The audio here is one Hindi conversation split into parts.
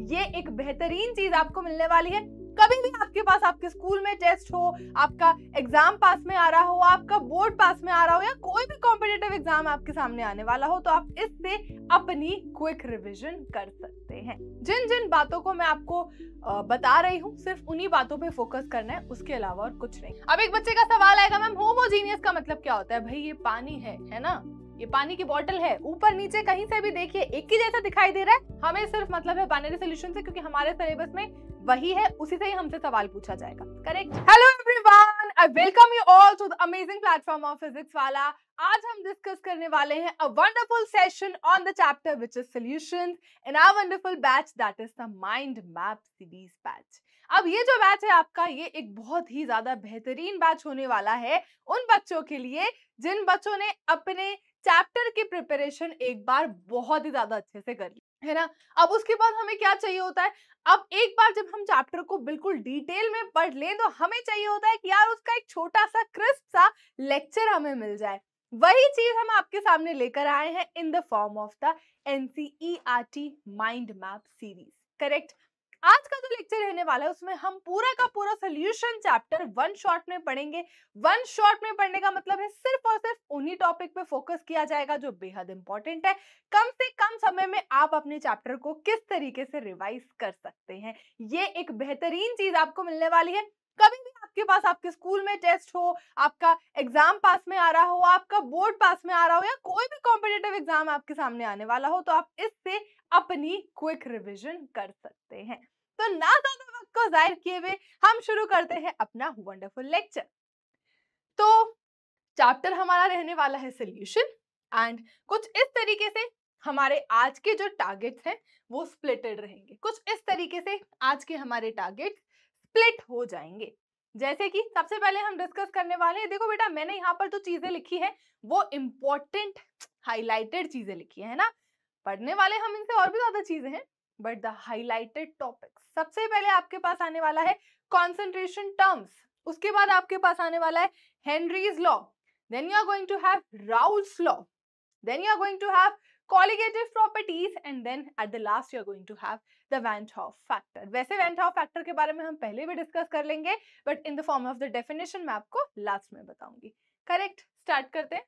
ये एक बेहतरीन चीज आपको मिलने वाली है कभी भी आपके पास आपके स्कूल में टेस्ट हो आपका एग्जाम पास में आ रहा हो आपका बोर्ड पास में आ रहा हो या कोई भी कॉम्पिटेटिव एग्जाम आपके सामने आने वाला हो तो आप इससे अपनी क्विक रिविजन कर सकते हैं जिन जिन बातों को मैं आपको बता रही हूँ सिर्फ उन्हीं बातों पे फोकस करना है उसके अलावा और कुछ नहीं अब एक बच्चे का सवाल आएगा मैम होमोजीनियस का मतलब क्या होता है भाई ये पानी है है ना ये पानी की बॉटल है ऊपर नीचे कहीं से भी देखिए एक ही जैसा दिखाई दे रहा है हमें सिर्फ मतलब है बाइनरी सॉल्यूशन से क्योंकि हमारे सिलेबस में वही है उसी से ही हमसे सवाल पूछा जाएगा correct hello everyone I welcome you all to the amazing platform of Physics Wallah आज हम डिस्कस करने वाले हैं a wonderful session on the chapter which is solution in our wonderful batch that is the mind map series batch अब ये जो बैच है आपका ये एक बहुत ही ज्यादा बेहतरीन बैच होने वाला है उन बच्चों के लिए जिन बच्चों ने अपने चैप्टर की प्रिपरेशन एक बार बहुत ही ज्यादा अच्छे से कर ली है ना अब उसके बाद हमें क्या चाहिए होता है अब एक बार जब हम चैप्टर को बिल्कुल डिटेल में पढ़ लें तो हमें चाहिए होता है कि यार उसका एक छोटा सा क्रिस्प सा लेक्चर हमें मिल जाए वही चीज हम आपके सामने लेकर आए हैं in the form of the NCERT mind map series correct आज का जो लेक्चर रहने वाला है उसमें हम पूरा का पूरा सोल्यूशन चैप्टर वन शॉट में पढ़ेंगे वन शॉट में पढ़ने का मतलब है सिर्फ और सिर्फ उन्हीं टॉपिक पे फोकस किया जाएगा जो बेहद इंपॉर्टेंट है कम से कम समय में आप अपने चैप्टर को किस तरीके से रिवाइज कर सकते हैं ये एक बेहतरीन चीज आपको मिलने वाली है कभी भी आपके पास आपके स्कूल में टेस्ट हो आपका एग्जाम पास में आ रहा हो आपका बोर्ड पास में आ रहा हो या कोई भी कॉम्पिटेटिव एग्जाम आपके सामने आने वाला हो तो आप इससे अपनी क्विक रिविजन कर सकते हैं तो ना ज्यादा वक्त को जाहिर किए हुए हम शुरू करते हैं अपना वंडरफुल लेक्चर तो चैप्टर हमारा रहने वाला है सोल्यूशन एंड कुछ इस तरीके से हमारे आज के जो टारगेट्स हैं वो स्प्लिटेड रहेंगे कुछ इस तरीके से आज के हमारे टारगेट स्प्लिट हो जाएंगे जैसे कि सबसे पहले हम डिस्कस करने वाले हैं देखो बेटा मैंने यहाँ पर जो तो चीजें लिखी है वो इम्पोर्टेंट हाईलाइटेड चीजें लिखी है ना पढ़ने वाले हम इनसे और भी ज्यादा चीजें हैं बट द हाईलाइटेड टॉपिक सबसे पहले आपके पास आने वाला है कॉन्सेंट्रेशन टर्म्स उसके बाद आपके पास आने वाला है Henry's law then you are going to have Raoult's law then you are going to have colligative properties and then at the last you are going to have the van't Hoff factor वैसे वैंट ऑफ फैक्टर के बारे में हम पहले भी डिस्कस कर लेंगे but in the form of the definition मैं आपको लास्ट में बताऊंगी करेक्ट स्टार्ट करते हैं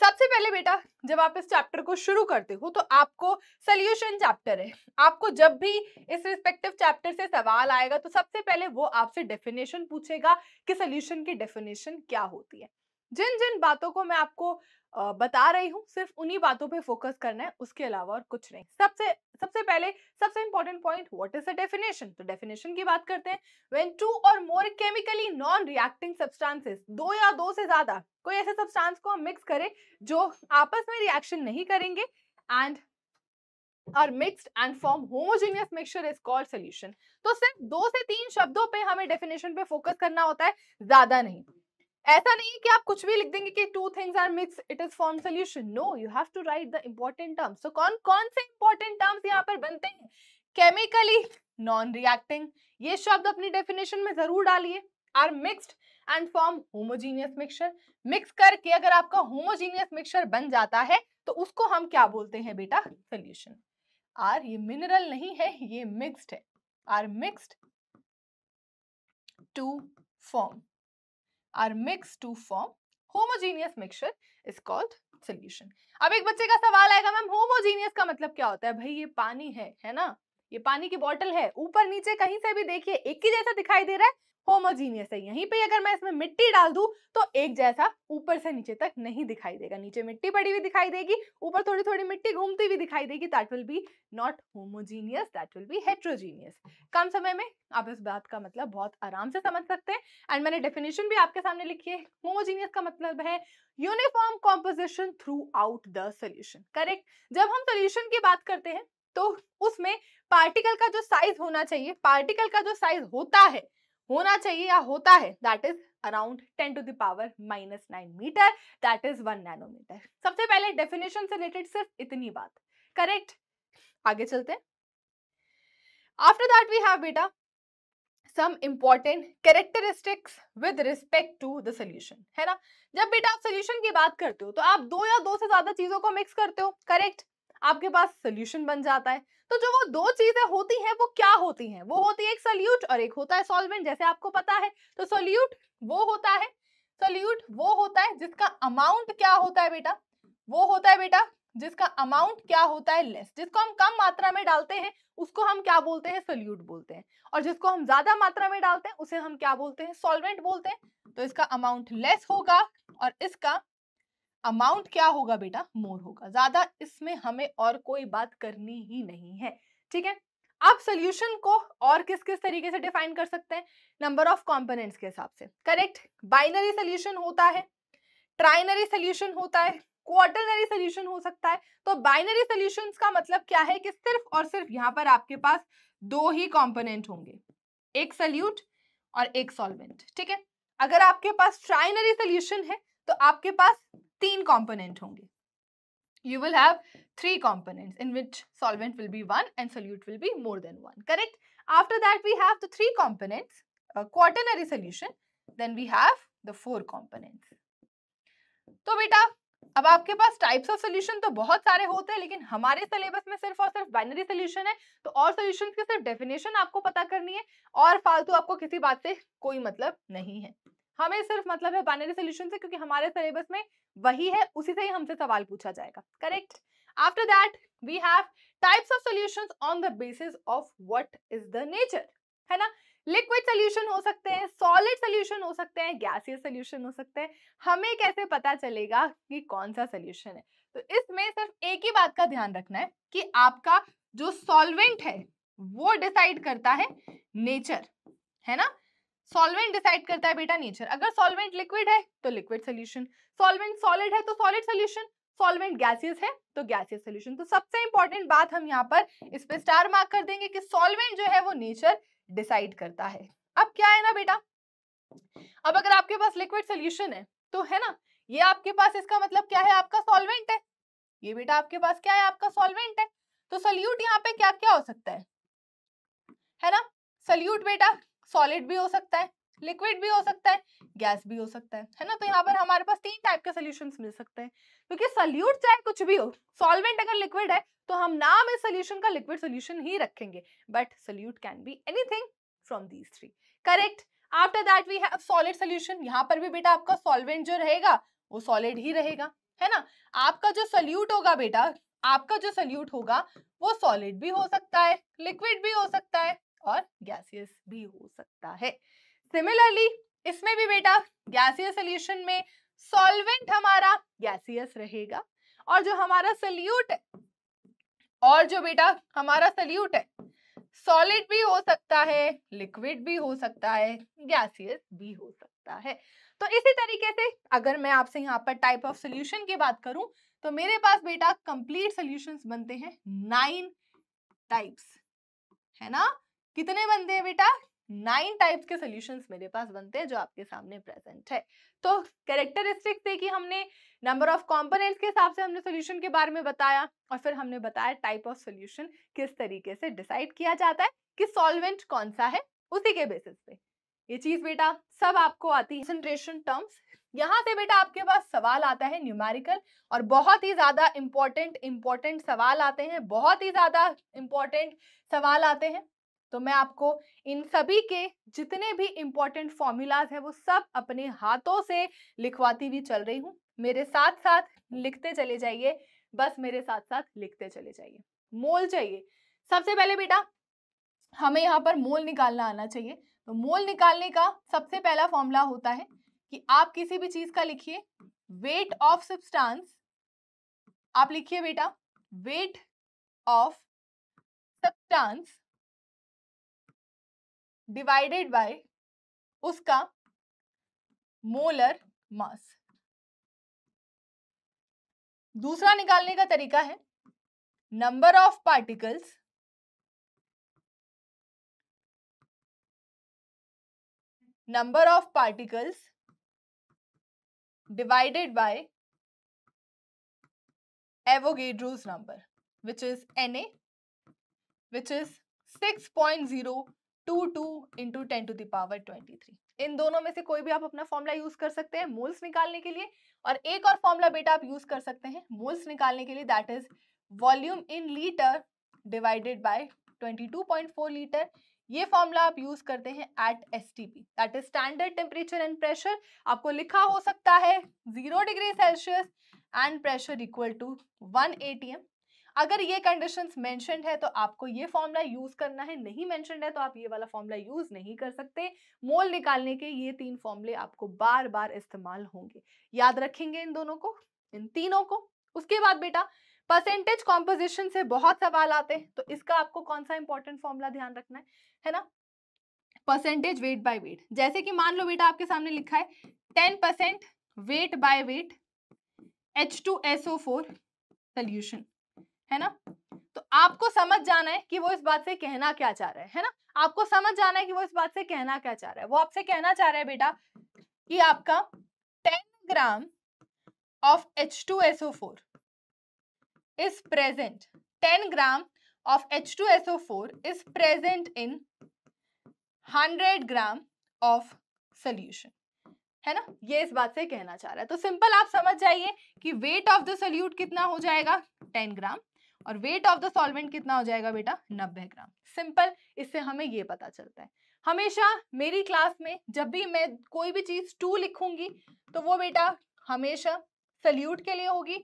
सबसे पहले बेटा जब आप इस चैप्टर को शुरू करते हो तो आपको सोल्यूशन चैप्टर है आपको जब भी इस रिस्पेक्टिव चैप्टर से सवाल आएगा तो सबसे पहले वो आपसे डेफिनेशन पूछेगा कि सोल्यूशन की डेफिनेशन क्या होती है जिन जिन बातों को मैं आपको बता रही हूँ सिर्फ उन्हीं बातों पे फोकस करना है उसके अलावा और कुछ नहीं सबसे सबसे पहले सबसे important point what is a definition तो डेफिनेशन की बात करते हैं when two or more chemically non reacting substances दो या दो से ज्यादा कोई ऐसे सब्सटेंस को हम मिक्स करें जो आपस में रिएक्शन नहीं करेंगे and are mixed and form homogeneous mixture is called solution तो सिर्फ दो से तीन शब्दों पे हमें डेफिनेशन पे फोकस करना होता है ज्यादा नहीं ऐसा नहीं है कि आप कुछ भी लिख देंगे कि two things are mix it is form solution no you have to write the important terms तो कौन कौन से इंपॉर्टेंट टर्म्स यहाँ पर बनते हैं केमिकली नॉन रिएक्टिंग ये शब्द अपनी डेफिनेशन में जरूर डालिए are mixed and form homogeneous mixture mix करके अगर आपका होमोजीनियस मिक्सचर बन जाता है तो उसको हम क्या बोलते हैं बेटा सोल्यूशन आर ये मिनरल नहीं है ये मिक्सड है are mixed to form are mixed to form homogeneous mixture is called solution. अब एक बच्चे का सवाल आएगा मैम होमोजीनियस का मतलब क्या होता है भाई ये पानी है है ना ये पानी की बॉटल है ऊपर नीचे कहीं से भी देखिए एक ही जैसा दिखाई दे रहा है होमोजीनियस है यहीं पे अगर मैं इसमें मिट्टी डाल दूं तो एक जैसा ऊपर से नीचे तक नहीं दिखाई देगा नीचे मिट्टी पड़ी हुई दिखाई देगी ऊपर थोड़ी थोड़ी मिट्टी घूमती हुई दिखाई देगी that will be not homogeneous that will be heterogeneous कम समय में आप इस बात का मतलब बहुत आराम से समझ सकते हैं एंड मैंने डेफिनेशन भी आपके सामने लिखी है होमोजीनियस का मतलब है uniform composition throughout the solution correct जब हम सोल्यूशन की बात करते हैं तो उसमें पार्टिकल का जो साइज होना चाहिए पार्टिकल का जो साइज होता है होना चाहिए या होता है that is around 10 to the power minus nine metre that is one nanometre सबसे पहले डेफिनेशन से रिलेटेड सिर्फ इतनी बात करेक्ट आगे चलते आफ्टर दैट वी हैव बेटा some important characteristics with respect to the solution है ना जब बेटा आप सोल्यूशन की बात करते हो तो आप दो या दो से ज्यादा चीजों को मिक्स करते हो करेक्ट आपके पास सोल्यूशन बन जाता है तो जो वो दो चीजें होती हैं वो क्या होती हैं वो होती है एक सोल्यूट और एक होता है सॉल्वेंट जैसे आपको पता है तो सोल्यूट वो होता है सोल्यूट वो होता है जिसका अमाउंट क्या होता है बेटा वो होता है बेटा जिसका अमाउंट क्या होता है लेस जिसको हम कम मात्रा में डालते हैं उसको हम क्या बोलते हैं सोल्यूट बोलते हैं और जिसको हम ज्यादा मात्रा में डालते हैं उसे हम क्या बोलते हैं सॉल्वेंट बोलते हैं तो इसका अमाउंट लेस होगा और इसका अमाउंट क्या होगा बेटा मोर होगा ज्यादा इसमें हमें और कोई बात करनी ही नहीं है ठीक है आप सोल्यूशन को और किस किस तरीके से डिफाइन कर सकते हैं नंबर ऑफ कॉम्पोनेंट्स के हिसाब से करेक्ट बाइनरी सोल्यूशन होता है ट्राइनरी सोल्यूशन होता है क्वार्टरनरी सोल्यूशन हो सकता है तो बाइनरी सोल्यूशन का मतलब क्या है कि सिर्फ और सिर्फ यहाँ पर आपके पास दो ही कॉम्पोनेंट होंगे एक सल्यूट और एक सॉल्वेंट ठीक है अगर आपके पास ट्राइनरी सोल्यूशन है तो आपके पास तीन कॉम्पोनेंट होंगे you will have three component in which solvent will be one and solute will be more than one correct after that we have the three component quaternary solution then we have the four component तो बेटा अब आपके पास टाइप्स ऑफ सोल्यूशन तो बहुत सारे होते हैं लेकिन हमारे सिलेबस में सिर्फ और सिर्फ बाइनरी सोल्यूशन है तो और सोल्यूशन की सिर्फ डेफिनेशन आपको पता करनी है और फालतू आपको किसी बात से कोई मतलब नहीं है हमें सिर्फ मतलब है बाइनरी सोल्यूशन से क्योंकि हमारे सिलेबस में वही है उसी से ही हमसे सवाल पूछा जाएगा correct after that we have types of solution on the basis of what is the nature है ना लिक्विड सोल्यूशन हो सकते हैं सॉलिड सोल्यूशन हो सकते हैं गैसीय सोल्यूशन हो सकते हैं हमें कैसे पता चलेगा कि कौन सा सोल्यूशन है तो इसमें सिर्फ एक ही बात का ध्यान रखना है कि आपका जो सॉल्वेंट है वो डिसाइड करता है नेचर है ना सॉल्वेंट डिसाइड करता है बेटा नेचर अगर सॉल्वेंट लिक्विड है तो लिक्विड सोल्यूशन सॉल्वेंट सॉलिड है तो सॉलिड सोल्यूशन सॉल्वेंट गैसेस है तो गैसेस सोल्यूशन तो सबसे इंपॉर्टेंट बात हम यहाँ पर इस पे स्टार मार्क कर देंगे कि सॉल्वेंट जो है वो नेचर डिसाइड करता है अब क्या है ना बेटा अब अगर आपके पास लिक्विड सोल्यूशन है तो है ना ये आपके पास इसका मतलब क्या है आपका सॉल्वेंट है ये बेटा आपके पास क्या है आपका सॉल्वेंट है तो सोल्यूट यहाँ पे क्या क्या हो सकता है है ना सल्यूट बेटा सॉलिड भी हो सकता है लिक्विड भी हो सकता है गैस भी हो सकता है है ना तो यहाँ पर हमारे पास तीन टाइप के सोल्यूशन मिल सकते हैं क्योंकि सोल्यूट चाहे कुछ भी हो सॉल्वेंट अगर लिक्विड है तो हम नाम इस सोल्यूशन का लिक्विड सोल्यूशन ही रखेंगे but solute can be anything from these three correct after that we have solid solution यहाँ पर भी बेटा आपका सॉल्वेंट जो रहेगा वो सॉलिड ही रहेगा है ना आपका जो सोल्यूट होगा बेटा आपका जो सोल्यूट होगा वो सॉलिड भी हो सकता है लिक्विड भी हो सकता है और गैसियस भी हो सकता है सिमिलरली इसमें भी बेटा गैसियस सोल्यूशन में सॉल्वेंट हमारा गैसियस रहेगा और जो हमारा सल्यूट है और जो बेटा हमारा सल्यूट है सॉलिड भी हो सकता है लिक्विड भी हो सकता है गैसियस भी हो सकता है तो इसी तरीके से अगर मैं आपसे यहाँ पर टाइप ऑफ सोल्यूशन की बात करूं तो मेरे पास बेटा कंप्लीट सोल्यूशन बनते हैं नाइन टाइप्स है ना कितने बनते हैं बेटा नाइन टाइप्स के सोल्यूशन मेरे पास बनते हैं जो आपके सामने प्रेजेंट है तो कैरेक्टरिस्टिक्स देखी हमने नंबर ऑफ कंपोनेंट्स के हिसाब से हमने सोल्यूशन के बारे में बताया और फिर हमने बताया टाइप ऑफ सोल्यूशन किस तरीके से डिसाइड किया जाता है कि सॉल्वेंट कौन सा है उसी के बेसिस पे ये चीज बेटा सब आपको आती है कंसंट्रेशन टर्म्स यहाँ से बेटा आपके पास सवाल आता है न्यूमेरिकल और बहुत ही ज्यादा इंपॉर्टेंट इंपॉर्टेंट सवाल आते हैं बहुत ही ज्यादा इंपॉर्टेंट सवाल आते हैं तो मैं आपको इन सभी के जितने भी इम्पोर्टेंट फॉर्मूलाज हैं वो सब अपने हाथों से लिखवाती हुई चल रही हूँ मेरे साथ साथ लिखते चले जाइए बस मेरे साथ साथ लिखते चले जाइए मोल चाहिए सबसे पहले बेटा हमें यहाँ पर मोल निकालना आना चाहिए तो मोल निकालने का सबसे पहला फॉर्मूला होता है कि आप किसी भी चीज का लिखिए वेट ऑफ सब्सटेंस आप लिखिए बेटा weight of substance divided by उसका मोलर मास दूसरा निकालने का तरीका है number of particles number of particles divided by number which is N A which is six point zero two two into ten to the power twenty three इन दोनों में से कोई भी आप अपना फॉर्मूला यूज कर सकते हैं मोल्स निकालने के लिए और एक और फॉर्मूला बेटा आप यूज कर सकते हैं मोल्स निकालने के लिए that is volume in litre divided by 22.4 litre ये फॉर्मूला आप यूज करते हैं at S T P that is standard temperature and pressure आपको लिखा हो सकता है zero degree Celsius and pressure equal to one A T M अगर ये कंडीशंस मेंशनड है तो आपको ये फॉर्मूला यूज करना है नहीं मेंशनड है तो आप ये वाला फॉर्मूला यूज नहीं कर सकते मोल निकालने के ये तीन फॉर्मूले आपको बार बार इस्तेमाल होंगे याद रखेंगे इन दोनों को इन तीनों को उसके बाद बेटा परसेंटेज कॉम्पोजिशन से बहुत सवाल आते हैं तो इसका आपको कौन सा इंपॉर्टेंट फॉर्मूला ध्यान रखना है है ना परसेंटेज वेट बाय वेट जैसे कि मान लो बेटा आपके सामने लिखा है ten percent weight by weight H two S O four solution है ना तो आपको समझ जाना है कि वो इस बात से कहना क्या चाह रहा है है ना आपको समझ जाना है कि वो इस बात से कहना क्या चाह रहा है वो आपसे कहना चाह रहा है बेटा कि आपका ten gram of H two SO four is present 10 gram of H2SO4 is present in 100 gram of solution है ना ये इस बात से कहना चाह रहा है तो सिंपल आप समझ जाइए कि वेट ऑफ द सोल्यूट कितना हो जाएगा 10 ग्राम और वेट ऑफ द सॉल्वेंट कितना हो जाएगा बेटा नब्बे ग्राम सिंपल इससे हमें ये पता चलता है हमेशा मेरी क्लास में जब भी मैं कोई भी चीज टू लिखूंगी तो वो बेटा हमेशा सल्यूट के लिए होगी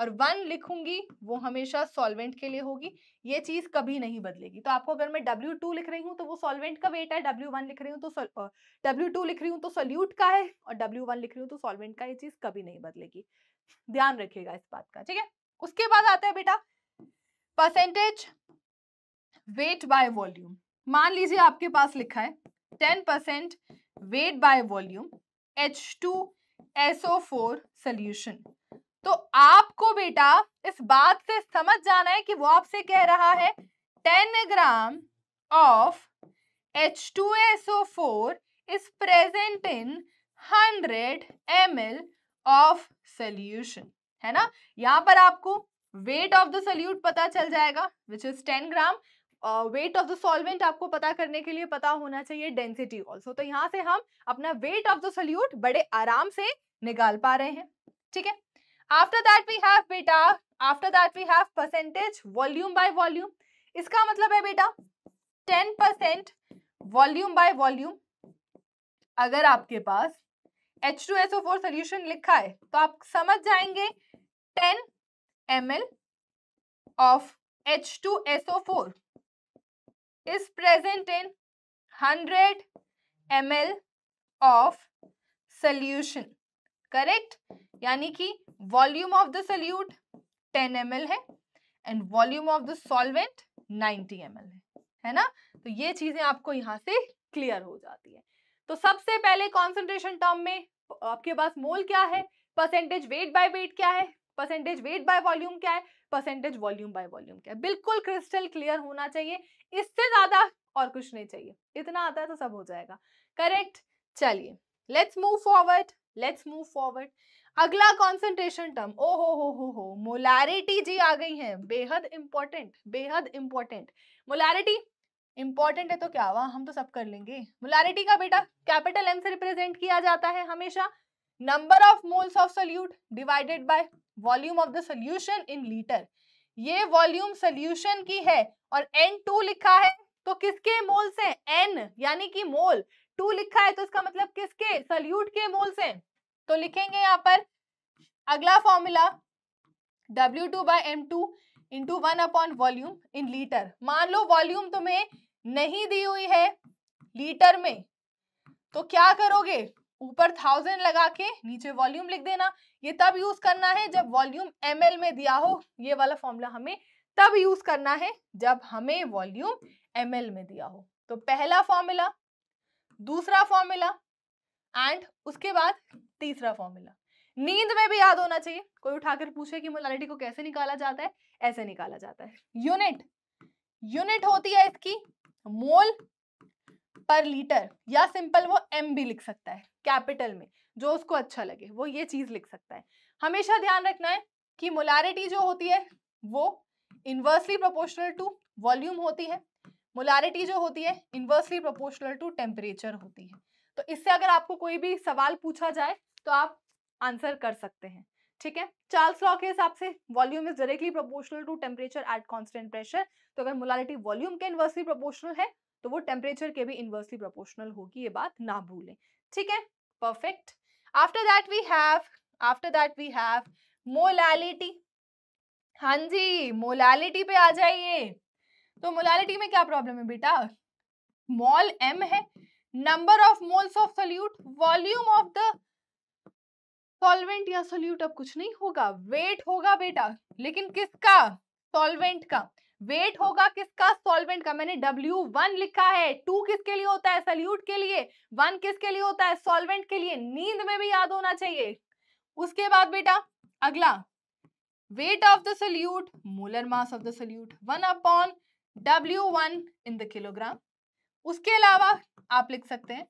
और वन लिखूंगी वो हमेशा सॉल्वेंट के लिए होगी ये चीज कभी नहीं बदलेगी तो आपको अगर मैं डब्ल्यू टू लिख रही हूँ तो वो सॉल्वेंट का वेट है डब्ल्यू वन लिख रही हूँ तो डब्ल्यू टू लिख रही हूँ तो सल्यूट का है और डब्ल्यू वन लिख रही हूँ तो सॉल्वेंट का ये चीज कभी नहीं बदलेगी ध्यान रखिएगा इस बात का ठीक है उसके बाद आता है बेटा परसेंटेज वेट बाय वॉल्यूम मान लीजिए आपके पास लिखा है ten percent weight by volume H two O four solution तो आपको बेटा इस बात से समझ जाना है कि वो आपसे कह रहा है ten gram of H two SO four is present in hundred M L of solution है ना यहाँ पर आपको वेट ऑफ द सल्यूट पता चल जाएगा which is ten gram weight of the solvent आपको पता करने के लिए पता होना चाहिए डेंसिटी ऑल्सो तो यहाँ से हम अपना वेट ऑफ द सल्यूट बड़े आराम से निकाल पा रहे हैं ठीक है आफ्टर दैट वी हैव बेटा after that we have percentage volume by volume इसका मतलब है बेटा ten percent volume by volume अगर आपके पास H2SO4 सॉल्यूशन लिखा है तो आप समझ जाएंगे 10 ml of H2SO4 is present in 100 ml of solution. Correct? यानी कि volume of the solute 10 ml है and volume of the solvent 90 ml है है ना तो ये चीजें आपको यहाँ से क्लियर हो जाती है तो सबसे पहले कॉन्सेंट्रेशन टर्म में आपके पास मोल क्या है परसेंटेज वेट बाय वेट क्या है परसेंटेज वेट बाय वॉल्यूम क्या है परसेंटेज वॉल्यूम बाय वॉल्यूम क्या है बिल्कुल क्रिस्टल क्लियर होना चाहिए इससे ज्यादा और कुछ नहीं चाहिए इतना आता है तो सब हो जाएगा करेक्ट चलिए let's move forward let's move forward अगला कॉन्सेंट्रेशन टर्म ओ हो हो हो हो मोलारिटी जी आ गई है बेहद इंपॉर्टेंट बेहद इंपॉर्टेंट मोलारिटी इंपॉर्टेंट है तो क्या हुआ हम तो सब कर लेंगे मोलारिटी का बेटा कैपिटल एम से रिप्रेजेंट किया जाता है हमेशा number of moles of solute divided by volume of the solution in litre ये वॉल्यूम सोल्यूशन की है और एन टू लिखा है तो किसके मोल से एन यानी कि मोल टू लिखा है तो इसका मतलब किसके सल्यूट के मोल से तो लिखेंगे यहाँ पर अगला formula W two by M two into one upon volume in litre मान लो वॉल्यूम तुम्हें नहीं दी हुई है लीटर में तो क्या करोगे ऊपर थाउजेंड लगा के नीचे वॉल्यूम लिख देना ये तब यूज करना है जब वॉल्यूम एम में दिया हो ये वाला फॉर्मूला हमें तब यूज करना है जब हमें वॉल्यूम एम में दिया हो तो पहला फॉर्मूला दूसरा फॉर्मूला एंड उसके बाद तीसरा फॉर्मूला नींद में भी याद होना चाहिए कोई उठाकर पूछे कि मोलालिटी को कैसे निकाला जाता है ऐसे निकाला जाता है यूनिट यूनिट होती है इसकी मोल पर लीटर या सिंपल वो एम भी लिख सकता है कैपिटल में जो उसको अच्छा लगे वो ये चीज लिख सकता है हमेशा ध्यान रखना है कि मोलारिटी जो होती है वो इनवर्सली प्रोपोर्शनल टू वॉल्यूम होती है मोलारिटी जो होती है इनवर्सली प्रोपोर्शनल टू टेम्परेचर होती है तो इससे अगर आपको कोई भी सवाल पूछा जाए तो आप आंसर कर सकते हैं ठीक है चार्ल्स लॉ के हिसाब से volume is directly proportional to temperature at constant pressure तो अगर मोलारिटी वॉल्यूम के इनवर्सली प्रोपोर्शनल है तो वो टेम्परेचर के भी इन्वर्सली प्रोपोर्शनल होगी ये बात ना भूलें ठीक है perfect after that we have after that we have molality हाँ जी मोलैलिटी पे आ जाइए तो मोलैलिटी में क्या प्रॉब्लम है बेटा मोल एम है number of moles of solute volume of the solvent या सोल्यूट अब कुछ नहीं होगा वेट होगा बेटा लेकिन किसका सॉल्वेंट का वेट होगा किसका सॉल्वेंट का मैंने डब्ल्यू वन लिखा है टू किसके लिए होता है सल्यूट के लिए वन किसके लिए होता है सॉल्वेंट के लिए नींद में भी याद होना चाहिए उसके बाद बेटा अगला weight of the solute molar mass of the solute one upon W one in the kilogram उसके अलावा आप लिख सकते हैं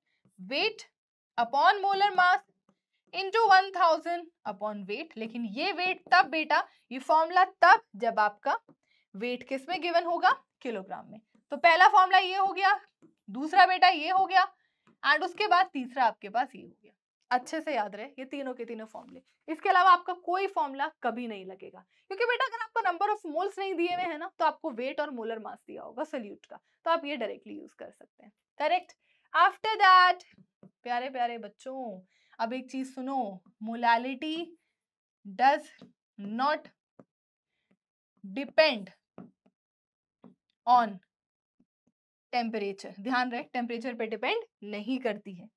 weight upon molar mass into one thousand upon weight लेकिन ये वेट तब बेटा ये फॉर्मूला तब जब आपका वेट किस में गिवन होगा किलोग्राम में तो पहला फॉर्मूला ये हो गया दूसरा बेटा ये हो गया एंड उसके बाद तीसरा आपके पास ये हो गया अच्छे से याद रहे ये तीनों के तीनों फॉर्मूले इसके अलावा आपका कोई फॉर्मूला कभी नहीं लगेगा क्योंकि बेटा अगर आपको नंबर ऑफ मोल्स नहीं दिए हुए हैं ना तो आपको वेट और मोलर मास दिया होगा सल्यूट का तो आप ये डायरेक्टली यूज कर सकते हैं करेक्ट आफ्टर दैट प्यारे प्यारे बच्चों अब एक चीज सुनो molality does not depend on temperature ध्यान रहे टेम्परेचर पे डिपेंड नहीं करती है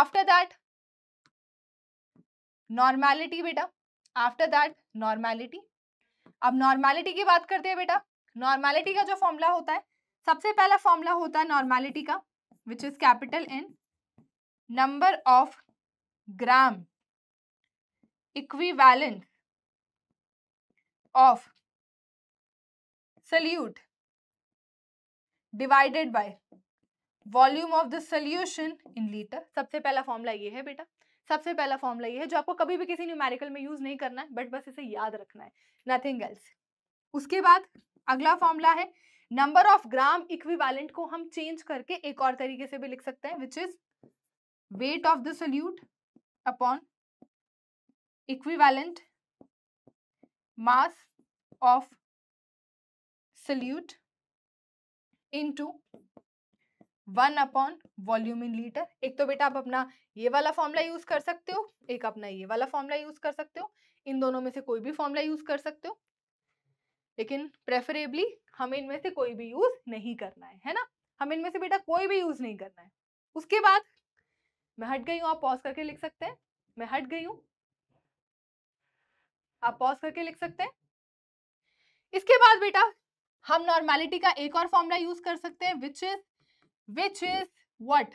आफ्टर दैट नॉर्मैलिटी बेटा आफ्टर दैट नॉर्मैलिटी अब नॉर्मैलिटी की बात करते हैं बेटा नॉर्मैलिटी का जो फॉर्मूला होता है सबसे पहला फॉर्मूला होता है नॉर्मैलिटी का which is capital N number of gram equivalent of solute divided by volume of the solution in litre सबसे पहला फॉर्मूला ये है बेटा सबसे पहला फॉर्मूला ये है जो आपको कभी भी किसी न्यूमेरिकल में यूज नहीं करना है बट बस इसे याद रखना है नथिंग एल्स उसके बाद अगला फॉर्मूला है नंबर ऑफ ग्राम इक्विवेलेंट को हम चेंज करके एक और तरीके से भी लिख सकते हैं which is weight of the solute upon equivalent mass of solute into one upon volume in litre एक तो बेटा आप अपना ये वाला फॉर्मूला यूज कर सकते हो एक अपना ये वाला फॉर्मूला यूज कर सकते हो इन दोनों में से कोई भी फॉर्मूला यूज कर सकते हो लेकिन प्रेफरेबली हमें इनमें से कोई भी यूज नहीं करना है है ना हम इनमें से बेटा कोई भी यूज नहीं करना है उसके बाद मैं हट गई हूँ आप पॉज करके लिख सकते हैं मैं हट गई हूँ आप पॉज करके लिख सकते हैं इसके बाद बेटा हम नॉर्मैलिटी का एक और फॉर्मूला यूज कर सकते हैं which is which is what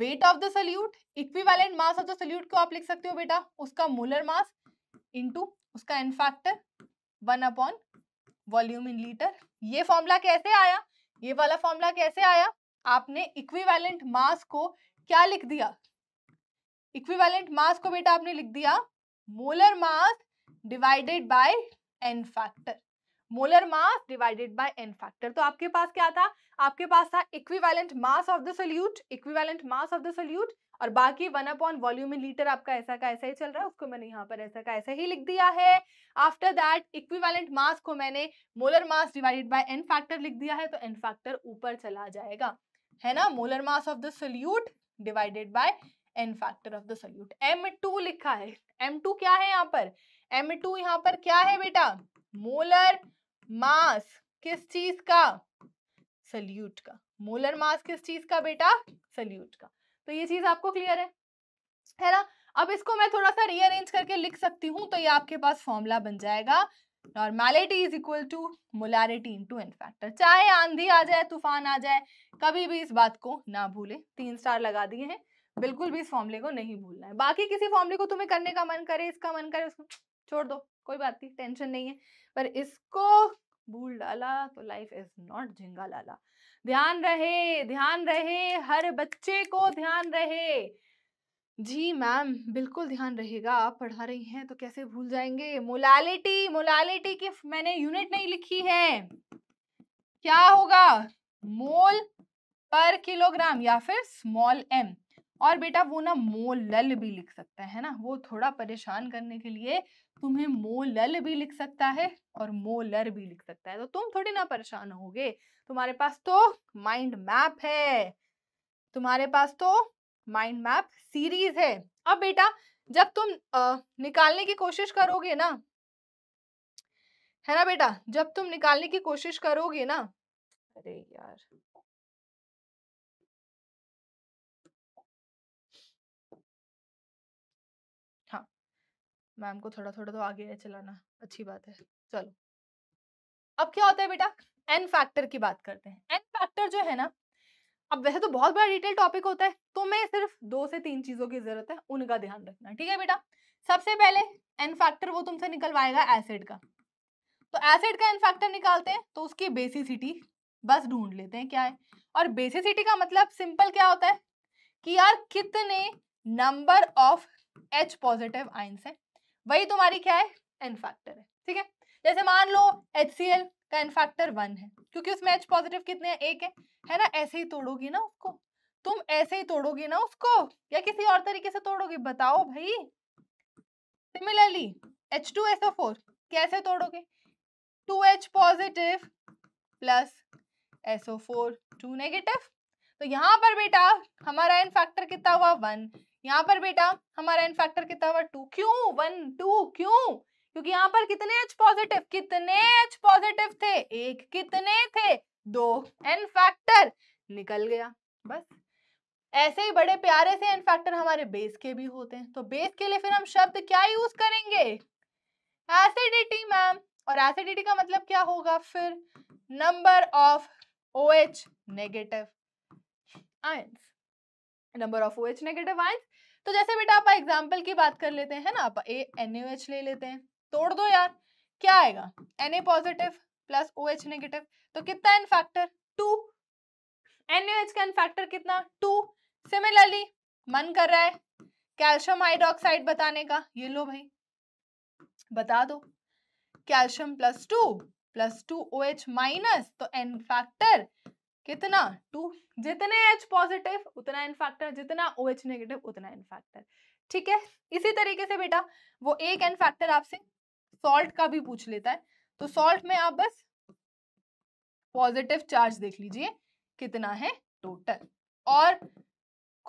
weight of the solute equivalent mass of the solute को आप लिख सकते हो बेटा उसका मोलर मास इंटू उसका N one upon volume in litre ये फॉर्मूला कैसे आया ये वाला फॉर्मूला कैसे आया आपने इक्विवेलेंट मास को क्या लिख दिया इक्विवेलेंट मास को बेटा आपने लिख दिया molar mass divided by N factor molar mass divided by N factor तो आपके पास क्या था आपके पास था equivalent mass of the solute equivalent mass of the solute और बाकी one upon volume in litre आपका ऐसा का ऐसा ही चल रहा है उसको मैंने यहाँ पर ऐसा का ऐसा ही लिख दिया है आफ्टर दैट इक्विवेलेंट मास को मैंने molar mass divided by N factor लिख दिया है तो एन फैक्टर ऊपर चला जाएगा है ना molar mass of the solute divided by N factor of the solute M two लिखा है एम टू क्या है यहाँ पर एम टू यहाँ पर क्या है बेटा मोलर मास किस चीज का सल्यूट का मोलर मास किस चीज का बेटा सल्यूट का तो ये चीज आपको क्लियर है है ना अब इसको मैं थोड़ा सा रीअरेंज करके लिख सकती हूँ तो ये आपके पास फॉर्मूला बन जाएगा normality is equal to molarity into N factor चाहे आंधी आ जाए तूफान आ जाए कभी भी इस बात को ना भूले तीन स्टार लगा दिए हैं बिल्कुल भी इस फॉर्मूले को नहीं भूलना है बाकी किसी फॉर्मूले को तुम्हें करने का मन करे इसका मन करे उसको छोड़ दो कोई बात नहीं टेंशन नहीं है पर इसको भूल डाला तो लाइफ इज नॉट झिंगा लाला ध्यान रहे ध्यान रहे हर बच्चे को ध्यान रहे जी मैम बिल्कुल ध्यान रहेगा आप पढ़ा रही हैं तो कैसे भूल जाएंगे मोलालिटी मोलालिटी की मैंने यूनिट नहीं लिखी है क्या होगा मोल पर किलोग्राम या फिर स्मॉल एम और बेटा वो ना मोलल भी लिख सकता है ना वो थोड़ा परेशान करने के लिए तुम्हें मोलल भी लिख सकता है और मोलर भी लिख सकता है तो तुम थोड़ी ना परेशान होगे तुम्हारे पास तो माइंड मैप है तुम्हारे पास तो माइंड मैप सीरीज है अब बेटा जब तुम आ, निकालने की कोशिश करोगे ना है ना बेटा जब तुम निकालने की कोशिश करोगे ना अरे यार मैम को थोड़ा थोड़ा तो आगे चलाना अच्छी बात है चलो अब क्या होता है बेटा एन फैक्टर की बात करते हैं एन फैक्टर जो है ना अब वैसे तो बहुत बड़ा डिटेल टॉपिक होता है तो मैं सिर्फ दो से तीन चीजों की जरूरत है उनका ध्यान रखना ठीक है बेटा सबसे पहले एन फैक्टर वो तुमसे निकलवाएगा एसिड का तो एसिड का एन फैक्टर निकालते हैं तो उसकी बेसिसिटी बस ढूंढ लेते हैं क्या है और बेसिसिटी का मतलब सिंपल क्या होता है कि यार कितने number of H positive ions है वही तुम्हारी क्या है एन फैक्टर है ठीक है जैसे मान लो एच का एन फैक्टर वन है क्योंकि उसमें एच पॉजिटिव कितने है? एक है है ना ऐसे ही तोड़ोगी ना उसको तुम ऐसे ही तोड़ोगी ना उसको या किसी और तरीके से तोड़ोगी बताओ भाई similarly H two S O four कैसे तोड़ोगे two H positive plus S O four two negative तो यहाँ पर बेटा हमारा एन फैक्टर कितना हुआ वन यहाँ पर बेटा हमारा एन फैक्टर कितना हुआ टू क्यों वन टू क्यों क्योंकि यहाँ पर कितने एच पॉजिटिव कितने एच पॉजिटिव थे एक कितने थे दो एन फैक्टर निकल गया बस ऐसे ही बड़े प्यारे से एन फैक्टर हमारे बेस के भी होते हैं तो बेस के लिए फिर हम शब्द क्या यूज करेंगे एसिडिटी मैम और एसिडिटी का मतलब क्या होगा फिर number of O H negative ions number of O H negative ions तो जैसे बेटा आप एग्जाम्पल की बात कर लेते हैं ना आप ए एन ले लेते हैं तोड़ दो यार क्या आएगा N A positive plus O H negative तो कितना एन फैक्टर टू एन का एन फैक्टर कितना टू सिमिलरली मन कर रहा है कैल्शियम हाइड्रोक्साइड बताने का ये लो भाई बता दो calcium plus two plus two O H minus तो एन फैक्टर कितना टू जितने एच पॉजिटिव उतना एन फैक्टर जितना ओ एच नेगेटिव उतना एन फैक्टर ठीक है इसी तरीके से बेटा वो एक एन फैक्टर आपसे सॉल्ट का भी पूछ लेता है तो सॉल्ट में आप बस पॉजिटिव चार्ज देख लीजिए कितना है टोटल और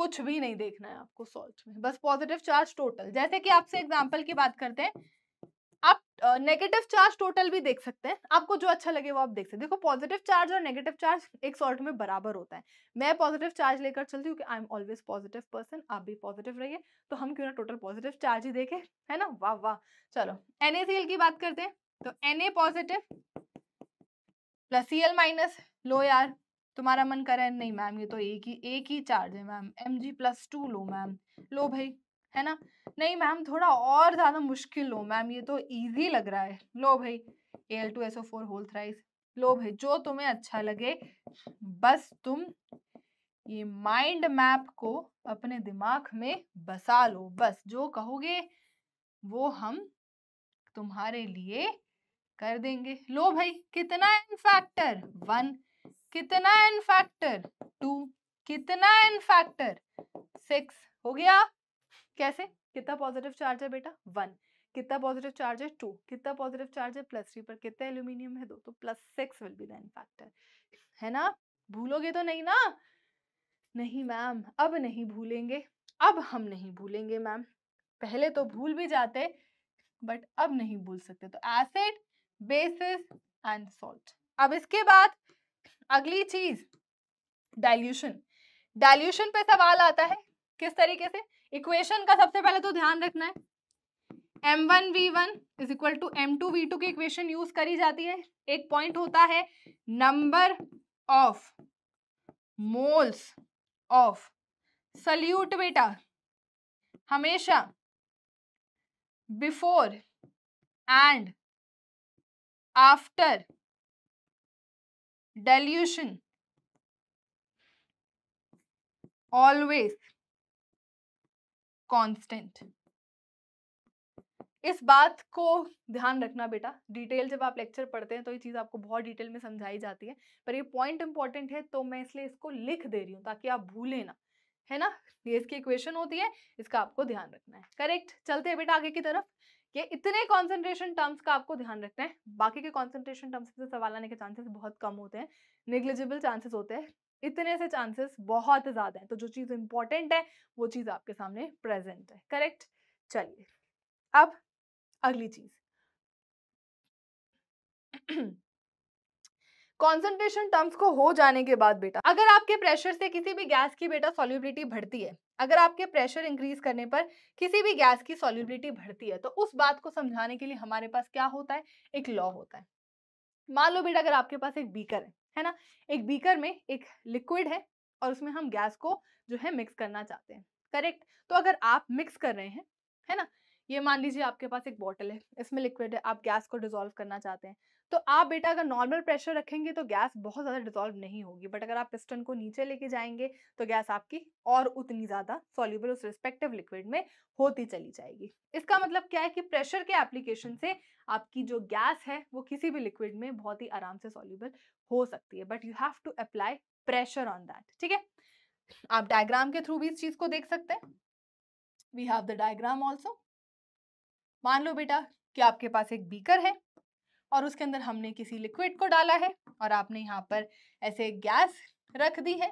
कुछ भी नहीं देखना है आपको सॉल्ट में बस पॉजिटिव चार्ज टोटल जैसे कि आपसे एग्जांपल की बात करते हैं नेगेटिव चार्ज टोटल भी देख सकते हैं आपको जो अच्छा लगे वो आप देख सकते हैं देखो पॉजिटिव चार्ज और नेगेटिव चार्ज एक सॉल्ट में बराबर होता है मैं पॉजिटिव चार्ज लेकर चलती हूँ कि I am always positive person आप भी पॉजिटिव रहिए तो हम क्यों ना टोटल पॉजिटिव चार्ज ही देखें है ना वाह वाह चलो एन की बात करते हैं तो N positive plus C minus लो यार तुम्हारा मन करे नहीं मैम ये तो एक ही एक ही चार्ज है ma'am M G plus two लो मैम लो भाई है ना नहीं मैम थोड़ा और ज़्यादा मुश्किल लो मैम ये तो ईजी लग रहा है लो भाई A L two S O four whole thrice लो भाई जो तुम्हें अच्छा लगे बस तुम ये माइंड मैप को अपने दिमाग में बसा लो बस जो कहोगे वो हम तुम्हारे लिए कर देंगे लो भाई कितना एन फैक्टर वन कितना एन फैक्टर टू कितना एन फैक्टर सिक्स हो गया कैसे कितना पॉजिटिव चार्ज है बेटा वन कितना पॉजिटिव चार्ज है टू कितना पॉजिटिव चार्ज है प्लस थ्री पर कितना एल्यूमिनियम है दो तो plus six will be the factor है ना भूलोगे तो नहीं ना नहीं मैम अब नहीं भूलेंगे अब हम नहीं भूलेंगे मैम पहले तो भूल भी जाते बट अब नहीं भूल सकते तो एसिड बेसिस एंड सॉल्ट अब इसके बाद अगली चीज डाइल्यूशन डाइल्यूशन पे सवाल आता है किस तरीके से इक्वेशन का सबसे पहले तो ध्यान रखना है M one V one is equal to M two V two की इक्वेशन यूज करी जाती है एक पॉइंट होता है number of moles of solute बेटा हमेशा before and after dilution always constant इस बात को ध्यान रखना बेटा डिटेल जब आप लेक्चर पढ़ते हैं तो ये चीज़ आपको बहुत डिटेल में समझाई जाती है पर ये पॉइंट इंपॉर्टेंट है तो मैं इसलिए इसको लिख दे रही हूँ ताकि आप भूलें ना है ना ये इसकी इक्वेशन होती है इसका आपको ध्यान रखना है करेक्ट चलते हैं बेटा आगे की तरफ ये इतने कॉन्सेंट्रेशन टर्म्स का आपको ध्यान रखना है बाकी के कॉन्सेंट्रेशन टर्म्स से सवाल आने के चांसेस बहुत कम होते हैं निग्लिजिबल चांसेस होते हैं इतने से चांसेस बहुत ज़्यादा हैं तो जो चीज़ इंपॉर्टेंट है वो चीज़ आपके सामने प्रेजेंट है करेक्ट चलिए अब अगली चीज़ कॉन्सेंट्रेशन टर्म्स को हो जाने के बाद बेटा अगर आपके प्रेशर से किसी भी गैस की बेटा सॉल्युबिलिटी बढ़ती है अगर आपके प्रेशर इंक्रीज करने पर किसी भी गैस की सॉल्युबिलिटी बढ़ती है तो उस बात को समझाने के लिए हमारे पास क्या होता है एक लॉ होता है मान लो बेटा अगर आपके पास एक बीकर है है ना एक बीकर में एक लिक्विड है और उसमें हम गैस को जो है मिक्स करना चाहते हैं करेक्ट तो अगर आप मिक्स कर रहे हैं है ना ये मान लीजिए आपके पास एक बॉटल है इसमें लिक्विड है आप गैस को डिजोल्व करना चाहते हैं तो आप बेटा अगर नॉर्मल प्रेशर रखेंगे तो गैस बहुत ज़्यादा डिजोल्व नहीं होगी बट अगर आप पिस्टन को नीचे लेके जाएंगे तो गैस आपकी और उतनी ज़्यादा सॉल्यूबल उस रिस्पेक्टिव लिक्विड में होती चली जाएगी इसका मतलब क्या है कि प्रेशर के एप्लीकेशन से आपकी जो गैस है वो किसी भी लिक्विड में बहुत ही आराम से सॉल्यूबल हो सकती है but you have to apply pressure on that ठीक है आप डायग्राम के थ्रू भी इस चीज़ को देख सकते हैं we have the diagram also मान लो बेटा कि आपके पास एक बीकर है और उसके अंदर हमने किसी लिक्विड को डाला है और आपने यहाँ पर ऐसे गैस रख दी है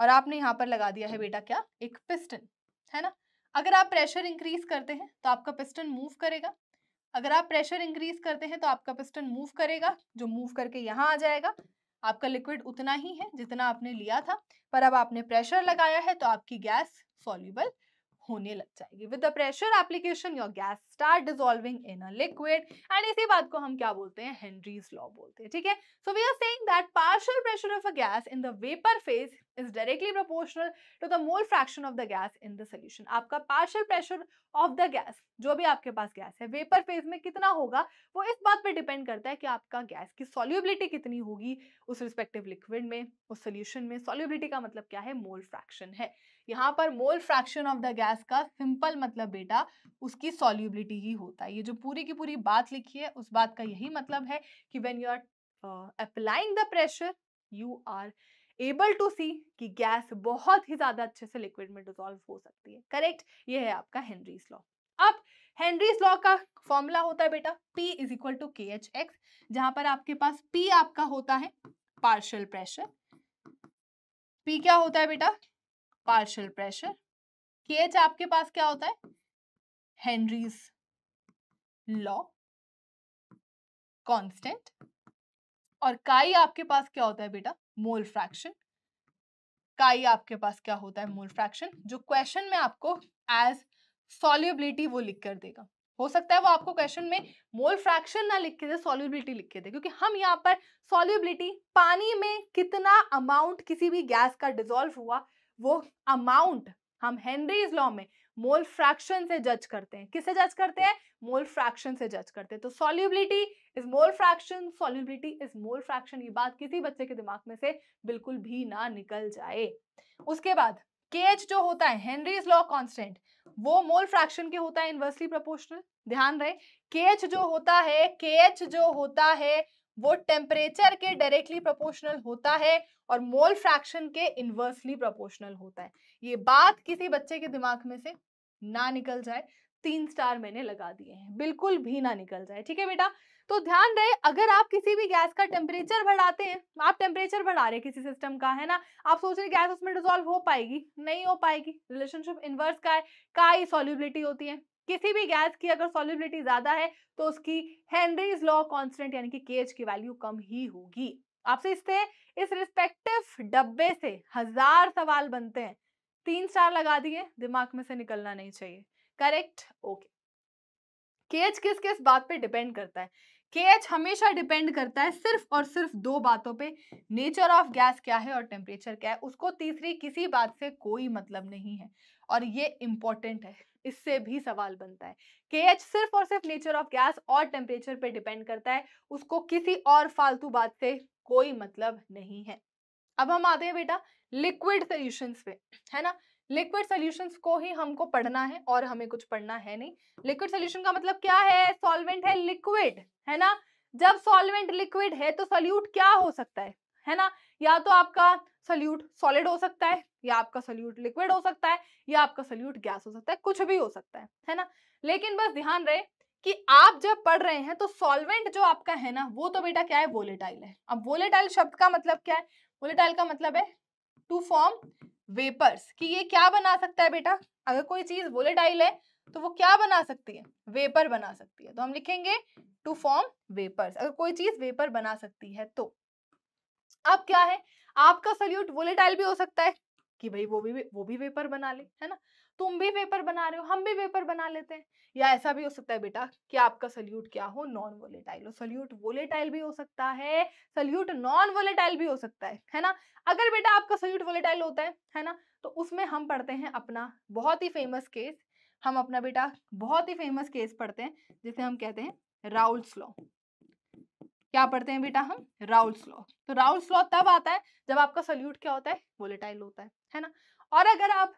और आपने यहाँ पर लगा दिया है बेटा क्या एक पिस्टन है ना अगर आप प्रेशर इंक्रीज करते हैं तो आपका पिस्टन मूव करेगा अगर आप प्रेशर इंक्रीज करते हैं तो आपका पिस्टन मूव करेगा जो मूव करके यहाँ आ जाएगा आपका लिक्विड उतना ही है जितना आपने लिया था पर अब आपने प्रेशर लगाया है तो आपकी गैस सॉल्यूबल होने लग जाएगी with the pressure application your gas start dissolving in a liquid and इसी बात को हम क्या बोलते हैं हेनरीज लॉ बोलते हैं ठीक है so we are saying that partial pressure of a gas in the vapour phase is directly proportional to the mole fraction of the gas in the solution आपका partial pressure of the gas जो भी आपके पास गैस है वेपर फेज में कितना होगा वो इस बात पर डिपेंड करता है कि आपका गैस की सॉल्युबिलिटी कितनी होगी उस रिस्पेक्टिव लिक्विड में उस सोल्यूशन में सॉल्युबिलिटी का मतलब क्या है मोल फ्रैक्शन है यहाँ पर mole fraction of the gas का सिंपल मतलब बेटा उसकी सॉल्युबिलिटी ही होता है ये जो पूरी की पूरी बात लिखी है उस बात का यही मतलब है कि when you are applying the pressure you are able to see कि गैस बहुत ही ज्यादा अच्छे से लिक्विड में डिजोल्व हो सकती है करेक्ट ये है आपका हेनरीज लॉ अब हेनरीज लॉ का फॉर्मूला होता है बेटा P is equal to K H X जहां पर आपके पास P आपका होता है पार्शियल प्रेशर P क्या होता है बेटा पार्शियल प्रेशर के एच आपके पास क्या होता है हेनरीज लॉ कांस्टेंट और काई आपके पास क्या होता है बेटा मोल फ्रैक्शन काई आपके पास क्या होता है मोल फ्रैक्शन जो क्वेश्चन में आपको एज सॉल्युबिलिटी वो लिख कर देगा हो सकता है वो आपको क्वेश्चन में मोल फ्रैक्शन ना लिख के दे सॉल्युबिलिटी लिख के दे क्योंकि हम यहाँ पर सॉल्युबिलिटी पानी में कितना अमाउंट किसी भी गैस का डिजोल्व हुआ वो अमाउंट हम हेनरीज लॉ में मोल फ्रैक्शन से जज करते हैं किससे जज करते हैं मोल फ्रैक्शन से जज करते हैं तो solubility is mole fraction solubility is mole fraction ये बात किसी बच्चे के दिमाग में से बिल्कुल भी ना निकल जाए उसके बाद केएच जो होता है हेनरीज लॉ कॉन्स्टेंट वो मोल फ्रैक्शन के होता है इनवर्सली प्रोपोर्शनल ध्यान रहे केच जो होता है केच जो होता है वो टेम्परेचर के डायरेक्टली प्रोपोर्शनल होता है और मोल फ्रैक्शन के इनवर्सली प्रोपोर्शनल होता है ये बात किसी बच्चे के दिमाग में से ना निकल जाए तीन स्टार मैंने लगा दिए हैं बिल्कुल भी ना निकल जाए ठीक है बेटा तो ध्यान रहे अगर आप किसी भी गैस का टेम्परेचर बढ़ाते हैं आप टेम्परेचर बढ़ा रहे किसी सिस्टम का है ना आप सोच रहे गैस उसमें डिजोल्व हो पाएगी नहीं हो पाएगी रिलेशनशिप इन्वर्स का है का ही सॉल्युबिलिटी होती है किसी भी गैस की अगर सॉल्युबिलिटी ज्यादा है तो उसकी हेनरीज लॉ कॉन्स्टेंट यानी कि केज की वैल्यू कम ही होगी आपसे इससे इस रिस्पेक्टिव डब्बे से हजार सवाल बनते हैं तीन स्टार लगा दिए दिमाग में से निकलना नहीं चाहिए करेक्ट ओके केच किस किस बात पे डिपेंड करता है केएच हमेशा डिपेंड करता है सिर्फ और सिर्फ दो बातों पे नेचर ऑफ गैस क्या है और टेम्परेचर क्या है उसको तीसरी किसी बात से कोई मतलब नहीं है और ये इंपॉर्टेंट है इससे भी सवाल बनता है केएच सिर्फ और सिर्फ नेचर ऑफ गैस और टेम्परेचर पे डिपेंड करता है उसको किसी और फालतू बात से कोई मतलब नहीं है अब हम आते हैं बेटा लिक्विड सोल्यूशन पे है ना लिक्विड सोल्यूशन को ही हमको पढ़ना है और हमें कुछ पढ़ना है नहीं लिक्विड सोल्यूशन का मतलब क्या है सॉल्वेंट है लिक्विड है ना जब सॉल्वेंट लिक्विड है तो सॉल्यूट क्या हो सकता है है ना या तो आपका सॉल्यूट सॉलिड हो सकता है या आपका सॉल्यूट लिक्विड हो सकता है या आपका सॉल्यूट गैस हो सकता है कुछ भी हो सकता है है ना लेकिन बस ध्यान रहे कि आप जब पढ़ रहे हैं तो सॉल्वेंट जो आपका है ना वो तो बेटा क्या है वोलेटाइल है अब वोलेटाइल शब्द का मतलब क्या है वोलेटाइल का मतलब है टू फॉर्म वेपर्स कि ये क्या बना सकता है बेटा अगर कोई चीज वोलेटाइल है तो वो क्या बना सकती है वेपर बना सकती है तो हम लिखेंगे टू फॉर्म वेपर्स अगर कोई चीज वेपर बना सकती है तो अब क्या है आपका सल्यूट वोलेटाइल भी हो सकता है कि भाई वो भी वो भी वेपर बना ले है ना तुम भी पेपर बना रहे हो हम भी पेपर बना लेते हैं या ऐसा भी हो सकता है बेटा कि आपका सल्यूट क्या हो नॉन वोलेटाइल हो सल्यूट वोलेटाइल भी हो सकता है सल्यूट नॉन वोलेटाइल भी हो सकता है है ना अगर बेटा आपका सल्यूट वोलेटाइल होता है है ना तो उसमें हम पढ़ते हैं अपना बहुत ही फेमस केस हम अपना बेटा बहुत ही फेमस केस पढ़ते हैं जिसे हम कहते हैं राउल्स लॉ क्या पढ़ते हैं बेटा हम राउल्स लॉ तो राउल्स लॉ तब आता है जब आपका सल्यूट क्या होता है वोलेटाइल होता है है ना और अगर आप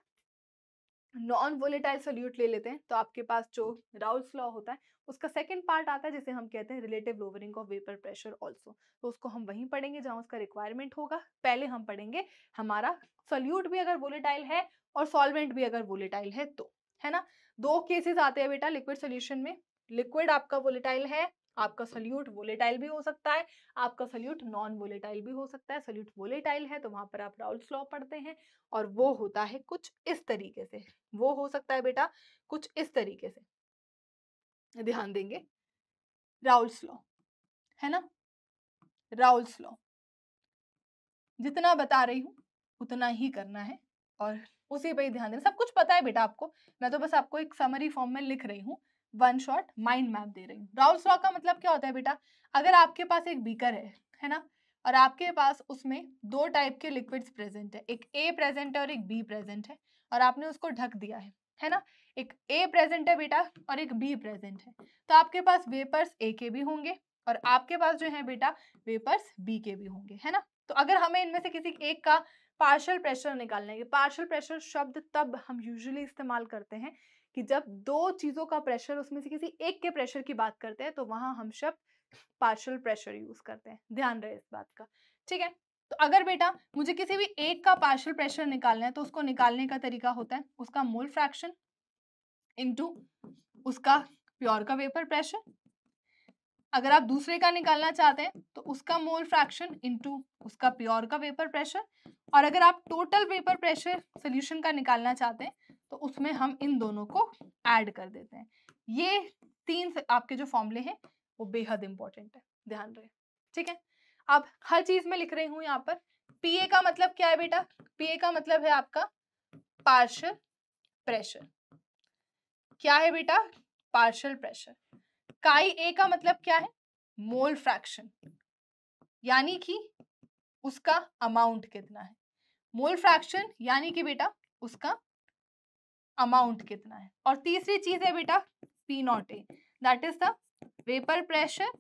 नॉन वोलेटाइल सोल्यूट ले लेते हैं तो आपके पास जो राउल्स लॉ होता है उसका सेकंड पार्ट आता है जिसे हम कहते हैं relative lowering of vapour pressure also तो उसको हम वहीं पढ़ेंगे जहां उसका रिक्वायरमेंट होगा पहले हम पढ़ेंगे हमारा सोल्यूट भी अगर वोलेटाइल है और सॉल्वेंट भी अगर वोलेटाइल है तो है ना दो केसेस आते हैं बेटा लिक्विड सोल्यूशन में लिक्विड आपका वोलेटाइल है आपका सल्यूट वोलेटाइल भी हो सकता है आपका सल्यूट नॉन वोलेटाइल भी हो सकता है सल्यूट वोलेटाइल है तो वहां पर आप राउल स्लॉ पढ़ते हैं और वो होता है कुछ इस तरीके से वो हो सकता है बेटा कुछ इस तरीके से ध्यान देंगे राउल स्लॉ है ना राउल स्लॉ जितना बता रही हूं उतना ही करना है और उसी पर ही ध्यान देना सब कुछ पता है बेटा आपको मैं तो बस आपको एक समरी फॉर्म में लिख रही हूँ वन शॉट माइंड मैप दे रही हूँ राउल लॉ का मतलब क्या होता है बेटा अगर आपके पास एक बीकर है है ना और आपके पास उसमें दो टाइप के लिक्विड्स प्रेजेंट है एक ए प्रेजेंट है और एक बी प्रेजेंट है और आपने उसको ढक दिया है है ना एक ए प्रेजेंट है बेटा और एक बी प्रेजेंट है तो आपके पास वेपर्स ए के भी होंगे और आपके पास जो है बेटा वेपर्स बी के भी होंगे है ना तो अगर हमें इनमें से किसी एक का पार्शल प्रेशर निकालना है पार्शल प्रेशर शब्द तब हम यूजुअली इस्तेमाल करते हैं कि जब दो चीज़ों का प्रेशर उसमें से किसी एक के प्रेशर की बात करते हैं तो वहां हम शब्द पार्शल प्रेशर यूज़ करते हैं ध्यान रहे इस बात का ठीक है तो अगर बेटा मुझे किसी भी एक का पार्शल प्रेशर निकालना है तो उसको निकालने का तरीका होता है उसका मूल फ्रैक्शन इनटू उसका प्योर का वेपर प्रेशर अगर आप दूसरे का निकालना चाहते हैं तो उसका मोल फ्रैक्शन इनटू उसका प्योर का वेपर प्रेशर और अगर आप टोटल वेपर प्रेशर सोल्यूशन का निकालना चाहते हैं तो उसमें हम इन दोनों को ऐड कर देते हैं ये तीन आपके जो फॉर्मूले हैं वो बेहद इंपॉर्टेंट है ध्यान रहे ठीक है अब हर चीज में लिख रही हूं यहाँ पर पीए का मतलब क्या है बेटा पीए का मतलब है आपका पार्शल प्रेशर क्या है बेटा पार्शल प्रेशर काई ए का मतलब क्या है मोल फ्रैक्शन यानी कि उसका अमाउंट कितना है मोल फ्रैक्शन यानी कि बेटा उसका अमाउंट कितना है और तीसरी चीज है बेटा P naught A that is the vapour pressure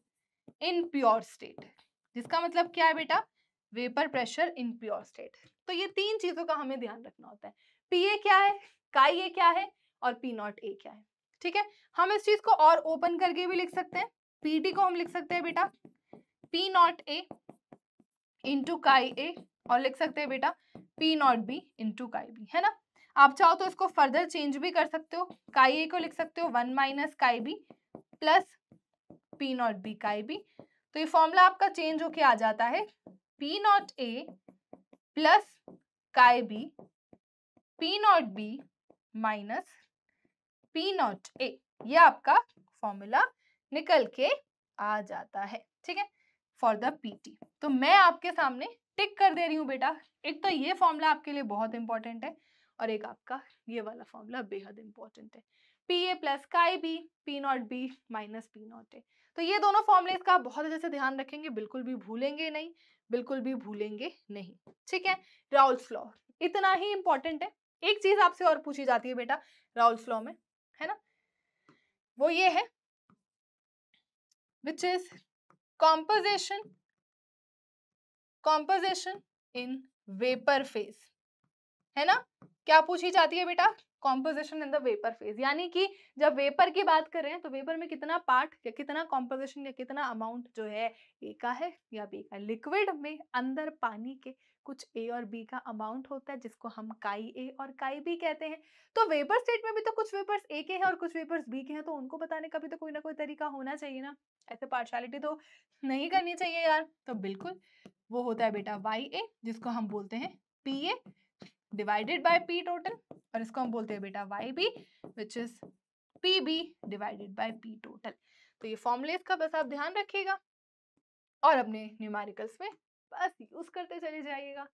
in pure state जिसका मतलब क्या है बेटा vapour pressure in pure state तो ये तीन चीजों का हमें ध्यान रखना होता है पी ए क्या है काई ए क्या है और पी नॉट ए क्या है ठीक है हम इस चीज को और ओपन करके भी लिख सकते हैं पीटी को हम लिख सकते हैं बेटा पी नॉट ए इंटू काई ए और लिख सकते हैं बेटा P naught B into chi B है ना आप चाहो तो इसको फर्दर चेंज भी कर सकते हो काई ए को लिख सकते हो one minus chi B plus P naught B chi B तो ये फॉर्मूला आपका चेंज होके आ जाता है P naught A plus chi B P naught B minus P naught A ये आपका फॉर्मूला निकल के आ जाता है ठीक है फॉर द पीटी तो मैं आपके सामने टिक कर दे रही हूँ बेटा एक तो ये फॉर्मूला आपके लिए बहुत इंपॉर्टेंट है और एक आपका ये वाला फॉर्मूला बेहद इंपॉर्टेंट है P A plus chi B P naught B minus P naught A तो ये दोनों फॉर्मूले इसका आप बहुत अच्छे से ध्यान रखेंगे बिल्कुल भी भूलेंगे नहीं बिल्कुल भी भूलेंगे नहीं ठीक है राउल्स लॉ इतना ही इंपॉर्टेंट है एक चीज आपसे और पूछी जाती है बेटा राउल्स लॉ में है ना वो ये है which is composition composition in vapour phase है ना क्या पूछी जाती है बेटा composition in the vapour phase यानी कि जब वेपर की बात कर रहे हैं तो वेपर में कितना पार्ट या कितना कॉम्पोजिशन या कितना अमाउंट जो है ए का है या बी का लिक्विड में अंदर पानी के कुछ ए और बी का अमाउंट होता है जिसको हम काई ए और काई बी कहते हैं तो वेपर स्टेट में भी तो कुछ वेपर्स ए के हैं और कुछ वेपर्स बी के हैं तो उनको बताने का भी तो कोई ना कोई तरीका होना चाहिए ना ऐसे पार्शलिटी तो नहीं करनी चाहिए यार तो बिल्कुल वो होता है बेटा वाई ए जिसको हम बोलते हैं P A divided by P total और इसको हम बोलते हैं बेटा Y B which is P B divided by P total तो ये फॉर्मूले का बस आप ध्यान रखिएगा और अपने न्यूमेरिकल्स में बस यूज करते चले जाइएगा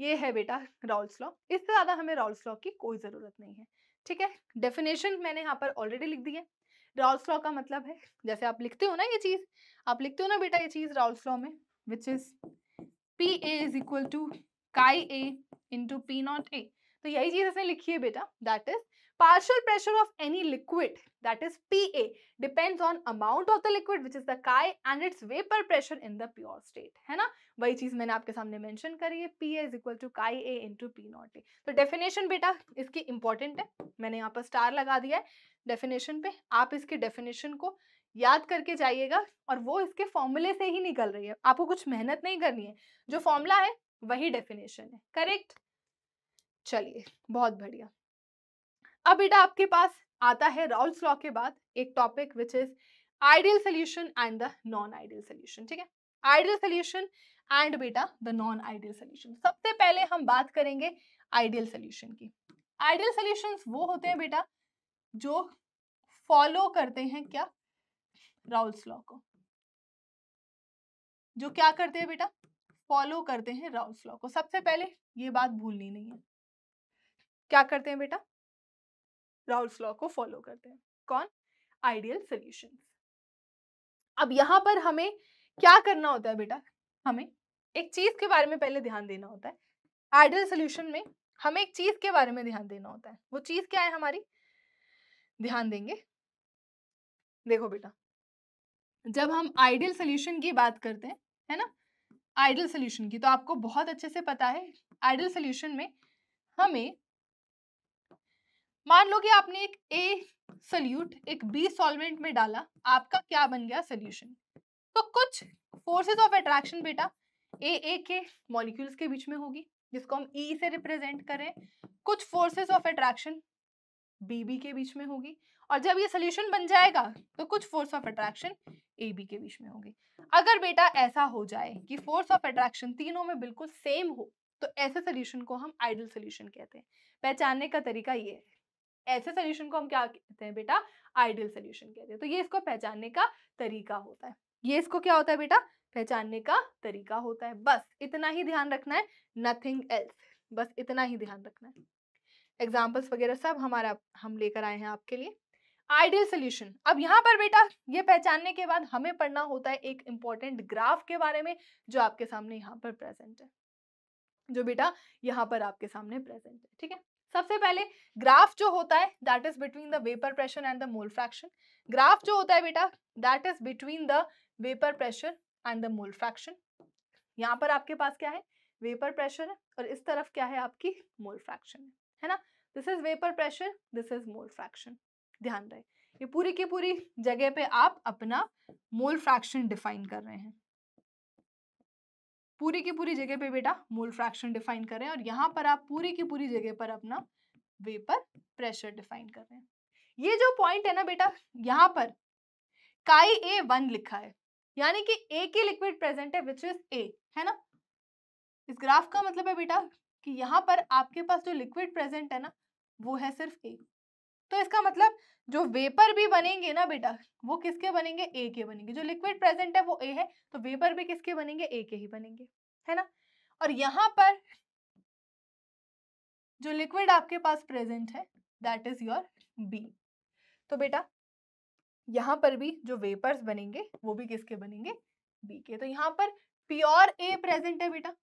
ये है बेटा रॉल्स लॉ इससे ज़्यादा हमें रॉल्स लॉ की कोई ज़रूरत नहीं है ठीक है डेफिनेशन मैंने यहाँ पर ऑलरेडी लिख दी है रॉल्स लॉ का मतलब है जैसे आप लिखते हो ना ये चीज़ आप लिखते हो ना बेटा ये चीज़ रॉल्स लॉ में which is P A is equal to chi A into P naught A तो यही चीज इसने लिखी है बेटा that is pressure of any liquid that is P A depends on amount of the liquid which is the chi and its vapour pressure in the pure state है ना वही चीज मैंने आपके सामने मेंशन करी है ए is equal to chi A into P naught A तो डेफिनेशन बेटा इसकी इंपॉर्टेंट है मैंने यहाँ पर स्टार लगा दिया है डेफिनेशन पे आप इसके डेफिनेशन को याद करके जाइएगा और वो इसके फॉर्मूले से ही निकल रही है आपको कुछ मेहनत नहीं करनी है जो फॉर्मूला है वही डेफिनेशन है करेक्ट चलिए बहुत बढ़िया अब बेटा आपके पास आता है राउल्स लॉ के बाद एक topic which is ideal solution and the non ideal solution ठीक है आइडियल सोल्यूशन एंड बेटा द नॉन आइडियल सोल्यूशन सबसे पहले हम बात करेंगे आइडियल सोल्यूशन की आइडियल सोल्यूशन वो होते हैं बेटा जो फॉलो करते हैं क्या राउल्स लॉ को जो क्या करते हैं बेटा फॉलो करते हैं राउल्स लॉ को सबसे पहले ये बात भूलनी नहीं है क्या करते हैं बेटा राउल्स लॉ को फॉलो करते हैं कौन आइडियल सोल्यूशन अब यहाँ पर हमें क्या करना होता है बेटा हमें एक चीज के बारे में पहले ध्यान देना होता है आइडियल सोल्यूशन में हमें एक चीज के बारे में ध्यान देना होता है वो चीज क्या है हमारी ध्यान देंगे देखो बेटा जब हम आइडियल सोल्यूशन की बात करते हैं है ना आइडल सोल्यूशन की तो आपको बहुत अच्छे से पता है आइडल सोल्यूशन में हमें मान लो कि आपने एक ए सोल्यूट एक बी सॉल्वेंट में डाला आपका क्या बन गया सोल्यूशन तो कुछ फोर्सेस ऑफ अट्रैक्शन बेटा ए ए के मॉलिक्यूल्स के बीच में होगी जिसको हम ई e से रिप्रेजेंट करें कुछ forces of attraction B B के बीच में होगी और जब ये सोल्यूशन बन जाएगा तो कुछ force of attraction A B के बीच में होगी अगर बेटा ऐसा हो जाए कि फोर्स ऑफ अट्रैक्शन तीनों में बिल्कुल सेम हो तो ऐसे सोल्यूशन को हम आइडल सोल्यूशन कहते हैं पहचानने का तरीका ये है ऐसे सोल्यूशन को हम क्या कहते हैं बेटा आइडियल सोल्यूशन कहते हैं तो ये इसको पहचानने का तरीका होता है ये इसको क्या होता है बेटा पहचानने का तरीका होता है बस इतना ही ध्यान रखना है नथिंग एल्स बस इतना ही ध्यान रखना है एग्जाम्पल्स वगैरह सब हमारा हम लेकर आए हैं आपके लिए आइडियल सोल्यूशन अब यहाँ पर बेटा ये पहचानने के बाद हमें पढ़ना होता है एक इंपॉर्टेंट ग्राफ के बारे में जो आपके सामने यहाँ पर प्रेजेंट है जो बेटा यहाँ पर आपके सामने प्रेजेंट है ठीक है सबसे पहले ग्राफ जो होता है that is between the vapour pressure and the mole fraction graph जो होता है बेटा that is between the vapour pressure and the mole fraction यहाँ पर आपके पास क्या है वेपर प्रेशर है और इस तरफ क्या है आपकी मोल फ्रैक्शन है ना this is vapour pressure this is mole fraction ध्यान रहे ये पूरी की पूरी जगह पे आप अपना मोल फ्रैक्शन डिफाइन कर रहे हैं पूरी की पूरी जगह पे बेटा मोल फ्रैक्शन डिफाइन कर रहे हैं और यहाँ पर आप पूरी की पूरी जगह पर अपना वेपर प्रेशर डिफाइन कर रहे हैं ये जो पॉइंट है ना बेटा यहाँ पर काई ए वन लिखा है यानी कि ए की लिक्विड प्रेजेंट है विच इज ए है ना इस ग्राफ का मतलब है बेटा कि यहाँ पर आपके पास जो लिक्विड प्रेजेंट है ना वो है सिर्फ ए तो इसका मतलब जो वेपर भी बनेंगे ना बेटा वो किसके बनेंगे ए के बनेंगे जो लिक्विड प्रेजेंट है वो ए है तो वेपर भी किसके बनेंगे ए के ही बनेंगे है ना और यहाँ पर जो लिक्विड आपके पास प्रेजेंट है दैट इज योर बी तो बेटा यहाँ पर भी जो वेपर्स बनेंगे वो भी किसके बनेंगे बी के तो यहाँ पर प्योर ए प्रेजेंट है बेटा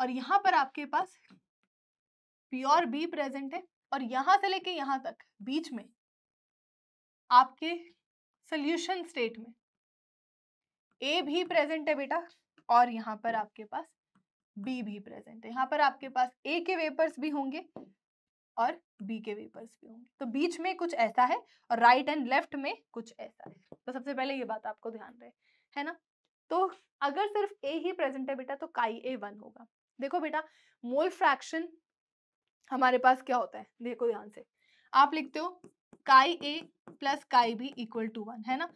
और यहाँ पर आपके पास प्योर बी प्रेजेंट है और यहां से लेके यहां तक बीच में आपके सोल्यूशन स्टेट में ए भी प्रेजेंट है बेटा और यहां पर आपके पास बी भी प्रेजेंट है यहां पर आपके पास ए के वेपर्स भी होंगे और बी के वेपर्स भी होंगे तो बीच में कुछ ऐसा है और राइट एंड लेफ्ट में कुछ ऐसा है तो सबसे पहले ये बात आपको ध्यान रहे है ना तो अगर सिर्फ ए ही प्रेजेंट है बेटा तो काई ए वन होगा देखो बेटा मोल फ्रैक्शन हमारे पास क्या होता है देखो ध्यान से आप लिखते हो chi A plus chi B equal to one है ना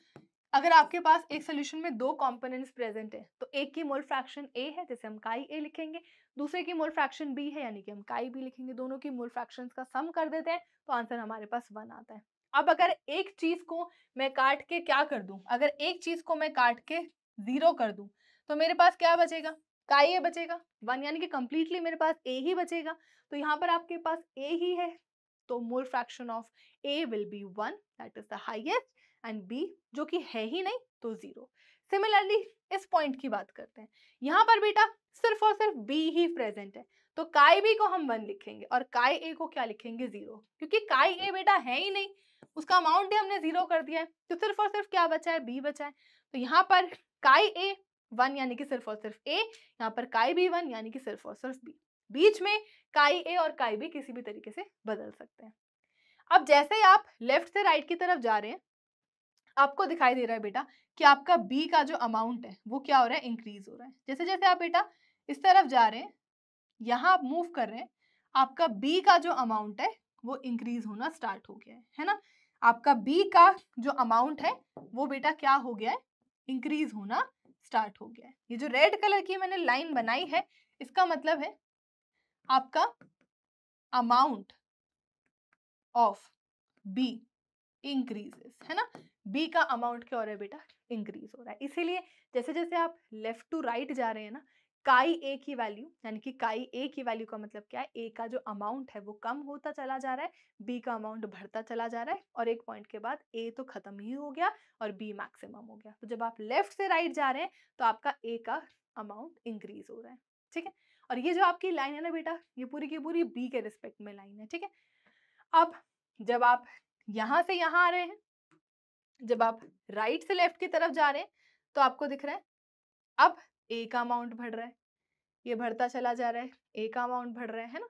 अगर आपके पास एक सोल्यूशन में दो कॉम्पोनेंट्स प्रेजेंट है तो एक की मोल फ्रैक्शन ए है जैसे हम काई ए लिखेंगे दूसरे की मोल फ्रैक्शन बी है यानी कि हम काई बी लिखेंगे दोनों की मोल फ्रैक्शन का सम कर देते हैं तो आंसर हमारे पास वन आता है अब अगर एक चीज को मैं काट के क्या कर दूं अगर एक चीज को मैं काट के जीरो कर दूं तो मेरे पास क्या बचेगा का ये बचेगा वन यानी कि कंप्लीटली मेरे पास ए ही बचेगा तो यहाँ पर आपके पास ए ही है तो mole fraction of A will be one that is the highest and B जो कि है ही नहीं तो जीरो सिमिलरली इस पॉइंट की बात करते हैं यहाँ पर बेटा सिर्फ और सिर्फ बी ही प्रेजेंट है तो काय बी को हम वन लिखेंगे और काय ए को क्या लिखेंगे जीरो क्योंकि काय ए बेटा है ही नहीं उसका अमाउंट भी हमने जीरो कर दिया है तो सिर्फ और सिर्फ क्या बचा है बी बचा है तो यहाँ पर काय ए वन यानी कि सिर्फ और सिर्फ ए यहाँ पर काई बी वन यानी कि सिर्फ और सिर्फ बी बीच में काई ए और काई बी किसी भी तरीके से बदल सकते हैं अब जैसे ही आप लेफ्ट से राइट की तरफ जा रहे हैं आपको दिखाई दे रहा है बेटा कि आपका बी का जो अमाउंट है वो क्या हो रहा है इंक्रीज हो रहा है जैसे जैसे आप बेटा इस तरफ जा रहे हैं यहाँ आप मूव कर रहे हैं आपका बी का जो अमाउंट है वो इंक्रीज होना स्टार्ट हो गया है है ना आपका बी का जो अमाउंट है वो बेटा क्या हो गया है इंक्रीज होना स्टार्ट हो गया है ये जो रेड कलर की मैंने लाइन बनाई है इसका मतलब है आपका अमाउंट ऑफ बी इंक्रीजेस है ना बी का अमाउंट क्या हो रहा है बेटा इंक्रीज हो रहा है इसीलिए जैसे जैसे आप लेफ्ट टू राइट जा रहे हैं ना काई ए की वैल्यू यानी कि काई ए की वैल्यू का मतलब क्या है ए का जो अमाउंट है वो कम होता चला जा रहा है बी का अमाउंट बढ़ता चला जा रहा है और एक पॉइंट के बाद ए तो खत्म ही हो गया और बी मैक्सिमम हो गया तो जब आप लेफ्ट से राइट जा रहे हैं तो आपका ए का अमाउंट इंक्रीज हो रहा है ठीक है और ये जो आपकी लाइन है ना बेटा ये पूरी की पूरी बी के रिस्पेक्ट में लाइन है ठीक है अब जब आप यहां से यहां आ रहे हैं जब आप राइट से लेफ्ट की तरफ जा रहे हैं तो आपको दिख रहा है अब ए का अमाउंट बढ़ रहा है ये बढ़ता चला जा रहा है ए का अमाउंट बढ़ रहा है है ना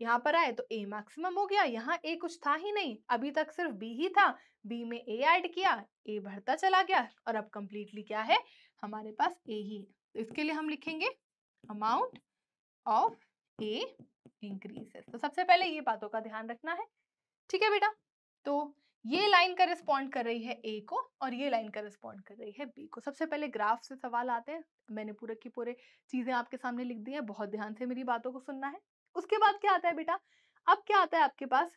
यहाँ पर आए तो ए मैक्सिमम हो गया यहाँ ए कुछ था ही नहीं अभी तक सिर्फ बी ही था बी में ए ऐड किया ए बढ़ता चला गया और अब कंप्लीटली क्या है हमारे पास ए ही है तो इसके लिए हम लिखेंगे अमाउंट ऑफ ए इंक्रीजेस तो सबसे पहले ये बातों का ध्यान रखना है ठीक है बेटा तो ये लाइन करस्पॉन्ड कर रही है ए को और ये लाइन रिस्पॉन्ड कर रही है बी को सबसे पहले ग्राफ से सवाल आते हैं मैंने पूरे की पूरे चीज़ें आपके सामने लिख दी हैं बहुत ध्यान से मेरी बातों को सुनना है उसके बाद क्या आता है बेटा अब क्या आता है आपके पास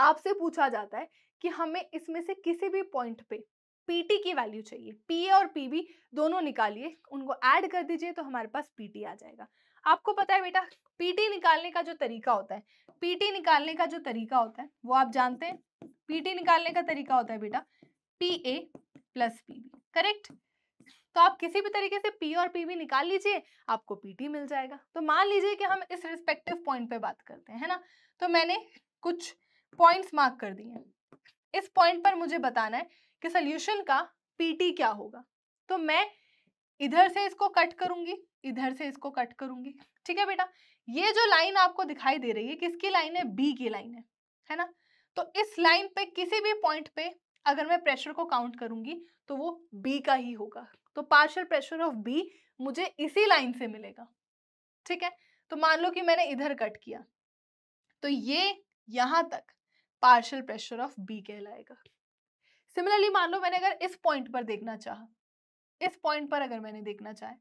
आपसे पूछा जाता है कि हमें इसमें से किसी भी पॉइंट पे पीटी की वैल्यू चाहिए ए और बी दोनों निकालिए उनको ऐड कर दीजिए तो हमारे पास पीटी आ जाएगा आपको पता है बेटा पीटी निकालने का जो तरीका होता है पीटी निकालने का जो तरीका होता है वो आप जानते हैं पीटी निकालने का तरीका होता है बेटा P A plus P correct तो आप किसी भी तरीके से पी और पीबी निकाल लीजिए आपको पीटी मिल जाएगा तो मान लीजिए कि हम इस रिस्पेक्टिव पॉइंट पे बात करते हैं ना तो मैंने कुछ पॉइंट्स मार्क कर दिए इस पॉइंट पर मुझे बताना है कि सोल्यूशन का पीटी क्या होगा तो मैं इधर से इसको कट करूंगी इधर से इसको कट करूंगी ठीक है बेटा ये जो लाइन आपको दिखाई दे रही है किसकी लाइन है बी की लाइन है है ना तो इस लाइन पे किसी भी पॉइंट पे अगर मैं प्रेशर को काउंट करूंगी तो वो बी का ही होगा तो पार्शियल प्रेशर ऑफ बी मुझे इसी लाइन से मिलेगा ठीक है तो मान लो कि मैंने इधर कट किया तो ये यहां तक पार्शियल प्रेशर ऑफ बी कहलाएगा सिमिलरली मान लो मैंने अगर इस पॉइंट पर देखना चाह इस पॉइंट पर अगर मैंने देखना चाहे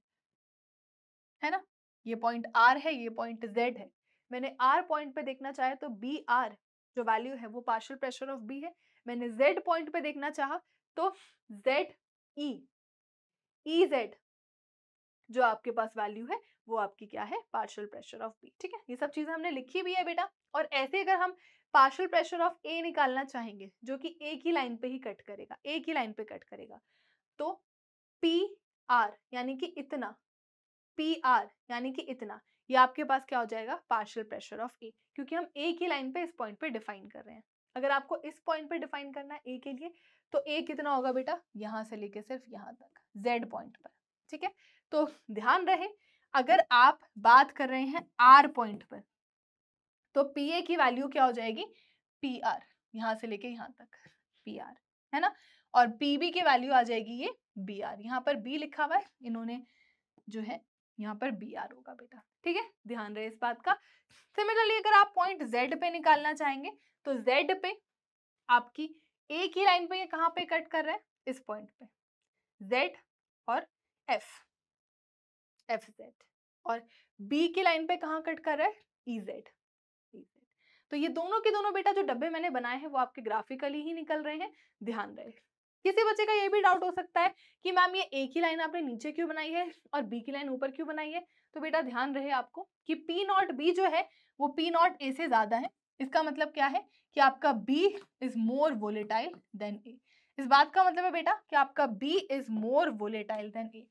है ना ये पॉइंट आर है ये पॉइंट जेड है मैंने आर पॉइंट पे देखना चाहे तो बी आर जो वैल्यू है वो पार्शियल प्रेशर ऑफ बी है मैंने जेड पॉइंट पे देखना चाहा तो जेड ई ई जेड जो आपके पास वैल्यू है वो आपकी क्या है पार्शियल प्रेशर ऑफ बी ठीक है ये सब चीजें हमने लिखी भी है बेटा और ऐसे अगर हम पार्शियल प्रेशर ऑफ ए निकालना चाहेंगे जो कि एक ही लाइन पे ही कट करेगा एक ही लाइन पे कट करेगा तो पी आर यानी कि इतना पी आर यानी कि इतना या आपके पास क्या हो जाएगा पार्शियल प्रेशर ऑफ ए क्योंकि हम ए की लाइन पे इस पॉइंट पे डिफाइन कर रहे हैं अगर आपको इस पॉइंट पे डिफाइन करना है ए के लिए तो ए कितना होगा बेटा यहाँ से लेके सिर्फ यहाँ तक जेड पॉइंट पर ठीक है तो ध्यान रहे अगर आप बात कर रहे हैं आर पॉइंट पर तो पी ए की वैल्यू क्या हो जाएगी पी आर यहाँ से लेके यहाँ तक पी आर है ना और पी बी की वैल्यू आ जाएगी ये बी आर यहाँ पर बी लिखा हुआ है इन्होंने जो है यहाँ पर बी आर होगा बेटा ठीक है ध्यान रहे इस बात का सिमिलरली अगर आप पॉइंट जेड पे निकालना चाहेंगे तो जेड पे आपकी एक ही लाइन पे ये कहाँ पे कट कर रहे हैं इस पॉइंट पे जेड और एफ एफ जेड और बी की लाइन पे कहाँ कट कर रहा है ई जेड e e तो ये दोनों के दोनों बेटा जो डब्बे मैंने बनाए हैं वो आपके ग्राफिकली ही निकल रहे हैं ध्यान रहे किसी बच्चे का ये भी डाउट हो सकता है कि मैम ये ए की लाइन आपने नीचे क्यों बनाई है और बी की लाइन ऊपर क्यों बनाई है तो बेटा ध्यान रहे आपको कि पी नॉट बी जो है वो पी नॉट ए से ज़्यादा है इसका मतलब क्या है कि आपका B is more volatile than A इस बात का मतलब है बेटा कि आपका B is more volatile than A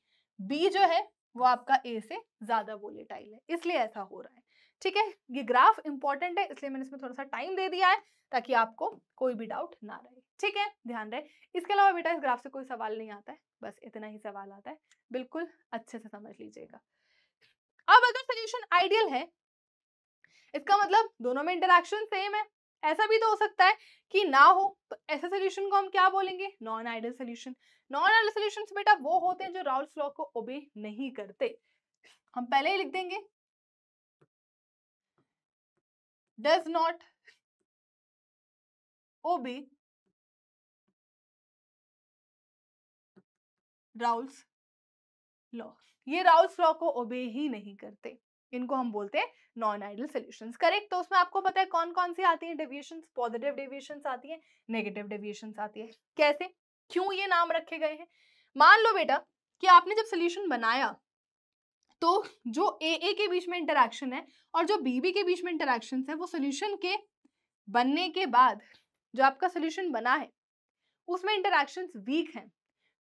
B जो है वो आपका ए से ज़्यादा वोलेटाइल है इसलिए ऐसा हो रहा है ठीक है ये ग्राफ इंपॉर्टेंट है इसलिए मैंने इसमें थोड़ा सा टाइम दे दिया है ताकि आपको कोई भी डाउट ना रहे ठीक है ध्यान रहे इसके अलावा बेटा इस ग्राफ से कोई सवाल नहीं आता है बस इतना ही सवाल आता है बिल्कुल अच्छे से समझ लीजिएगा अब अगर सोल्यूशन आइडियल है इसका मतलब दोनों में इंटरेक्शन सेम है ऐसा भी तो हो सकता है कि ना हो तो ऐसे सोल्यूशन को हम क्या बोलेंगे non ideal solution non ideal solution बेटा वो होते हैं जो राउल लॉ को ओबे नहीं करते हम पहले ही लिख देंगे does not OB Raoult's law ये राउल्स लॉ को ओबे ही नहीं करते इनको हम बोलते हैं नॉन आइडल सोल्यूशन करेक्ट तो उसमें आपको पता है कौन कौन सी आती है डेविएशन पॉजिटिव डेविएशन आती है नेगेटिव डेविएशन आती है कैसे क्यों ये नाम रखे गए हैं मान लो बेटा कि आपने जब सोल्यूशन बनाया तो जो ए ए के बीच में इंटरेक्शन है और जो बी बी के बीच में इंटरेक्शन है वो सोल्यूशन के बनने के बाद जो आपका सोल्यूशन बना है उसमें इंटरेक्शन वीक हैं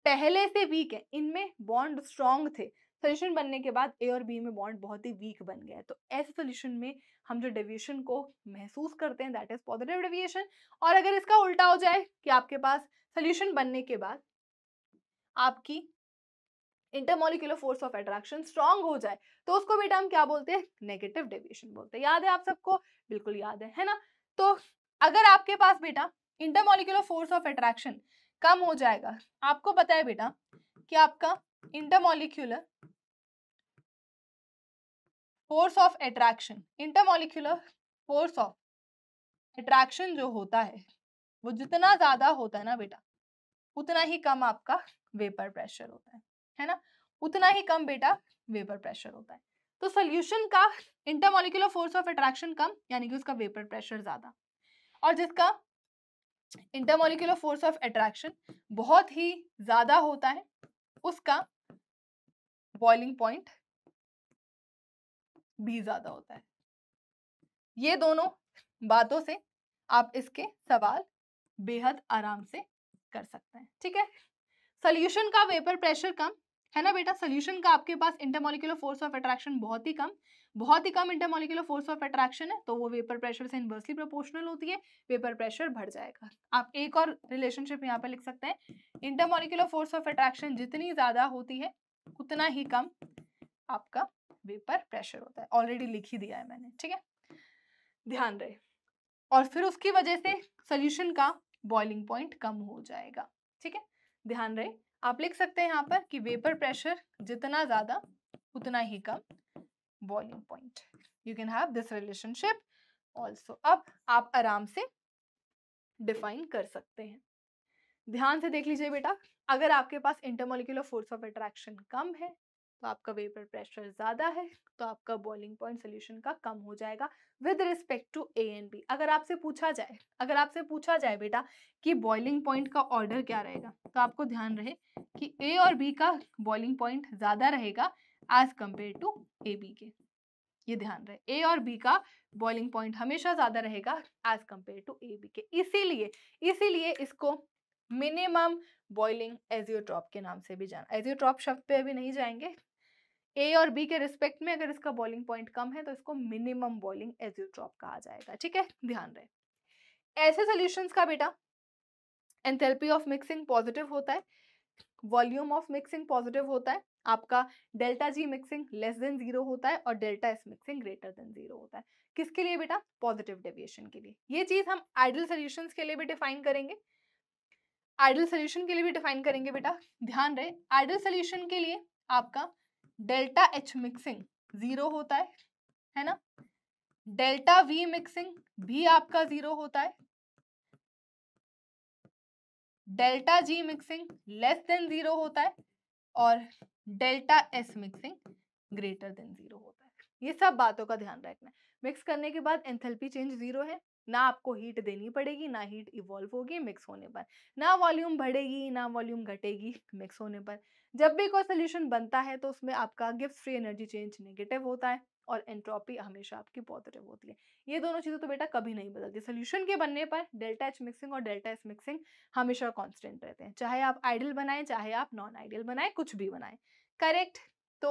पहले से वीक है इनमें बॉन्ड स्ट्रांग थे सोल्यूशन बनने के बाद ए और बी में बॉन्ड बहुत ही वीक बन गया तो ऐसे सोल्यूशन में हम जो डेविएशन को महसूस करते हैं दैट इज पॉजिटिव डेविएशन और अगर इसका उल्टा हो जाए कि आपके पास सोल्यूशन बनने के बाद आपकी intermolecular force of attraction strong हो जाए तो उसको बेटा तो हम क्या बोलते हैं नेगेटिव डेविएशन बोलते हैं याद है आप सबको बिल्कुल याद है है ना तो अगर आपके पास बेटा इंटरमोलिकुलर फोर्स ऑफ अट्रैक्शन कम हो जाएगा आपको पता है बेटा कि आपका intermolecular force of attraction intermolecular force of attraction जो होता है वो जितना ज्यादा होता है ना बेटा उतना ही कम आपका वेपर प्रेशर होता है है ना उतना ही कम बेटा वेपर प्रेशर होता है तो सोल्यूशन का इंटरमोलिकुलर फोर्स ऑफ अट्रैक्शन कम यानी कि उसका वेपर प्रेशर ज्यादा और जिसका इंटरमोलिकुलर फोर्स ऑफ अट्रैक्शन बहुत ही ज्यादा होता है उसका बॉइलिंग पॉइंट भी ज्यादा होता है ये दोनों बातों से आप इसके सवाल बेहद आराम से कर सकते हैं ठीक है सोल्यूशन का वेपर प्रेशर कम है ना बेटा सोल्यूशन का आपके पास इंटरमोलिकुलर फोर्स ऑफ अट्रैक्शन बहुत ही कम बहुत ही कम इंटरमोलिकुलर फोर्स ऑफ अट्रैक्शन है तो वो वेपर प्रेशर से इन्वर्सली प्रोपोर्शनल होती है वेपर प्रेशर बढ़ जाएगा आप एक और रिलेशनशिप यहाँ पर लिख सकते हैं इंटरमोलिकुलर फोर्स ऑफ अट्रैक्शन जितनी ज़्यादा होती है उतना ही कम आपका वेपर प्रेशर होता है ऑलरेडी लिख ही दिया है मैंने ठीक है ध्यान रहे और फिर उसकी वजह से सोल्यूशन का बॉइलिंग पॉइंट कम हो जाएगा ठीक है ध्यान रहे आप लिख सकते हैं यहाँ पर कि वेपर प्रेशर जितना ज़्यादा उतना ही कम volume point you can have this relationship also अब आप आराम से डिफाइन कर सकते हैं ध्यान से देख लीजिए बेटा अगर आपके पास इंटरमोलिकुलर फोर्स ऑफ अट्रैक्शन कम है तो आपका वेपर प्रेशर ज़्यादा है तो आपका बॉइलिंग पॉइंट सॉल्यूशन का कम हो जाएगा with respect to A and B अगर आपसे पूछा जाए अगर आपसे पूछा जाए बेटा कि बॉइलिंग पॉइंट का ऑर्डर क्या रहेगा तो आपको ध्यान रहे कि ए और बी का बॉइलिंग पॉइंट ज़्यादा रहेगा as compared to A B के ये ध्यान रहे ए और बी का बॉइलिंग पॉइंट हमेशा ज़्यादा रहेगा as compared to A B के इसीलिए इसीलिए इसको मिनिमम बॉइलिंग एजियोट्रॉप के नाम से भी जाना एजियोट्रॉप शब्द पे अभी नहीं जाएंगे ए और बी के रिस्पेक्ट में अगर इसका बॉइलिंग पॉइंट कम है तो इसको मिनिमम बॉइलिंग एजियोट्रॉप कहा जाएगा ठीक है ध्यान रहे ऐसे सोल्यूशन का बेटा एंथेल्पी ऑफ मिक्सिंग पॉजिटिव होता है वॉल्यूम ऑफ मिक्सिंग पॉजिटिव होता है आपका delta G mixing less than zero होता है और delta S mixing greater than zero होता है किसके लिए बेटा पॉजिटिव डेविएशन के लिए ये चीज हम आइडल सोल्यूशन के लिए भी डिफाइन करेंगे आइडल सोल्यूशन के लिए भी डिफाइन करेंगे बेटा ध्यान रहे आइडल सोल्यूशन के लिए आपका डेल्टा एच मिक्सिंग जीरो होता है है ना डेल्टा वी मिक्सिंग भी आपका जीरो होता है delta G mixing less than zero होता है और delta S mixing greater than zero होता है ये सब बातों का ध्यान रखना है मिक्स करने के बाद एंथेल्पी चेंज जीरो है ना आपको हीट देनी पड़ेगी ना हीट इवॉल्व होगी मिक्स होने पर ना वॉल्यूम बढ़ेगी ना वॉल्यूम घटेगी मिक्स होने पर जब भी कोई सोल्यूशन बनता है तो उसमें आपका गिफ्ट फ्री एनर्जी चेंज नेगेटिव होता है और एंट्रोपी हमेशा आपकी पॉजिटिव होती है ये दोनों चीज़ें तो बेटा कभी नहीं बदलती सोल्यूशन के बनने पर डेल्टा एच मिक्सिंग और डेल्टा एस मिक्सिंग हमेशा कॉन्स्टेंट रहते हैं चाहे आप आइडियल बनाएं चाहे आप नॉन आइडियल बनाएं कुछ भी बनाएं करेक्ट तो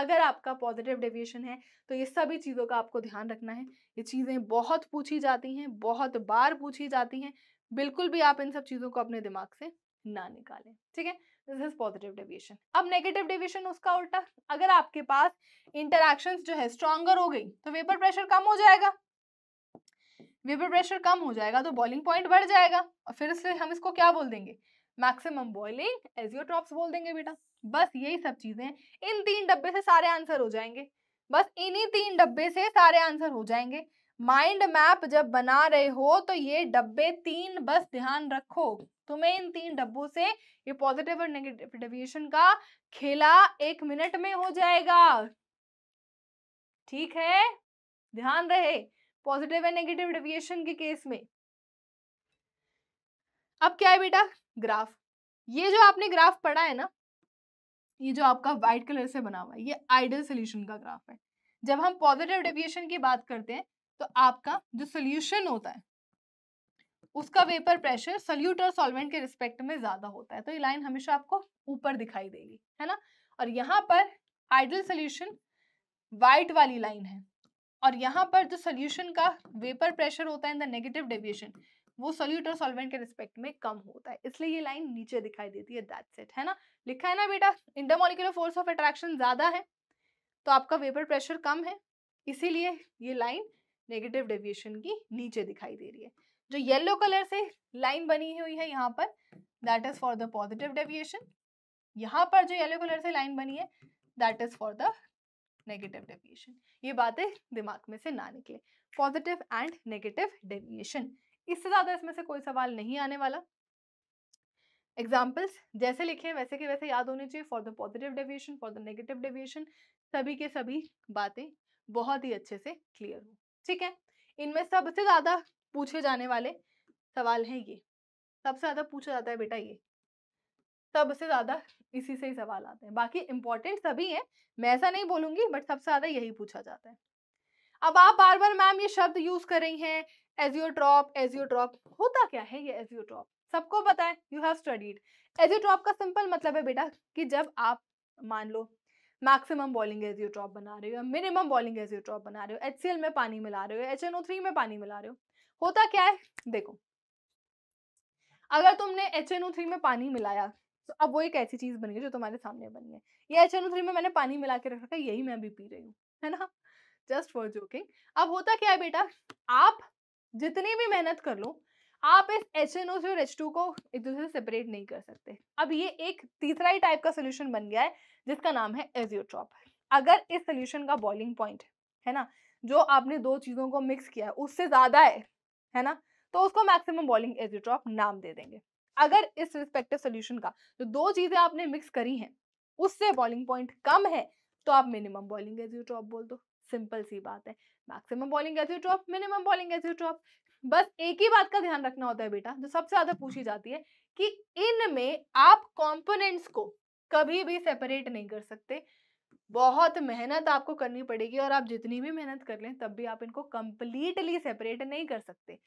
अगर आपका पॉजिटिव डेविएशन है तो ये सभी चीज़ों का आपको ध्यान रखना है ये चीज़ें बहुत पूछी जाती हैं बहुत बार पूछी जाती हैं बिल्कुल भी आप इन सब चीज़ों को अपने दिमाग से ना निकालें ठीक है दिस इज पॉजिटिव डेविएशन अब नेगेटिव डेविएशन उसका उल्टा अगर आपके पास इंटरक्शंस जो है स्ट्रॉन्गर हो गई तो वेपर प्रेशर कम हो जाएगा वेपर प्रेशर कम हो जाएगा तो बॉलिंग पॉइंट बढ़ जाएगा और फिर से हम इसको क्या बोल देंगे मैक्सिमम बॉइलिंग एजियोट्रॉप्स बोल देंगे बेटा बस यही सब चीजें इन तीन डब्बे से सारे आंसर हो जाएंगे बस इन्हीं तीन डब्बे से सारे आंसर हो जाएंगे माइंड मैप जब बना रहे हो तो ये डब्बे तीन बस ध्यान रखो तुम्हें इन तीन डब्बों से ये पॉजिटिव और नेगेटिव डेविएशन का खेला एक मिनट में हो जाएगा ठीक है ध्यान रहे पॉजिटिव एंड नेगेटिव डेविएशन के केस में अब क्या है बेटा ग्राफ ये जो आपने ग्राफ पढ़ा है ना ये जो आपका व्हाइट कलर से बना हुआ है ये आइडियल सोल्यूशन का ग्राफ है जब हम पॉजिटिव डेविएशन की बात करते हैं तो आपका जो सोल्यूशन होता है उसका वेपर प्रेशर सोल्यूट और सॉल्वेंट के रिस्पेक्ट में ज्यादा होता है तो ये लाइन हमेशा आपको ऊपर दिखाई देगी है ना और यहाँ पर आइडल सोल्यूशन वाइट वाली लाइन है और यहाँ पर जो सोल्यूशन का वेपर प्रेशर होता है इन द नेगेटिव डेविएशन वो सोल्यूट और सॉल्वेंट के रिस्पेक्ट में कम होता है इसलिए ये लाइन नीचे दिखाई देती है दैट्स इट है ना लिखा है ना बेटा इंटरमोलिकुलर फोर्स ऑफ अट्रैक्शन ज्यादा है तो आपका वेपर प्रेशर कम है इसीलिए ये लाइन नेगेटिव डेविएशन की नीचे दिखाई दे रही है जो येलो कलर से लाइन बनी हुई है यहाँ पर that is for the positive deviation यहाँ पर जो येलो कलर से लाइन बनी है that is for the negative deviation ये बातें दिमाग में से ना निकले पॉजिटिव एंड नेगेटिव डेविएशन इससे ज़्यादा इसमें से कोई सवाल नहीं आने वाला एग्जाम्पल्स जैसे लिखे वैसे के वैसे याद होने चाहिए for the positive deviation for the negative deviation सभी के सभी बातें बहुत ही अच्छे से क्लियर हो ठीक है इनमें सबसे ज़्यादा पूछे जाने वाले सवाल हैं ये सबसे ज़्यादा पूछा जाता है बेटा ये सबसे ज़्यादा इसी से ही सवाल आते हैं बाकी इंपॉर्टेंट सभी हैं मैं ऐसा नहीं बोलूंगी बट सबसे ज़्यादा यही पूछा जाता है अब आप बार बार मैम ये शब्द यूज़ कर रही हैं एजियोट्रॉप एजियोट्रॉप होता क्या है ये एजियोट्रॉप सबको बताए यू हैव स्टडीड एजियोट्रॉप का सिंपल मतलब है बेटा कि जब आप मान लो मैक्सिमम बॉलिंग एजियोट्रॉप बना रहे हो या मिनिमम बॉलिंग एजियोट्रॉप बना रहे हो एच में पानी मिला रहे हो एच में पानी मिला रहे हो होता क्या है देखो अगर तुमने एच में पानी मिलाया तो अब वो एक ऐसी चीज़ बनी है जो तुम्हारे सामने बनी है ये एच में मैंने पानी मिला के रख रखा यही मैं अभी पी रही हूँ है ना जस्ट फॉर जोकिंग अब होता क्या है बेटा आप जितनी भी मेहनत कर लो आप इस एच एन ओ से और एच टू को एक दूसरे से सेपरेट नहीं कर सकते अब ये एक तीसरा ही टाइप का सोल्यूशन बन गया है जिसका नाम है एजियोट्रॉप अगर इस सोल्यूशन का बॉइलिंग पॉइंट है ना जो आपने दो चीज़ों को मिक्स किया है उससे ज़्यादा है है ना तो उसको मैक्सिमम बॉइलिंग एजियोट्रॉप नाम दे देंगे अगर इस रिस्पेक्टिव सोल्यूशन का जो दो चीज़ें आपने मिक्स करी हैं उससे बॉइलिंग पॉइंट कम है तो आप मिनिमम बॉइलिंग एजियोट्रॉप बोल दो सिंपल सी बात है maximum boiling drop minimum boiling drop बस एक ही बात का ध्यान रखना होता है बेटा जो सबसे ज्यादा हाँ। पूछी जाती है कि इनमें आप कॉम्पोनेंट्स को कभी भी सेपरेट नहीं कर सकते बहुत मेहनत आपको करनी पड़ेगी और आप जितनी भी मेहनत कर लें तब भी आप इनको कंप्लीटली सेपरेट नहीं कर सकते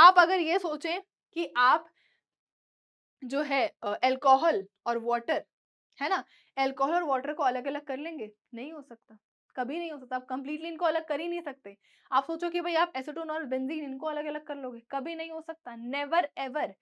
आप अगर ये सोचें कि आप जो है एल्कोहल और वाटर है ना एल्कोहल और वाटर को अलग अलग कर लेंगे नहीं हो सकता कभी नहीं हो सकता आप कंप्लीटली इनको अलग कर ही नहीं सकते आप सोचो कि भाई आप एसिटोन और बेंजीन इनको अलग अलग कर लोगे कभी नहीं हो सकता नेवर एवर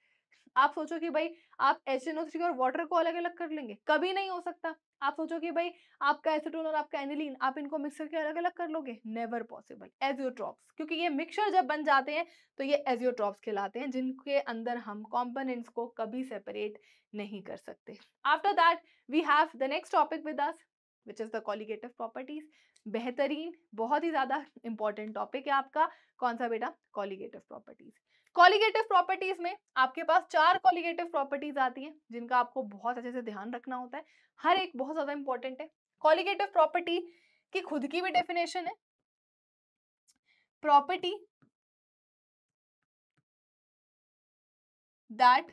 आप सोचो कि भाई आप एच और वाटर को अलग अलग कर लेंगे कभी नहीं हो सकता आप सोचो कि भाई आपका एसिटोन और आपका एनिलीन आप इनको मिक्स करके अलग अलग कर लोगे नेवर पॉसिबल एजियोट्रॉप्स क्योंकि ये मिक्सचर जब बन जाते हैं तो ये एजियोट्रॉप्स खिलाते हैं जिनके अंदर हम कॉम्पोनेंट्स को कभी सेपरेट नहीं कर सकते after that we have the next topic with us which is the colligative properties बेहतरीन बहुत ही ज़्यादा इंपॉर्टेंट टॉपिक है आपका कौन सा बेटा कॉलिगेटिव प्रॉपर्टीज कॉलीगेटिव प्रॉपर्टीज में आपके पास चार कॉलिगेटिव प्रॉपर्टीज आती हैं जिनका आपको बहुत अच्छे से ध्यान रखना होता है हर एक बहुत ज़्यादा इंपॉर्टेंट है कॉलिगेटिव प्रॉपर्टी की खुद की भी डेफिनेशन है property that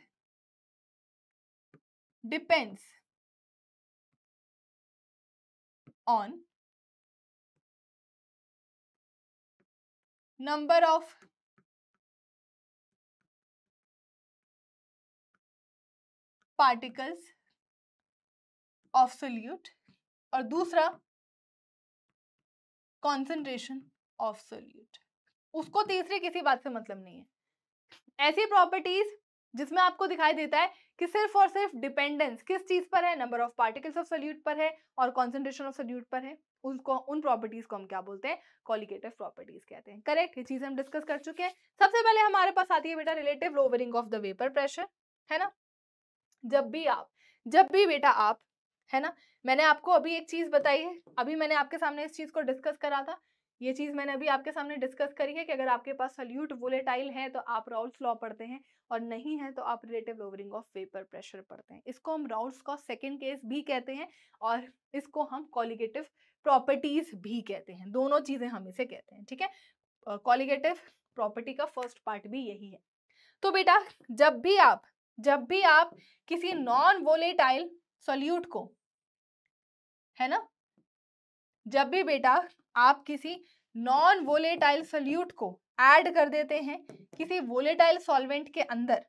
depends on number of particles of solute और दूसरा concentration of solute उसको तीसरी किसी बात से मतलब नहीं है ऐसी प्रॉपर्टीज जिसमें आपको दिखाई देता है कि सिर्फ और सिर्फ डिपेंडेंस किस चीज पर है number of particles of solute पर है और कॉन्सेंट्रेशन ऑफ सोल्यूट पर है उसको उन प्रॉपर्टीज को हम क्या बोलते हैं कॉलिकेटिव प्रॉपर्टीज कहते हैं करेक्ट ये चीज हम डिस्कस कर चुके हैं सबसे पहले हमारे पास आती है बेटा relative lowering of the vapour pressure है ना जब भी आप जब भी बेटा आप है ना मैंने आपको अभी एक चीज बताई है अभी मैंने आपके सामने इस चीज को डिस्कस करा था ये चीज़ मैंने अभी आपके सामने डिस्कस करी है कि अगर आपके पास सल्यूट वोलेटाइल है तो आप राउल्स लॉ पढ़ते हैं और नहीं है तो आप relative lowering of vapour pressure पढ़ते हैं इसको हम राउट्स का सेकेंड केस भी कहते हैं और इसको हम कॉलिगेटिव प्रॉपर्टीज भी कहते हैं दोनों चीज़ें हम इसे कहते हैं ठीक है कॉलिगेटिव प्रॉपर्टी का फर्स्ट पार्ट भी यही है तो बेटा जब भी आप जब भी आप किसी नॉन वोलेटाइल सोल्यूट को है ना जब भी बेटा आप किसी नॉन वोलेटाइल सोल्यूट को ऐड कर देते हैं किसी वोलेटाइल सॉल्वेंट के अंदर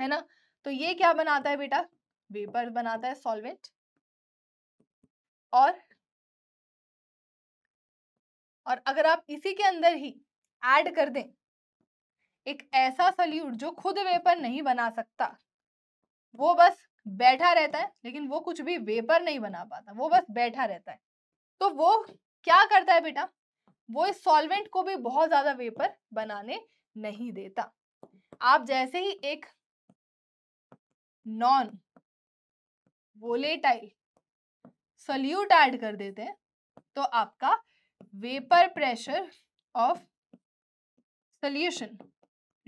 है ना तो ये क्या बनाता है बेटा वेपर बनाता है सॉल्वेंट और और अगर आप इसी के अंदर ही ऐड कर दें एक ऐसा सल्यूट जो खुद वेपर नहीं बना सकता वो बस बैठा रहता है लेकिन वो कुछ भी वेपर नहीं बना पाता वो बस बैठा रहता है तो वो क्या करता है बेटा वो इस सॉल्वेंट को भी बहुत ज्यादा वेपर बनाने नहीं देता आप जैसे ही एक नॉन वोलेटाइल सल्यूट ऐड कर देते हैं तो आपका vapour pressure of solution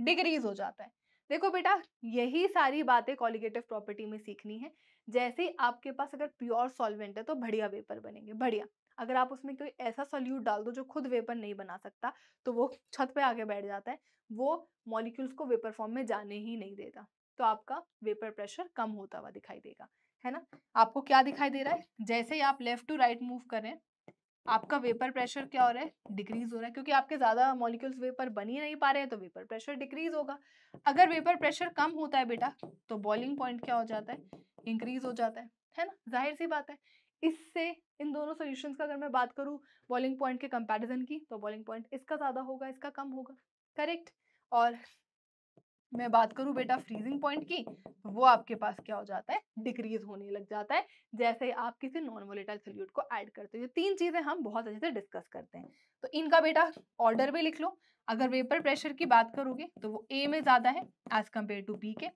decrease हो जाता है देखो बेटा यही सारी बातें कॉलिगेटिव प्रॉपर्टी में सीखनी है जैसे आपके पास अगर प्योर सॉल्वेंट है तो बढ़िया वेपर बनेंगे बढ़िया अगर आप उसमें कोई तो ऐसा सोल्यूट डाल दो जो खुद वेपर नहीं बना सकता तो वो छत पे आगे बैठ जाता है वो मॉलिक्यूल्स को वेपर फॉर्म में जाने ही नहीं देता तो आपका वेपर प्रेशर कम होता हुआ दिखाई देगा है ना आपको क्या दिखाई दे रहा है जैसे ही आप लेफ्ट टू राइट मूव करें आपका वेपर प्रेशर क्या हो रहा है डिक्रीज हो रहा है क्योंकि आपके ज़्यादा मॉलिक्यूल्स वेपर बन ही नहीं पा रहे हैं तो वेपर प्रेशर डिक्रीज होगा अगर वेपर प्रेशर कम होता है बेटा तो बॉइलिंग पॉइंट क्या हो जाता है इंक्रीज हो जाता है है ना जाहिर सी बात है इससे इन दोनों सोल्यूशन का अगर मैं बात करूँ बॉलिंग पॉइंट के कंपेरिजन की तो बॉलिंग पॉइंट इसका ज़्यादा होगा इसका कम होगा करेक्ट और मैं बात करूं बेटा फ्रीजिंग पॉइंट की तो वो आपके पास क्या हो जाता है डिक्रीज होने लग जाता है जैसे आप किसी नॉन वोलेटाइल सोल्यूट को ऐड करते हो तीन चीजें हम बहुत अच्छे से डिस्कस करते हैं तो इनका बेटा ऑर्डर भी लिख लो अगर वेपर प्रेशर की बात करोगे तो वो ए में ज्यादा है एज कम्पेयर टू बी के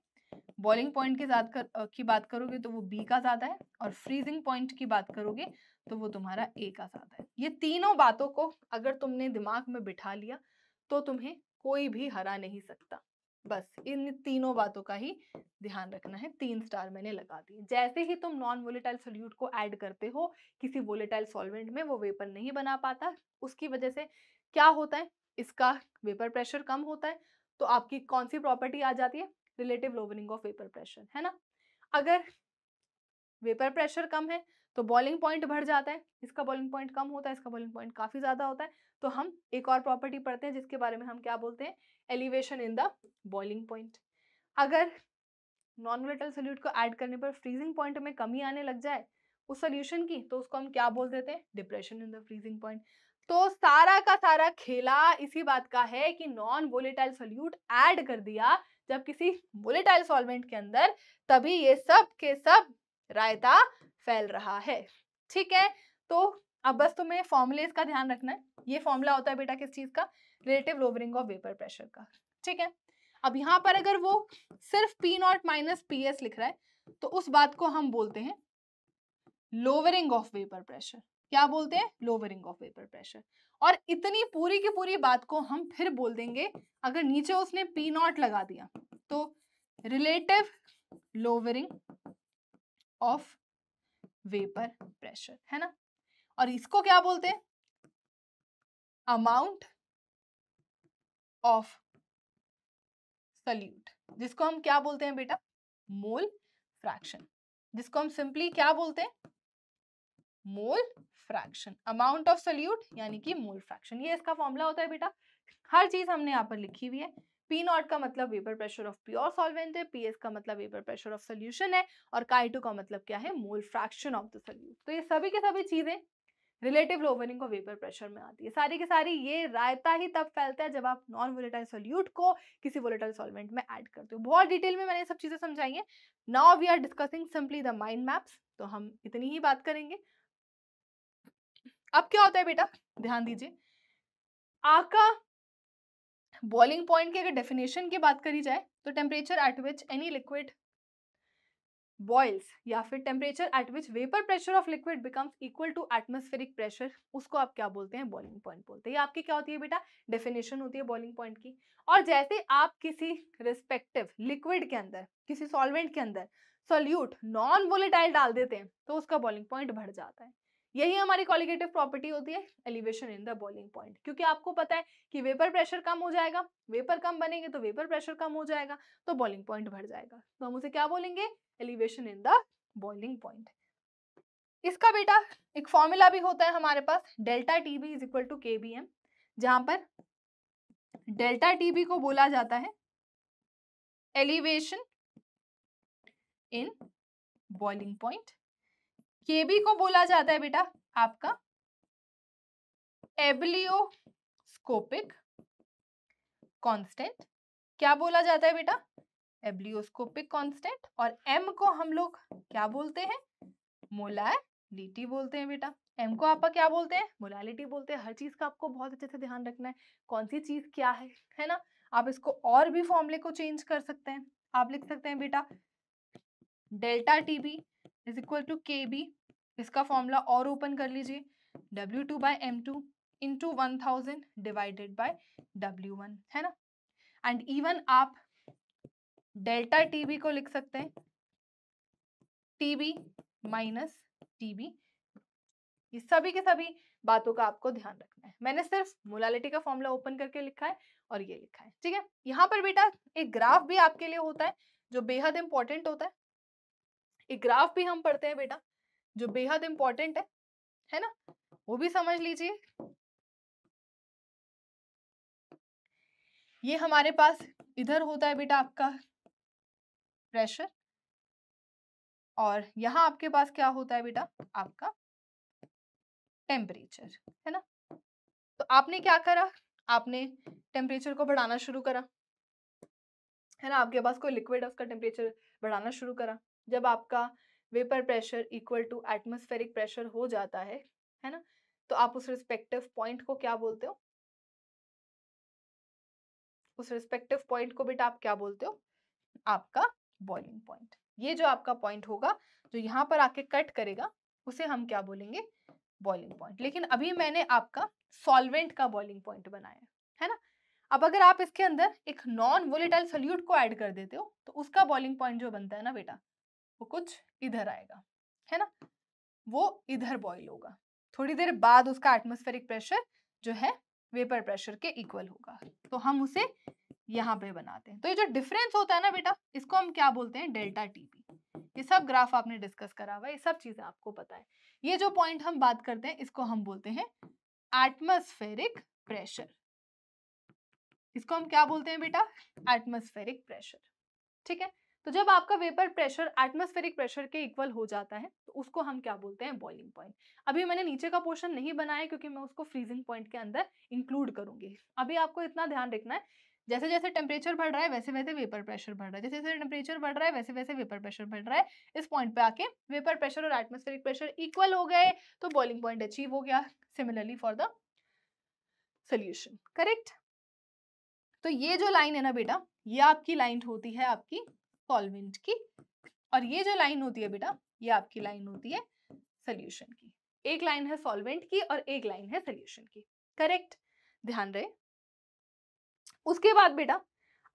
बॉइलिंग पॉइंट की की बात करोगे तो वो बी का ज्यादा है और फ्रीजिंग पॉइंट की बात करोगे तो वो तुम्हारा ए का ज्यादा है ये तीनों बातों को अगर तुमने दिमाग में बिठा लिया तो तुम्हें कोई भी हरा नहीं सकता बस इन तीनों बातों का ही ध्यान रखना है तीन स्टार मैंने लगा दिए जैसे ही तुम नॉन वोलेटाइल सोल्यूट को ऐड करते हो किसी वोलेटाइल सॉल्वेंट में वो वेपर नहीं बना पाता उसकी वजह से क्या होता है इसका वेपर प्रेशर कम होता है तो आपकी कौन सी प्रॉपर्टी आ जाती है relative lowering of vapour pressure है ना अगर वेपर प्रेशर कम है तो बॉइलिंग पॉइंट बढ़ जाता है इसका बॉइलिंग पॉइंट कम होता है इसका बॉइलिंग पॉइंट काफ़ी ज़्यादा होता है तो हम एक और प्रॉपर्टी पढ़ते हैं जिसके बारे में हम क्या बोलते हैं elevation in the boiling point अगर नॉन वेटल सोल्यूट को ऐड करने पर फ्रीजिंग पॉइंट में कमी आने लग जाए उस सोल्यूशन की तो उसको हम क्या बोल देते हैं depression in the freezing point तो सारा का सारा खेला इसी बात का है कि नॉन वोलेटाइल सोल्यूट ऐड कर दिया जब किसी वोलेटाइल सॉल्वेंट के अंदर तभी ये सब के सब रायता फैल रहा है ठीक है तो अब बस तुम्हें फॉर्मुलेज का ध्यान रखना है ये फॉर्मूला होता है बेटा किस चीज़ का relative lowering of vapour pressure का ठीक है अब यहाँ पर अगर वो सिर्फ P naught minus P S लिख रहा है तो उस बात को हम बोलते हैं लोवरिंग ऑफ वेपर प्रेशर क्या बोलते हैं लोवरिंग ऑफ वेपर प्रेशर और इतनी पूरी की पूरी बात को हम फिर बोल देंगे अगर नीचे उसने पी नॉट लगा दिया तो relative lowering of vapour pressure है ना और इसको क्या बोलते हैं अमाउंट ऑफ सल्यूट जिसको हम क्या बोलते हैं बेटा मोल फ्रैक्शन जिसको हम सिंपली क्या बोलते हैं mole fraction amount of solute यानी कि मूल फ्रैक्शन ये इसका फॉर्मूला होता है बेटा हर चीज हमने यहाँ पर लिखी हुई है पी नॉट का मतलब vapour pressure of pure solvent है पी का मतलब वेपर प्रेशर ऑफ सोल्यूशन है और काई टू का मतलब क्या है मूल फ्रैक्शन ऑफ द सोल्यूट तो ये सभी के सभी चीजें रिलेटिव लोवरिंग को वेपर प्रेशर में आती है सारी की सारी ये रायता ही तब फैलता है जब आप नॉन वोलेटाइल सोल्यूट को किसी वोलेटाइल सॉल्वेंट में ऐड करते हो बहुत डिटेल में मैंने सब चीज़ें समझाई हैं now we are discussing simply the mind maps तो हम इतनी ही बात करेंगे अब क्या होता है बेटा ध्यान दीजिए आका बॉइलिंग पॉइंट की अगर डेफिनेशन की बात करी जाए तो temperature at which any liquid boils या फिर temperature at which vapour pressure of liquid becomes equal to atmospheric pressure उसको आप क्या बोलते हैं बॉइलिंग पॉइंट बोलते हैं आपकी क्या होती है बेटा डेफिनेशन होती है बॉइलिंग पॉइंट की और जैसे आप किसी रिस्पेक्टिव लिक्विड के अंदर किसी सॉल्वेंट के अंदर सोल्यूट नॉन वोलेटाइल डाल देते हैं तो उसका बॉइलिंग पॉइंट बढ़ जाता है यही हमारी कॉलिगेटिव प्रॉपर्टी होती है elevation in the boiling point क्योंकि आपको पता है कि वेपर प्रेशर कम हो जाएगा वेपर कम बनेंगे तो वेपर प्रेशर कम हो जाएगा तो बॉइलिंग पॉइंट बढ़ जाएगा तो हम उसे क्या बोलेंगे elevation in the boiling point इसका बेटा एक फॉर्मूला भी होता है हमारे पास delta T B is equal to K B M जहां पर डेल्टा टी बी को बोला जाता है elevation in boiling point K B को बोला जाता है बेटा आपका एब्लियोस्कोपिक कांस्टेंट क्या बोला जाता है बेटा एब्लियोस्कोपिक कांस्टेंट और एम को हम लोग क्या बोलते हैं मोलैलिटी बोलते हैं बेटा एम को आपका क्या बोलते हैं मोलैलिटी बोलते हैं हर चीज का आपको बहुत अच्छे से ध्यान रखना है कौन सी चीज क्या है है ना आप इसको और भी फॉर्मूले को चेंज कर सकते हैं आप लिख सकते हैं बेटा delta T B is equal to K B इसका फॉर्मूला और ओपन कर लीजिए W two by M two in to one thousand divided by W one है ना एंड इवन आप डेल्टा टी बी को लिख सकते हैं T B minus T B ये सभी के सभी बातों का आपको ध्यान रखना है मैंने सिर्फ मोलालिटी का फॉर्मूला ओपन करके लिखा है और ये लिखा है ठीक है यहाँ पर बेटा एक ग्राफ भी आपके लिए होता है जो बेहद इंपॉर्टेंट होता है एक ग्राफ भी हम पढ़ते हैं बेटा जो बेहद इंपॉर्टेंट है है ना वो भी समझ लीजिए ये हमारे पास इधर होता है बेटा आपका प्रेशर और यहाँ आपके पास क्या होता है बेटा आपका टेम्परेचर है ना तो आपने क्या करा आपने टेम्परेचर को बढ़ाना शुरू करा है ना आपके पास कोई लिक्विड है उसका टेम्परेचर बढ़ाना शुरू करा जब आपका vapour pressure equal to atmospheric pressure हो जाता है है ना तो आप उस रिस्पेक्टिव पॉइंट को क्या बोलते हो उस रिस्पेक्टिव पॉइंट को बेटा आप क्या बोलते हो आपका बॉइलिंग पॉइंट ये जो आपका पॉइंट होगा जो यहाँ पर आके कट करेगा उसे हम क्या बोलेंगे बॉइलिंग पॉइंट लेकिन अभी मैंने आपका सॉल्वेंट का बॉइलिंग पॉइंट बनाया है ना अब अगर आप इसके अंदर एक नॉन वोलेटाइल सोल्यूट को ऐड कर देते हो तो उसका बॉइलिंग पॉइंट जो बनता है ना बेटा वो कुछ इधर आएगा है ना वो इधर बॉईल होगा थोड़ी देर बाद उसका एटमोस्फेरिक प्रेशर जो है वेपर प्रेशर के इक्वल होगा तो हम उसे यहाँ पे बनाते हैं तो ये जो डिफरेंस होता है ना बेटा इसको हम क्या बोलते हैं डेल्टा टीपी ये सब ग्राफ आपने डिस्कस करा हुआ है ये सब चीजें आपको पता है ये जो पॉइंट हम बात करते हैं इसको हम बोलते हैं एटमोस्फेरिक प्रेशर इसको हम क्या बोलते हैं बेटा एटमोस्फेरिक प्रेशर ठीक है तो जब आपका वेपर प्रेशर एटमोस्फेरिक प्रेशर के इक्वल हो जाता है तो उसको हम क्या बोलते हैं बॉइलिंग पॉइंट अभी मैंने नीचे का पोर्शन नहीं बनाया क्योंकि मैं उसको फ्रीजिंग पॉइंट के अंदर इंक्लूड करूंगी अभी आपको इतना ध्यान रखना है जैसे जैसे टेम्परेचर बढ़ रहा है वैसे वैसे वेपर प्रेशर बढ़ रहा है जैसे जैसे टेम्परेचर बढ़ रहा है वैसे वैसे वेपर प्रेशर बढ़ रहा है इस पॉइंट पे आके वेपर प्रेशर और एटमोस्फेरिक प्रेशर इक्वल हो गए तो बॉइलिंग पॉइंट अचीव हो गया similarly for the solution correct तो ये जो लाइन है ना बेटा ये आपकी लाइन होती है आपकी सॉल्वेंट की और ये जो लाइन होती है बेटा ये आपकी लाइन होती है सोल्यूशन की एक लाइन है सॉल्वेंट की और एक लाइन है सोल्यूशन की करेक्ट ध्यान रहे उसके बाद बेटा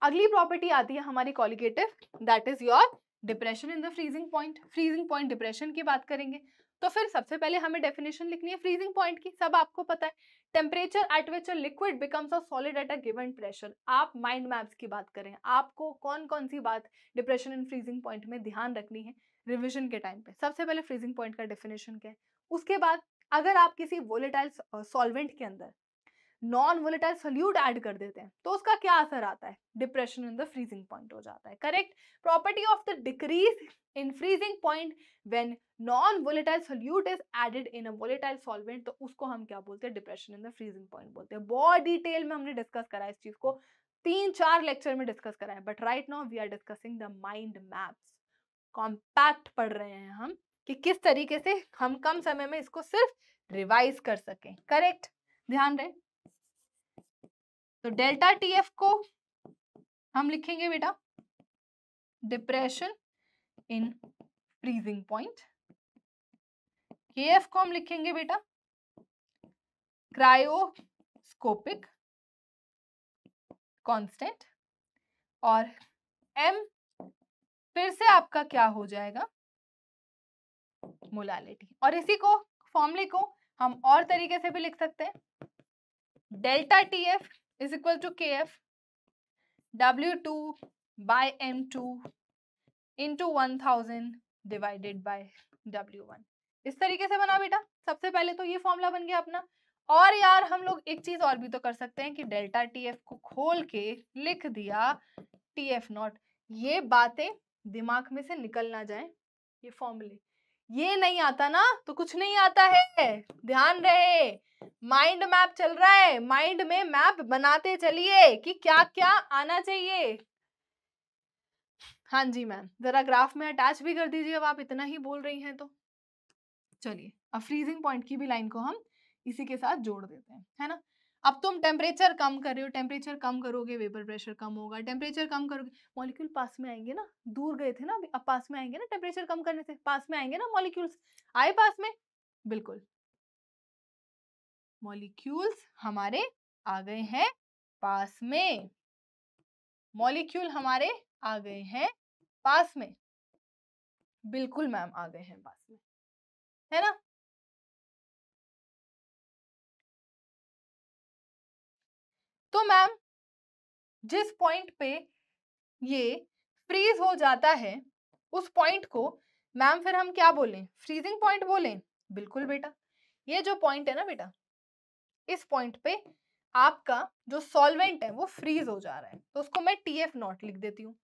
अगली प्रॉपर्टी आती है हमारी colligative that is your depression in the freezing point freezing point depression की बात करेंगे तो फिर सबसे पहले हमें डेफिनेशन लिखनी है फ्रीजिंग पॉइंट की सब आपको पता है temperature at which liquid becomes a solid at a given pressure आप माइंड मैप्स की बात करें आपको कौन कौन सी बात डिप्रेशन एंड फ्रीजिंग पॉइंट में ध्यान रखनी है रिविजन के टाइम पे सबसे पहले फ्रीजिंग पॉइंट का डेफिनेशन क्या है उसके बाद अगर आप किसी वोलेटाइल सॉल्वेंट के अंदर नॉन वोलेटाइल सोल्यूट ऐड कर देते हैं तो उसका क्या असर आता है depression in the freezing point हो जाता है correct property of the decrease in freezing point when non volatile solute is added in a volatile solvent तो उसको हम क्या बोलते हैं depression in the freezing point बोलते हैं बहुत डिटेल में हमने डिस्कस करा इस चीज को तीन चार लेक्चर में डिस्कस करा है but right now we are discussing the mind maps compact पढ़ रहे हैं हम कि किस तरीके से हम कम समय में इसको सिर्फ रिवाइज कर सकें करेक्ट ध्यान रहे तो डेल्टा टी एफ को हम लिखेंगे बेटा depression in freezing point K F को हम लिखेंगे बेटा क्रायोस्कोपिक कांस्टेंट और एम फिर से आपका क्या हो जाएगा मोलालिटी और इसी को फॉर्मूले को हम और तरीके से भी लिख सकते हैं delta T F is equal to Kf W2 by M2 into 1000 divided by W1. इस तरीके से बना बेटा सबसे पहले तो ये फॉर्मूला बन गया अपना और यार हम लोग एक चीज और भी तो कर सकते हैं कि डेल्टा टी एफ को खोल के लिख दिया टी एफ नॉट ये बातें दिमाग में से निकल ना जाए ये फॉर्मूले ये नहीं आता ना तो कुछ नहीं आता है ध्यान रहे माइंड मैप चल रहा है माइंड में मैप बनाते चलिए कि क्या क्या आना चाहिए हाँ जी मैम जरा ग्राफ में अटैच भी कर दीजिए अब आप इतना ही बोल रही हैं तो चलिए अब फ्रीजिंग पॉइंट की भी लाइन को हम इसी के साथ जोड़ देते हैं है ना अब तुम टेम्परेचर कम कर रहे हो टेम्परेचर कम करोगे वेपर प्रेशर कम होगा टेम्परेचर कम करोगे मॉलिक्यूल पास में आएंगे ना दूर गए थे ना अभी अब पास में आएंगे ना टेम्परेचर कम करने से पास में आएंगे ना मॉलिक्यूल्स आए पास में बिल्कुल मॉलिक्यूल्स हमारे आ गए हैं पास में मॉलिक्यूल हमारे आ गए हैं पास में बिल्कुल मैम आ गए हैं पास में है ना तो मैम जिस पॉइंट पे ये फ्रीज हो जाता है उस पॉइंट को मैम फिर हम क्या बोलें फ्रीजिंग पॉइंट बोलें बिल्कुल बेटा ये जो पॉइंट है ना बेटा इस पॉइंट पे आपका जो सॉल्वेंट है वो फ्रीज हो जा रहा है तो उसको मैं टी एफ नॉट लिख देती हूँ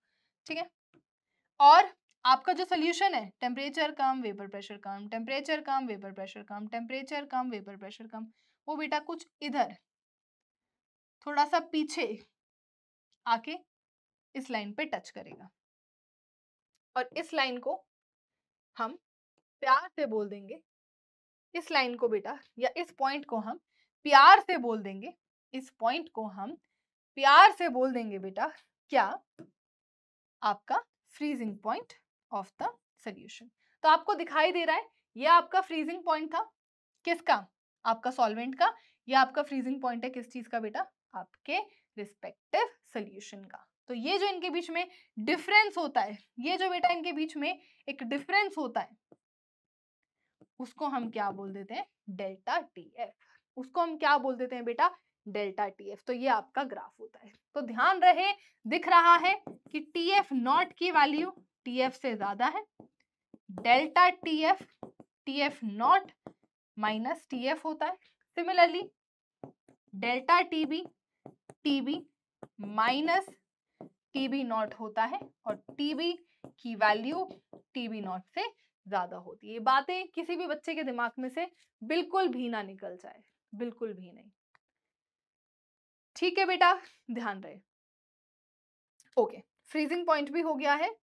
ठीक है और आपका जो सोल्यूशन है टेम्परेचर कम वेपर प्रेशर कम टेम्परेचर कम वेपर प्रेशर कम टेम्परेचर कम वेपर प्रेशर कम वो बेटा कुछ इधर थोड़ा सा पीछे आके इस लाइन पे टच करेगा और इस लाइन को हम प्यार से बोल देंगे इस लाइन को बेटा या इस पॉइंट को हम प्यार से बोल देंगे इस पॉइंट को हम प्यार से बोल देंगे बेटा क्या आपका freezing point of the solution तो आपको दिखाई दे रहा है यह आपका फ्रीजिंग पॉइंट था किसका आपका सॉल्वेंट का या आपका फ्रीजिंग पॉइंट है किस चीज का बेटा आपके रिस्पेक्टिव सोल्यूशन का तो ये जो इनके बीच में डिफरेंस होता है ये जो बेटा इनके बीच में एक डिफरेंस होता है उसको हम क्या बोल देते हैं डेल्टा टी एफ उसको हम क्या बोल देते हैं बेटा डेल्टा टी एफ तो ये आपका ग्राफ होता है तो ध्यान रहे दिख रहा है कि टी एफ नॉट की वैल्यू टी एफ से ज्यादा है delta T F T F naught minus T F होता है similarly delta T B TB minus TB naught होता है और टीबी की वैल्यू टीबी नॉट से ज्यादा होती है ये बातें किसी भी बच्चे के दिमाग में से बिल्कुल भी ना निकल जाए बिल्कुल भी नहीं ठीक है बेटा ध्यान रहे ओके फ्रीजिंग पॉइंट भी हो गया है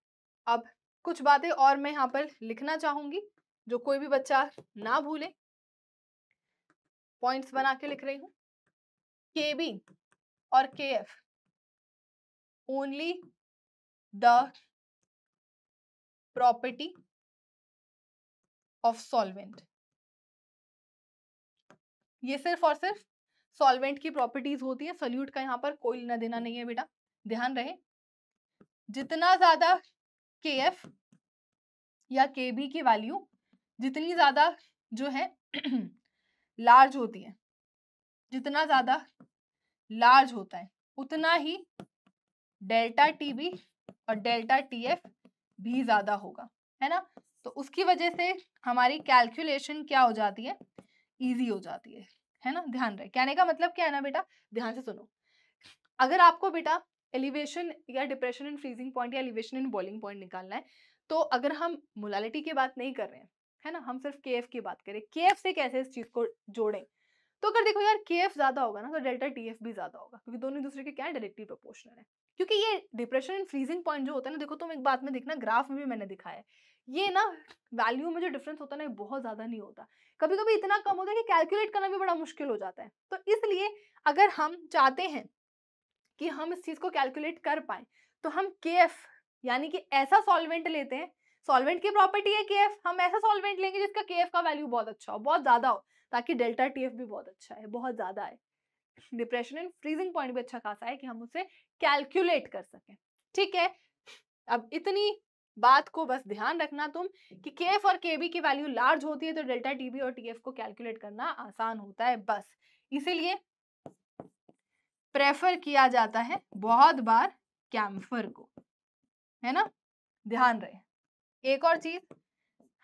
अब कुछ बातें और मैं यहाँ पर लिखना चाहूंगी जो कोई भी बच्चा ना भूले पॉइंट्स बना के लिख रही हूं के बी और K F only the property of solvent ये सिर्फ और सिर्फ सॉल्वेंट की प्रॉपर्टीज होती है सोल्यूट का यहाँ पर कोई लेना देना नहीं है बेटा ध्यान रहे जितना ज्यादा के एफ या के बी की वैल्यू जितनी ज्यादा जो है लार्ज होती है जितना ज्यादा लार्ज होता है उतना ही डेल्टा टी बी और डेल्टा टी एफ भी ज़्यादा होगा है ना तो उसकी वजह से हमारी कैलकुलेशन क्या हो जाती है इजी हो जाती है है ना ध्यान रहे कहने का मतलब क्या है ना बेटा ध्यान से सुनो अगर आपको बेटा एलिवेशन या डिप्रेशन इन फ्रीजिंग पॉइंट या एलिवेशन इन बॉइलिंग पॉइंट निकालना है तो अगर हम मोलालिटी की बात नहीं कर रहे हैं है ना हम सिर्फ के की बात करें के से कैसे इस चीज़ को जोड़ें तो अगर देखो यार के ज्यादा होगा ना तो डेल्टा टी भी ज्यादा होगा क्योंकि दोनों दूसरे के क्या है डायरेक्टली प्रोपोर्शनल है क्योंकि ये डिप्रेशन एंड फ्रीजिंग पॉइंट जो होता है ना देखो तुम एक बात में देखना ग्राफ में भी मैंने दिखाया है ये ना वैल्यू में जो डिफरेंस होता है ना बहुत ज़्यादा नहीं होता कभी कभी इतना कम होता है कि कैलकुलेट करना भी बड़ा मुश्किल हो जाता है तो इसलिए अगर हम चाहते हैं कि हम इस चीज़ को कैलकुलेट कर पाए तो हम के यानी कि ऐसा सॉल्वेंट लेते हैं सॉल्वेंट की प्रॉपर्टी है के हम ऐसा सॉल्वेंट लेंगे जिसका के का वैल्यू बहुत अच्छा हो बहुत ज़्यादा हो ताकि डेल्टा टी भी बहुत अच्छा है बहुत ज़्यादा है डिप्रेशन एंड फ्रीजिंग पॉइंट भी अच्छा खासा है कि हम उसे कैलकुलेट कर सकें ठीक है अब इतनी बात को बस ध्यान रखना तुम कि के एफ और के बी की वैल्यू लार्ज होती है तो डेल्टा टी बी और टी एफ को कैलकुलेट करना आसान होता है बस इसीलिए प्रेफर किया जाता है बहुत बार कैम्फर को है ना ध्यान रहे एक और चीज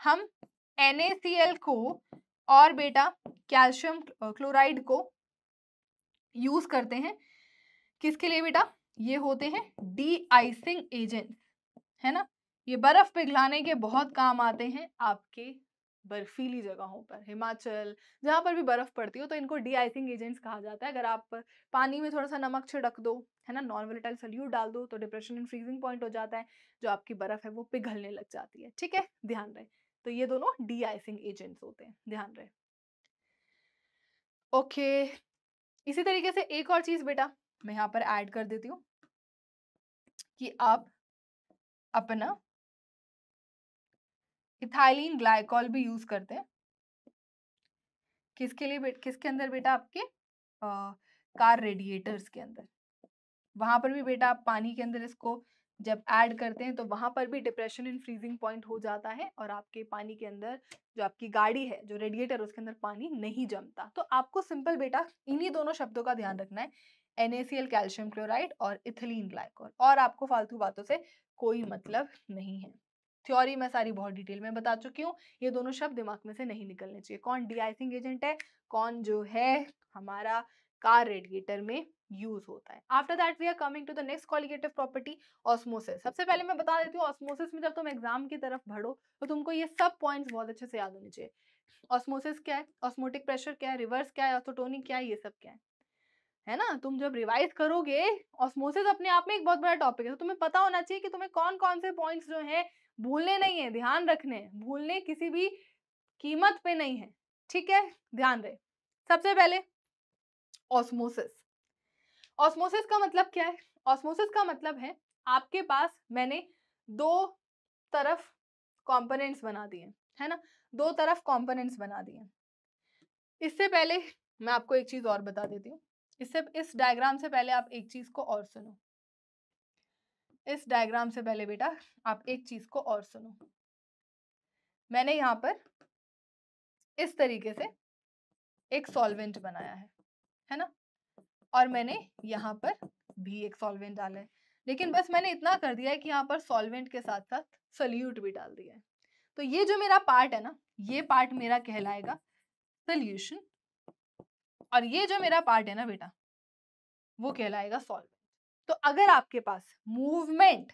हम एन को और बेटा कैल्शियम क्लोराइड को यूज करते हैं किसके लिए बेटा ये होते हैं डी आइसिंग एजेंट है ना ये बर्फ पिघलाने के बहुत काम आते हैं आपके बर्फीली जगहों पर हिमाचल जहाँ पर भी बर्फ पड़ती हो तो इनको डी आइसिंग एजेंट्स कहा जाता है अगर आप पानी में थोड़ा सा नमक छिड़क दो है ना नॉन वेलेटाइल सल्यूट डाल दो तो डिप्रेशन एंड फ्रीजिंग पॉइंट हो जाता है जो आपकी बर्फ है वो पिघलने लग जाती है ठीक है ध्यान रहे तो ये दोनों डी आइसिंग एजेंट्स होते हैं ध्यान रहे ओके okay. इसी तरीके से एक और चीज बेटा मैं यहाँ पर ऐड कर देती हूँ कि आप अपना इथाइलिन ग्लाइकॉल भी यूज करते हैं किसके लिए किसके अंदर बेटा आपके आ, कार रेडिएटर्स के अंदर वहां पर भी बेटा आप पानी के अंदर इसको जब ऐड करते हैं तो वहाँ पर भी डिप्रेशन इन फ्रीजिंग पॉइंट हो जाता है और आपके पानी के अंदर जो आपकी गाड़ी है जो रेडिएटर उसके अंदर पानी नहीं जमता तो आपको सिंपल बेटा इन्हीं दोनों शब्दों का ध्यान रखना है एन कैल्शियम क्लोराइड और इथिलीन ग्लाइकोल और आपको फालतू बातों से कोई मतलब नहीं है थ्योरी मैं सारी बहुत डिटेल में बता चुकी हूँ ये दोनों शब्द दिमाग में से नहीं निकलने चाहिए कौन डी एजेंट है कौन जो है हमारा कार रेडिएटर में यूज होता है after that we are coming to the next colligative property osmosis सबसे पहले मैं बता देती हूँ ऑस्मोसिस में जब तुम एग्जाम की तरफ बढ़ो तो तुमको ये सब पॉइंट्स बहुत अच्छे से याद होने चाहिए ऑस्मोसिस क्या है ऑस्मोटिक प्रेशर क्या है रिवर्स क्या है ऑसोटोनिक क्या है ये सब क्या है है ना तुम जब रिवाइज करोगे ऑस्मोसिस अपने आप में एक बहुत बड़ा टॉपिक है तो तुम्हें पता होना चाहिए कि तुम्हें कौन कौन से पॉइंट्स जो है भूलने नहीं है ध्यान रखने भूलने किसी भी कीमत पे नहीं है ठीक है ध्यान रहे सबसे पहले ऑस्मोसिस ऑस्मोसिस का मतलब क्या है ऑस्मोसिस का मतलब है आपके पास मैंने दो तरफ कंपोनेंट्स बना दिए है ना दो तरफ कंपोनेंट्स बना दिए इससे पहले मैं आपको एक चीज़ और बता देती हूँ इससे इस डायग्राम से पहले आप एक चीज़ को और सुनो इस डायग्राम से पहले बेटा आप एक चीज़ को और सुनो मैंने यहाँ पर इस तरीके से एक सॉल्वेंट बनाया है है ना और मैंने यहाँ पर भी एक सॉल्वेंट डाला है लेकिन बस मैंने इतना कर दिया है कि यहाँ पर सॉल्वेंट के साथ साथ सल्यूट भी डाल दिया है तो ये जो मेरा पार्ट है ना ये पार्ट मेरा कहलाएगा सल्यूशन और ये जो मेरा पार्ट है ना बेटा वो कहलाएगा सॉल्वेंट तो अगर आपके पास मूवमेंट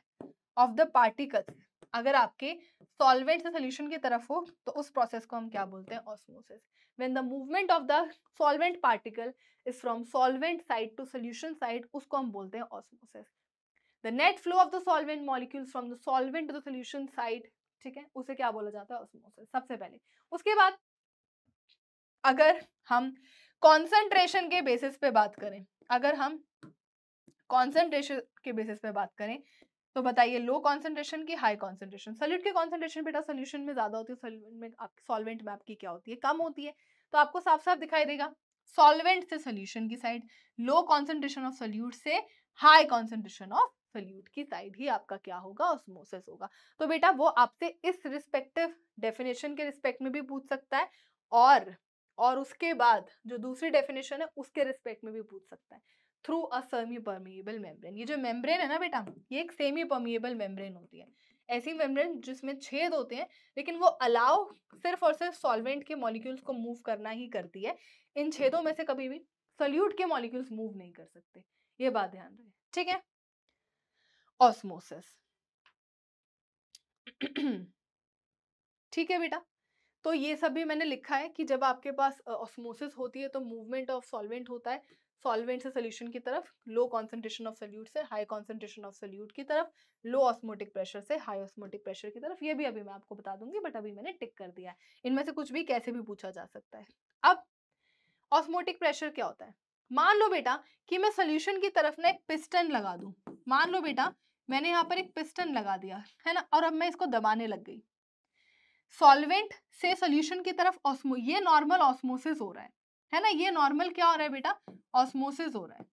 ऑफ द पार्टिकल्स अगर आपके सॉल्वेंट से सोल्यूशन की तरफ हो तो उस प्रोसेस को हम क्या बोलते हैं osmosis when the movement of the solvent particle is from solvent side to solution side उसको हम बोलते हैं osmosis the net flow of the solvent molecule from the solvent to the solution side ठीक है उसे क्या बोला जाता है ऑस्मोसिस सबसे पहले उसके बाद अगर हम कॉन्सेंट्रेशन के बेसिस पे बात करें अगर हम कॉन्सेंट्रेशन के बेसिस पे बात करें तो बताइए लो कॉन्सेंट्रेशन की हाई कॉन्सेंट्रेशन सोल्यूट की कॉन्सेंट्रेशन बेटा सोल्यूशन में ज्यादा होती है सॉल्वेंट में आपकी सॉल्वेंट में आपकी क्या होती है कम होती है तो आपको साफ साफ दिखाई देगा सॉल्वेंट से सोल्यूशन की side low concentration of solute से हाई कॉन्सेंट्रेशन ऑफ सोल्यूट की साइड ही आपका क्या होगा ऑस्मोसिस होगा तो बेटा वो आपसे इस रिस्पेक्टिव डेफिनेशन के रिस्पेक्ट में भी पूछ सकता है और और उसके बाद जो दूसरी डेफिनेशन है उसके रिस्पेक्ट में भी पूछ सकता है through a semi permeable membrane ये जो मेम्ब्रेन है ना बेटा ये एक सेमी परमिएबल मेम्ब्रेन होती है ऐसी मेम्ब्रेन जिसमें छेद होते हैं लेकिन वो अलाउ सिर्फ और सिर्फ सॉल्वेंट के मॉलिक्यूल्स को मूव करना ही करती है इन छेदों में से कभी भी सोल्यूट के मॉलिक्यूल्स मूव नहीं कर सकते ये बात ध्यान रहे ठीक है ऑस्मोसिस ठीक है बेटा तो ये सब भी मैंने लिखा है कि जब आपके पास ऑस्मोसिस होती है तो मूवमेंट ऑफ सॉल्वेंट होता है सॉल्वेंट से सोल्यूशन की तरफ लो कॉन्सेंट्रेशन ऑफ सोल्यूट से हाई कॉन्सेंट्रेशन ऑफ सोल्यूट की तरफ लो ऑस्मोटिक प्रेशर से हाई ऑस्मोटिक प्रेशर की तरफ ये भी अभी मैं आपको बता दूंगी बट अभी मैंने टिक कर दिया है इनमें से कुछ भी कैसे भी पूछा जा सकता है अब ऑस्मोटिक प्रेशर क्या होता है मान लो बेटा कि मैं सोल्यूशन की तरफ ना एक पिस्टन लगा दू मान लो बेटा मैंने यहाँ पर एक पिस्टन लगा दिया है ना और अब मैं इसको दबाने लग गई सॉल्वेंट से सोल्यूशन की तरफ ऑस्मो ये नॉर्मल ऑस्मोसिस हो रहा है है ना ये नॉर्मल क्या हो रहा है बेटा ऑस्मोसिस हो रहा है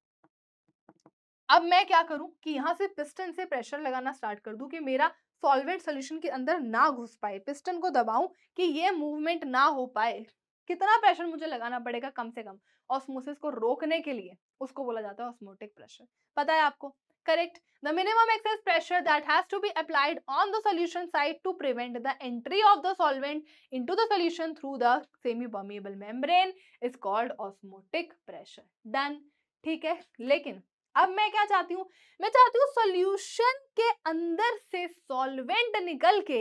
अब मैं क्या करूं कि यहां से पिस्टन से प्रेशर लगाना स्टार्ट कर दूं कि मेरा सॉल्वेंट सोल्यूशन के अंदर ना घुस पाए पिस्टन को दबाऊं कि ये मूवमेंट ना हो पाए कितना प्रेशर मुझे लगाना पड़ेगा कम से कम ऑस्मोसिस को रोकने के लिए उसको बोला जाता है ऑस्मोटिक प्रेशर पता है आपको correct the minimum excess pressure that has to be applied on the solution side to prevent the entry of the solvent into the solution through the semi-permeable membrane is called osmotic pressure. Done. ठीक है लेकिन अब मैं क्या चाहती हूँ मैं चाहती हूँ सॉल्यूशन के अंदर से सॉल्वेंट निकल के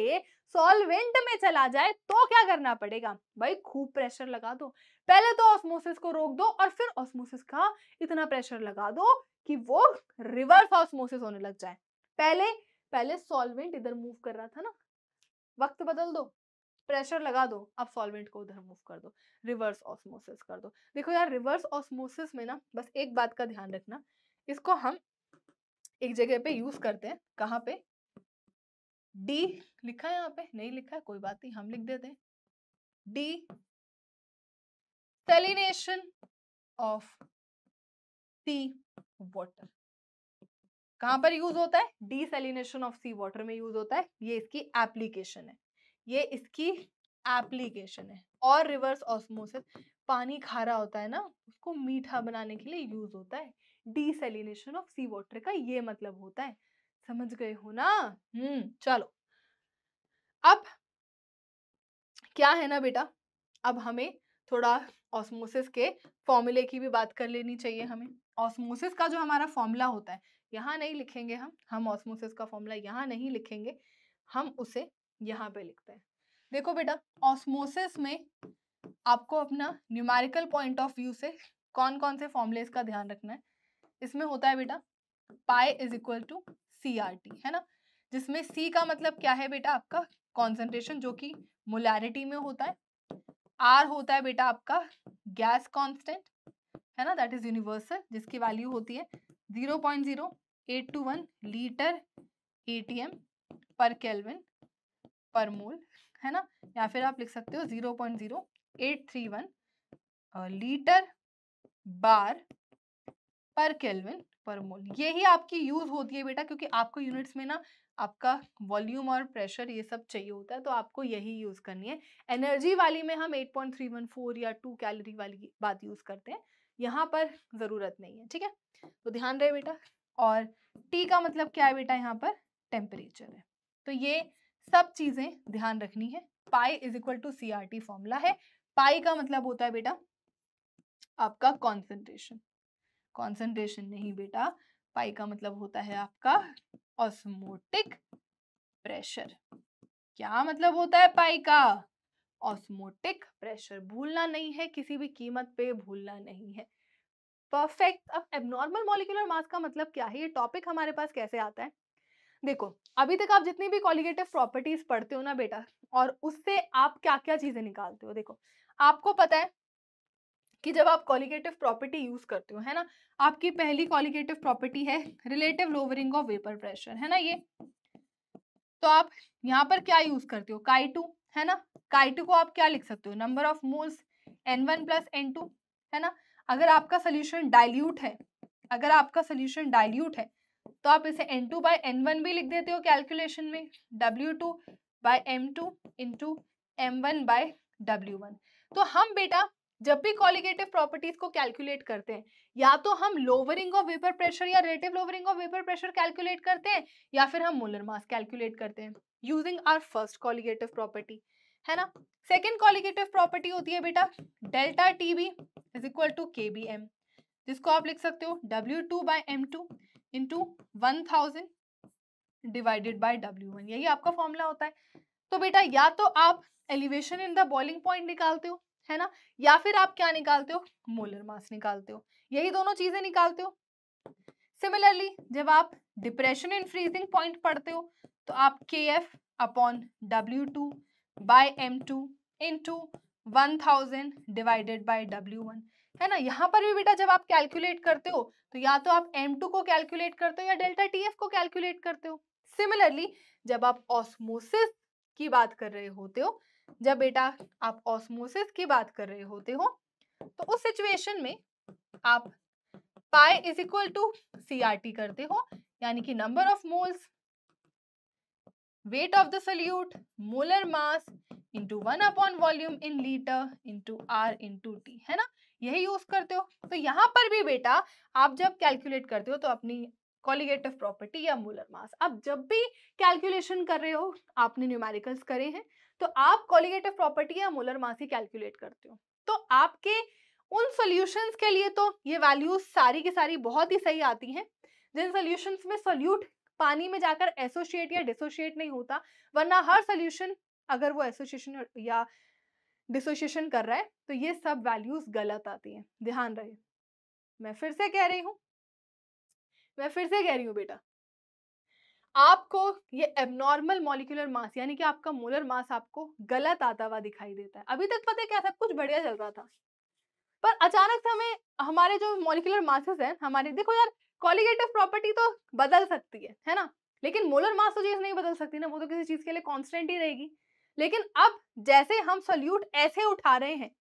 सॉल्वेंट में चला जाए तो क्या करना पड़ेगा भाई खूब प्रेशर लगा दो पहले तो ऑस्मोसिस को रोक दो और फिर ऑस्मोसिस का इतना प्रेशर लगा दो कि वो रिवर्स ऑस्मोसिस होने लग जाए पहले पहले सॉल्वेंट इधर मूव कर रहा था ना वक्त बदल दो प्रेशर लगा दो अब सॉल्वेंट को उधर मूव कर दो रिवर्स ऑस्मोसिस कर दो देखो यार रिवर्स ऑस्मोसिस में ना बस एक बात का ध्यान रखना इसको हम एक जगह पे यूज करते हैं कहाँ पे डी लिखा है यहाँ पे नहीं लिखा है कोई बात नहीं हम लिख देते हैं डी सेलिनेशन ऑफ टी वाटर कहां पर यूज होता है डिसलिनेशन ऑफ सी वाटर में यूज होता है ये इसकी एप्लीकेशन है ये इसकी एप्लीकेशन है और रिवर्स ऑस्मोसिस पानी खारा होता है ना उसको मीठा बनाने के लिए यूज होता है डिसलिनेशन ऑफ सी वाटर का ये मतलब होता है समझ गए हो ना हम्म चलो अब क्या है ना बेटा अब हमें थोड़ा ऑस्मोसिस के फॉर्मूले की भी बात कर लेनी चाहिए हमें ऑस्मोसिस का जो हमारा फॉर्मूला होता है यहाँ नहीं लिखेंगे हम हम ऑस्मोसिस का फॉर्मूला यहाँ नहीं लिखेंगे हम उसे यहाँ पे लिखते हैं देखो बेटा ऑस्मोसिस में आपको अपना न्यूमेरिकल पॉइंट ऑफ व्यू से कौन कौन से फॉर्मूले का ध्यान रखना है इसमें होता है बेटा pi is equal to C R T है ना जिसमें सी का मतलब क्या है बेटा आपका कॉन्सेंट्रेशन जो कि मोलैरिटी में होता है आर होता है बेटा आपका गैस कांस्टेंट है ना दैट इज यूनिवर्सल जिसकी वैल्यू होती है zero point zero eight two one litre ATM per kelvin per mole है ना या फिर आप लिख सकते हो zero point zero eight three one litre bar per kelvin per मोल यही आपकी यूज होती है बेटा क्योंकि आपको यूनिट्स में ना आपका वॉल्यूम और प्रेशर ये सब चाहिए होता है तो आपको यही यूज़ करनी है एनर्जी वाली में हम 8.314 या 2 कैलोरी वाली बात यूज़ करते हैं यहाँ पर ज़रूरत नहीं है ठीक है तो ध्यान रहे बेटा और टी का मतलब क्या है बेटा यहाँ पर टेम्परेचर है तो ये सब चीज़ें ध्यान रखनी है pi is equal to C R T formula है पाई का मतलब होता है बेटा आपका कॉन्सेंट्रेशन कॉन्सेंट्रेशन नहीं बेटा पाई का मतलब होता है आपका ऑस्मोटिक प्रेशर क्या मतलब होता है पाई का ऑस्मोटिक प्रेशर भूलना नहीं है किसी भी कीमत पे भूलना नहीं है परफेक्ट अब एबनॉर्मल मॉलिकुलर मास का मतलब क्या है ये टॉपिक हमारे पास कैसे आता है देखो अभी तक आप जितनी भी कॉलिगेटिव प्रॉपर्टीज पढ़ते हो ना बेटा और उससे आप क्या क्या चीजें निकालते हो देखो आपको पता है कि जब आप कॉलिगेटिव प्रॉपर्टी यूज करते हो है ना आपकी पहली कॉलिगेटिव प्रॉपर्टी है relative lowering of vapour pressure है ना ये तो आप यहाँ पर क्या यूज करते हो काइटू है ना काइटू को आप क्या लिख सकते हो number of moles N one plus N two है ना अगर आपका सोल्यूशन डाइल्यूट है अगर आपका सोल्यूशन डाइल्यूट है तो आप इसे N two by N one भी लिख देते हो कैलकुलेशन में W two by M two into M one by W one तो हम बेटा जब भी कॉलिगेटिव प्रॉपर्टीज को कैलकुलेट करते हैं या तो हम लोवरिंग ऑफ वेपर प्रेशर या relative lowering of vapour pressure calculate करते हैं या फिर हम मोलर मास कैलकुलेट करते हैं using our first colligative property है ना सेकेंड कॉलिगेटिव प्रॉपर्टी होती है बेटा delta T B is equal to K B M जिसको आप लिख सकते हो W two by M two into one thousand divided by W one यही आपका फॉर्मूला होता है तो बेटा या तो आप elevation in the boiling point निकालते हो है ना या फिर आप क्या निकालते हो मोलर मास निकालते हो यही दोनों चीजें निकालते हो सिमिलरली जब आप डिप्रेशन इन फ्रीजिंग पॉइंट पढ़ते हो तो आप K F upon W two by M two in to one thousand divided by W one है ना यहाँ पर भी बेटा जब आप कैलकुलेट करते हो तो या तो आप एम टू को कैलकुलेट करते हो या डेल्टा टी एफ को कैलकुलेट करते हो सिमिलरली जब आप ऑस्मोसिस की बात कर रहे होते हो जब बेटा आप ऑस्मोसिस की बात कर रहे होते हो तो उस सिचुएशन में आप pi is equal to C करते हो यानी कि number of moles weight of the solute molar mass into one upon volume in litre into R into T है ना यही यूज करते हो तो यहाँ पर भी बेटा आप जब कैलकुलेट करते हो तो अपनी कॉलिगेटिव प्रॉपर्टी या मोलर मास आप जब भी कैलकुलेशन कर रहे हो आपने न्यूमेरिकल्स करे हैं तो आप कॉलिगेटिव प्रॉपर्टी या मोलर मास ही कैलकुलेट करते हो तो आपके उन सॉल्यूशंस के लिए तो ये वैल्यूज सारी की सारी बहुत ही सही आती हैं जिन सॉल्यूशंस में सॉल्यूट पानी में जाकर एसोशिएट या डिसोशिएट नहीं होता वरना हर सॉल्यूशन अगर वो एसोशिएशन या डिसोशिएशन कर रहा है तो ये सब वैल्यूज गलत आती हैं ध्यान रहे मैं फिर से कह रही हूँ मैं फिर से कह रही हूँ बेटा आपको ये एबनॉर्मल मॉलिकुलर मास यानी कि आपका मोलर मास आपको गलत आता हुआ दिखाई देता है अभी तक पता है क्या सब कुछ बढ़िया चल रहा था पर अचानक से हमें हमारे जो मॉलिकुलर मासेस हैं हमारे देखो यार कॉलिगेटिव प्रॉपर्टी तो बदल सकती है है ना लेकिन मोलर मास तो चीज़ नहीं बदल सकती ना वो तो किसी चीज़ के लिए कॉन्स्टेंट ही रहेगी लेकिन अब जैसे हम सोल्यूट ऐसे उठा रहे हैं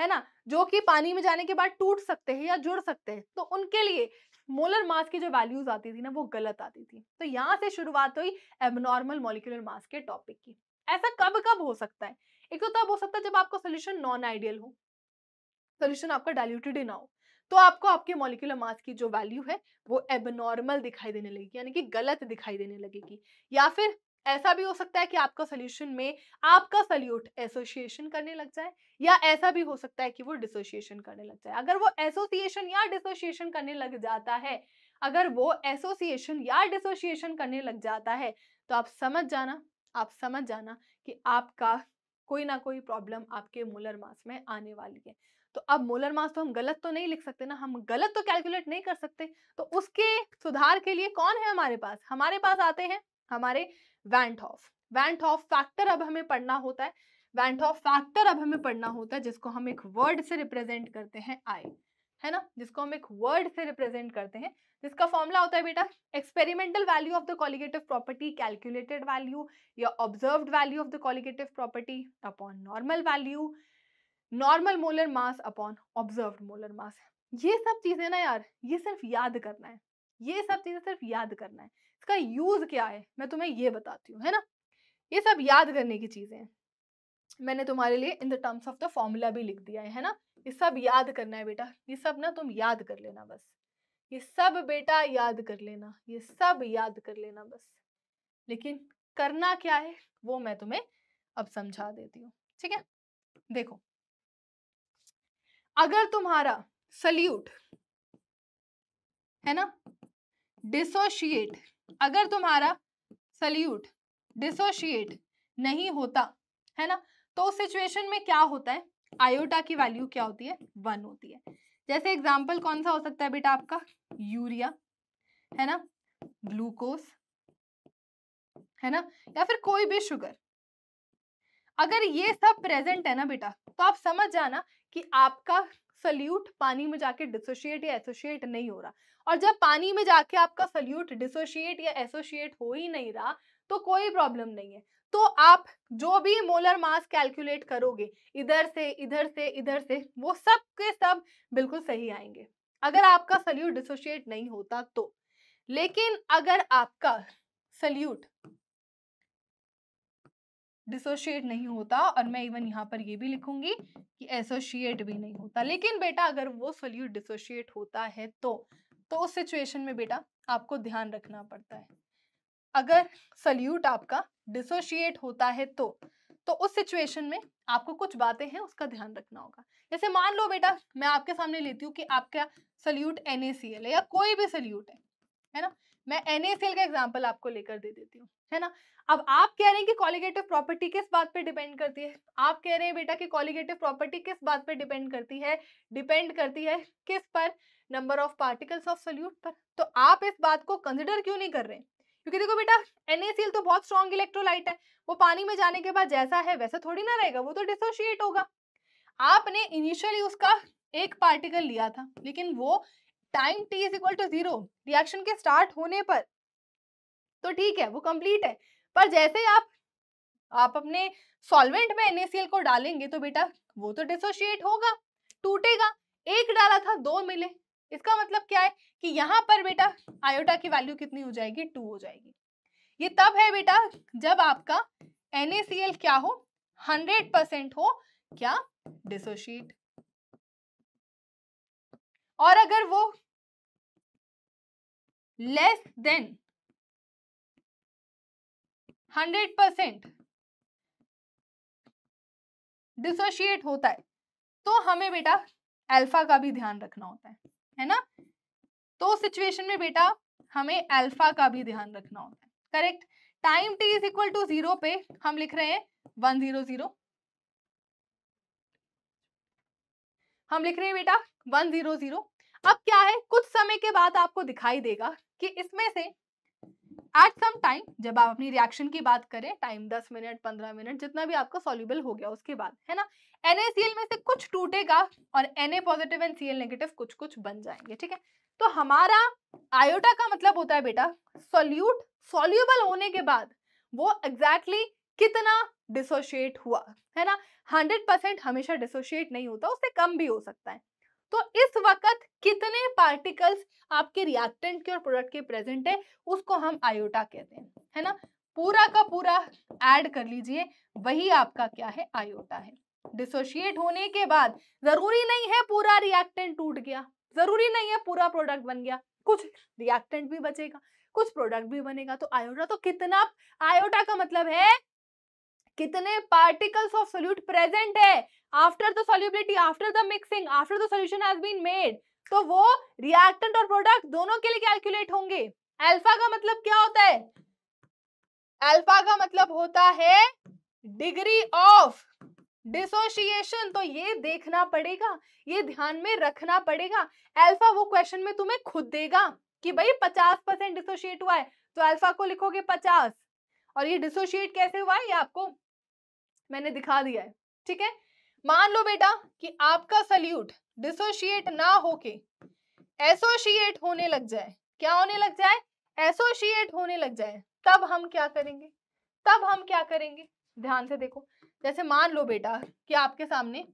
है ना जो कि पानी में जाने के बाद टूट सकते हैं या जुड़ सकते हैं तो उनके लिए मोलर मास की जो वैल्यूज आती थी ना वो गलत आती थी तो यहाँ से शुरुआत हुई एबनॉर्मल मोलिकुलर मास के टॉपिक की ऐसा कब कब हो सकता है एक तो तब हो सकता है जब आपका सोल्यूशन नॉन आइडियल हो सोल्यूशन आपका डायल्यूटेड ही ना हो तो आपको आपके मॉलिकुलर मास की जो वैल्यू है वो एबनॉर्मल दिखाई देने लगेगी यानी कि गलत दिखाई देने लगेगी या फिर ऐसा भी हो सकता है कि आपका सोल्यूशन में आपका सल्यूट एसोसिएशन करने लग जाए या ऐसा भी हो सकता है कि वो डिसोसिएशन करने लग जाए अगर वो एसोसिएशन या डिसोसिएशन करने लग जाता है अगर वो एसोसिएशन या डिसोसिएशन करने लग जाता है तो आप समझ जाना आप समझ जाना कि आपका कोई ना कोई प्रॉब्लम आपके मोलर मास में आने वाली है तो अब मोलर मास तो हम गलत तो नहीं लिख सकते ना हम गलत तो कैलकुलेट नहीं कर सकते तो उसके सुधार के लिए कौन है हमारे पास हमारे पास आते हैं हमारे van't Hoff van't Hoff factor अब हमें पढ़ना होता है वैंट ऑफ फैक्टर अब हमें पढ़ना होता है जिसको हम एक वर्ड से रिप्रेजेंट करते हैं आई है ना जिसको हम एक वर्ड से रिप्रेजेंट करते हैं जिसका फॉर्मूला होता है बेटा experimental value of the colligative property calculated value या observe value of the colligative property upon normal value normal molar mass upon observe molar mass ये सब चीज़ें ना यार ये सिर्फ याद करना है ये सब चीज़ें सिर्फ याद करना है इसका यूज क्या है मैं तुम्हें ये बताती हूँ है ना ये सब याद करने की चीजें हैं मैंने तुम्हारे लिए in the terms of the formula भी लिख दिया है, है ना ये सब याद करना है बेटा ये सब ना तुम याद कर लेना बस ये सब बेटा याद कर लेना ये सब याद कर लेना बस लेकिन करना क्या है वो मैं तुम्हें अब समझा देती हूँ ठीक है देखो अगर तुम्हारा सल्यूट है ना डिसोशिएट अगर तुम्हारा सल्यूट डिसोशिएट नहीं होता है ना तो उस सिचुएशन में क्या होता है आयोटा की वैल्यू क्या होती है वन होती है जैसे एग्जाम्पल कौन सा हो सकता है बेटा आपका यूरिया है ना ग्लूकोस है ना या फिर कोई भी शुगर अगर ये सब प्रेजेंट है ना बेटा तो आप समझ जाना कि आपका सल्यूट पानी में जाके डिसोशिएट या एसोशिएट नहीं हो रहा और जब पानी में जाके आपका सल्यूट डिसोशिएट या एसोशिएट हो ही नहीं रहा तो कोई प्रॉब्लम नहीं है तो आप जो भी मोलर मास कैलकुलेट करोगे इधर से इधर से इधर से वो सब के सब बिल्कुल सही आएंगे अगर आपका सल्यूट डिसोशिएट नहीं होता तो लेकिन अगर आपका सल्यूट डिसोशिएट नहीं होता और मैं इवन यहाँ पर ये भी लिखूंगी कि एसोशिएट भी नहीं होता लेकिन बेटा अगर वो सोल्यूट डिसोशिएट होता है तो तो उस सिचुएशन में बेटा आपको ध्यान रखना पड़ता है अगर सल्यूट आपका डिसोशिएट होता है तो तो उस सिचुएशन में आपको कुछ बातें हैं उसका ध्यान रखना होगा जैसे मान लो बेटा मैं आपके सामने लेती हूँ कि आपका सल्यूट एन है या कोई भी सल्यूट है है ना मैं एन का एग्जाम्पल आपको लेकर दे देती हूँ है ना अब आप कह रहे हैं कि कॉलिगेटिव प्रॉपर्टी किस बात पे डिपेंड करती है आप कह रहे हैं बेटा कि कॉलिगेटिव प्रॉपर्टी किस बात पे डिपेंड करती है डिपेंड करती है किस पर number of particles of solute पर तो आप इस बात को कंसिडर क्यों नहीं कर रहे क्योंकि देखो बेटा एन तो बहुत स्ट्रॉन्ग इलेक्ट्रोलाइट है वो पानी में जाने के बाद जैसा है वैसा थोड़ी ना रहेगा वो तो डिसोशिएट होगा आपने इनिशियली उसका एक पार्टिकल लिया था लेकिन वो time T is equal to zero reaction के स्टार्ट होने पर तो ठीक है वो कंप्लीट है पर जैसे आप आप अपने सॉल्वेंट में एनएसीएल को डालेंगे तो बेटा वो तो डिसोशिएट होगा टूटेगा एक डाला था दो मिले इसका मतलब क्या है कि यहाँ पर बेटा आयोटा की वैल्यू कितनी हो जाएगी टू हो जाएगी ये तब है बेटा जब आपका एनएसीएल क्या हो हंड्रेड परसेंट हो क्या डिसोशिएट और अगर वो less than hundred percent dissociate होता है तो हमें बेटा अल्फा का भी ध्यान रखना होता है है ना तो सिचुएशन में बेटा हमें अल्फा का भी ध्यान रखना होता है correct time T is equal to zero पे हम लिख रहे हैं वन जीरो जीरो हम लिख रहे हैं बेटा वन जीरो जीरो अब क्या है कुछ समय के बाद आपको दिखाई देगा कि इसमें से एट सम टाइम जब आप अपनी रिएक्शन की बात करें टाइम दस मिनट पंद्रह मिनट जितना भी आपका सोल्यूबल हो गया उसके बाद है ना एन में से कुछ टूटेगा और N positive and C negative कुछ कुछ बन जाएंगे ठीक है तो हमारा आयोटा का मतलब होता है बेटा सोल्यूट सोल्यूबल होने के बाद वो एग्जैक्टली exactly कितना डिसोशिएट हुआ है ना हंड्रेड परसेंट हमेशा डिसोशिएट नहीं होता उससे कम भी हो सकता है तो इस वक्त कितने पार्टिकल्स आपके रिएक्टेंट के और प्रोडक्ट के प्रेजेंट है उसको हम आयोटा कहते हैं है ना पूरा का पूरा ऐड कर लीजिए वही आपका क्या है आयोटा है डिसोशिएट होने के बाद जरूरी नहीं है पूरा रिएक्टेंट टूट गया जरूरी नहीं है पूरा प्रोडक्ट बन गया कुछ रिएक्टेंट भी बचेगा कुछ प्रोडक्ट भी बनेगा तो आयोटा तो कितना आयोटा का मतलब है कितने पार्टिकल्स ऑफ सोल्यूट प्रेजेंट है after the solubility after the mixing after the solution has been made तो वो रिएक्टेंट और प्रोडक्ट दोनों के लिए कैलकुलेट होंगे अल्फा का मतलब क्या होता है अल्फा का मतलब होता है डिग्री ऑफ डिसोशिएशन तो ये देखना पड़ेगा ये ध्यान में रखना पड़ेगा अल्फा वो क्वेश्चन में तुम्हें खुद देगा कि भाई पचास परसेंट डिसोशिएट हुआ है तो अल्फा को लिखोगे पचास और ये डिसोशिएट कैसे हुआ है ये आपको मैंने दिखा दिया है ठीक है मान लो बेटा कि आपका सल्यूट डिसोशिएट ना होके एसोशिएट होने लग जाए क्या होने लग जाए एसोशिएट होने लग जाए तब हम क्या करेंगे तब हम क्या करेंगे ध्यान से देखो जैसे मान लो बेटा कि आपके सामने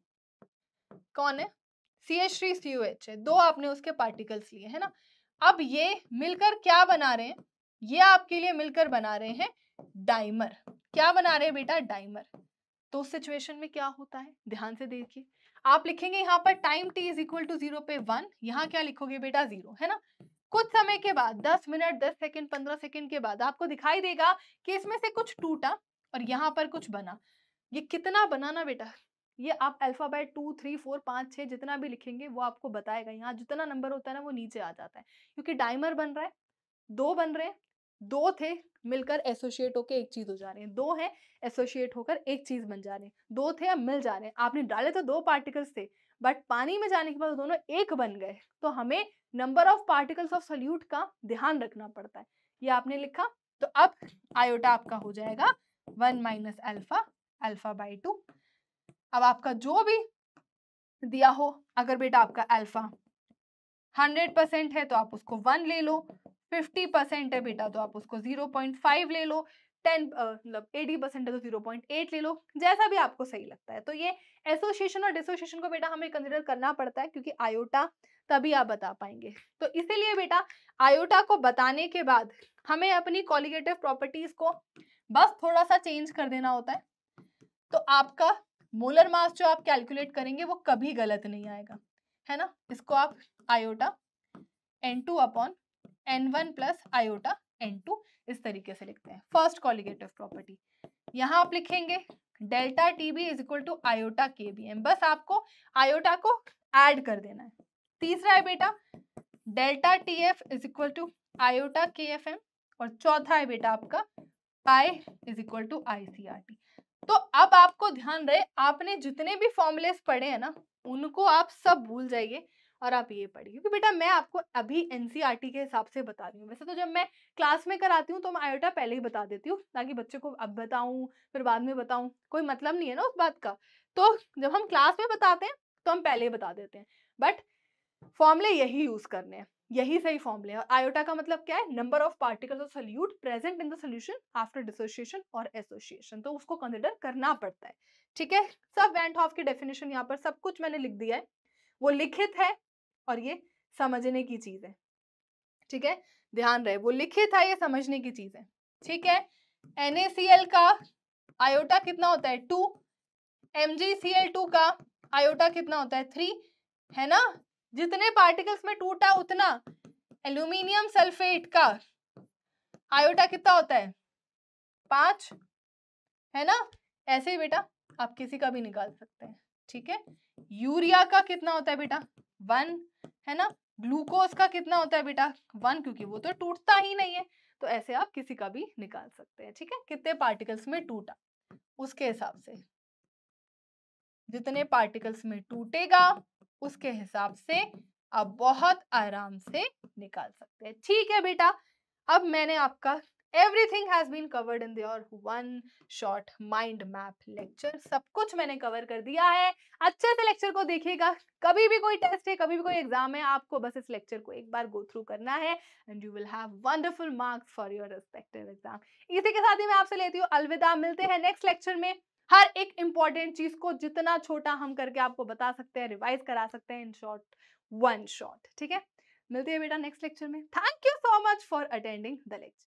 कौन है C H three C U H है दो आपने उसके पार्टिकल्स लिए है ना अब ये मिलकर क्या बना रहे हैं ये आपके लिए मिलकर बना रहे हैं डाइमर क्या बना रहे हैं बेटा डाइमर तो उस सिचुएशन में क्या होता है ध्यान से देखिए आप लिखेंगे यहाँ पर time T is equal to zero पे वन यहाँ क्या लिखोगे बेटा जीरो है ना कुछ समय के बाद दस मिनट दस सेकेंड पंद्रह सेकेंड के बाद आपको दिखाई देगा कि इसमें से कुछ टूटा और यहाँ पर कुछ बना ये कितना बना ना बेटा ये आप अल्फ़ाबेट टू थ्री फोर पाँच छः जितना भी लिखेंगे वो आपको बताएगा यहाँ जितना नंबर होता है ना वो नीचे आ जाता है क्योंकि डाइमर बन रहा है दो बन रहे हैं दो थे मिलकर एसोसिएट होकर एक चीज हो जा रहे हैं दो हैं एसोसिएट होकर एक चीज बन जा रहे हैं दो थे अब मिल जा रहे हैं आपने डाले तो दो पार्टिकल्स थे बट पानी में जाने के बाद दोनों एक बन गए तो हमें number of particles of solute का ध्यान रखना पड़ता है ये आपने लिखा तो अब आयोटा आपका हो जाएगा one minus alpha alpha by two अब आपका जो भी दिया हो अगर बेटा आपका अल्फा हंड्रेड परसेंट है तो आप उसको वन ले लो फिफ्टी परसेंट है बेटा तो आप उसको जीरो पॉइंट फाइव ले लो टेन मतलब एटी परसेंट है तो जीरो पॉइंट एट ले लो जैसा भी आपको सही लगता है तो ये एसोसिएशन और डिसोसिएशन को बेटा हमें कंसिडर करना पड़ता है क्योंकि आयोटा तभी आप बता पाएंगे तो इसीलिए बेटा आयोटा को बताने के बाद हमें अपनी कॉलिगेटिव प्रॉपर्टीज को बस थोड़ा सा चेंज कर देना होता है तो आपका मोलर मास जो आप कैलकुलेट करेंगे वो कभी गलत नहीं आएगा है ना इसको आप iota N two upon N one plus iota N two इस तरीके से लिखते हैं फर्स्ट कॉलिगेटिव प्रॉपर्टी यहाँ आप लिखेंगे delta T B is equal to iota K B M बस आपको आयोटा को एड कर देना है तीसरा है बेटा delta T F is equal to iota K F M और चौथा है बेटा आपका pi is equal to I C R T तो अब आपको ध्यान रहे आपने जितने भी फॉर्मुलेस पढ़े हैं ना उनको आप सब भूल जाइए और आप ये पढ़िए क्योंकि बेटा मैं आपको अभी एन के हिसाब से बता रही हूँ वैसे तो जब मैं क्लास में कराती हूँ तो मैं आयोटा पहले ही बता देती हूँ ताकि बच्चे को अब बताऊँ फिर बाद में बताऊँ कोई मतलब नहीं है ना उस बात का तो जब हम क्लास में बताते हैं तो हम पहले ही बता देते हैं बट फॉर्मूले यही यूज करने हैं यही सही फॉर्मूले और आयोटा का मतलब क्या है number of particles of solute present in the solution after dissociation और एसोसिएशन तो उसको कंसिडर करना पड़ता है ठीक है सब वेंट ऑफ की डेफिनेशन यहाँ पर सब कुछ मैंने लिख दिया है वो लिखित है और ये समझने की चीज है ठीक है ध्यान रहे वो लिखित है ये समझने की चीज है ठीक है एन का आयोटा कितना होता है टू एम का आयोटा कितना होता है थ्री है ना जितने पार्टिकल्स में टूटा उतना एल्यूमिनियम सल्फेट का आयोटा कितना होता है पांच है ना ऐसे ही बेटा आप किसी का भी निकाल सकते हैं ठीक है यूरिया का कितना होता है बेटा वन है ना ग्लूकोज का कितना होता है बेटा वन क्योंकि वो तो टूटता ही नहीं है तो ऐसे आप किसी का भी निकाल सकते हैं ठीक है कितने पार्टिकल्स में टूटा उसके हिसाब से जितने पार्टिकल्स में टूटेगा उसके हिसाब से आप बहुत आराम से निकाल सकते हैं ठीक है बेटा अब मैंने आपका everything has been covered in your one short mind map lecture सब कुछ मैंने कवर कर दिया है अच्छे से लेक्चर को देखिएगा कभी भी कोई टेस्ट है कभी भी कोई एग्जाम है आपको बस इस लेक्चर को एक बार गो थ्रू करना है and you will have wonderful marks for your respective exam इसी के साथ ही मैं आपसे लेती हूँ अलविदा मिलते हैं नेक्स्ट लेक्चर में हर एक इंपॉर्टेंट चीज को जितना छोटा हम करके आपको बता सकते हैं रिवाइज करा सकते हैं इन शॉर्ट वन शॉर्ट ठीक है मिलते हैं बेटा नेक्स्ट लेक्चर में thank you so much for attending the lecture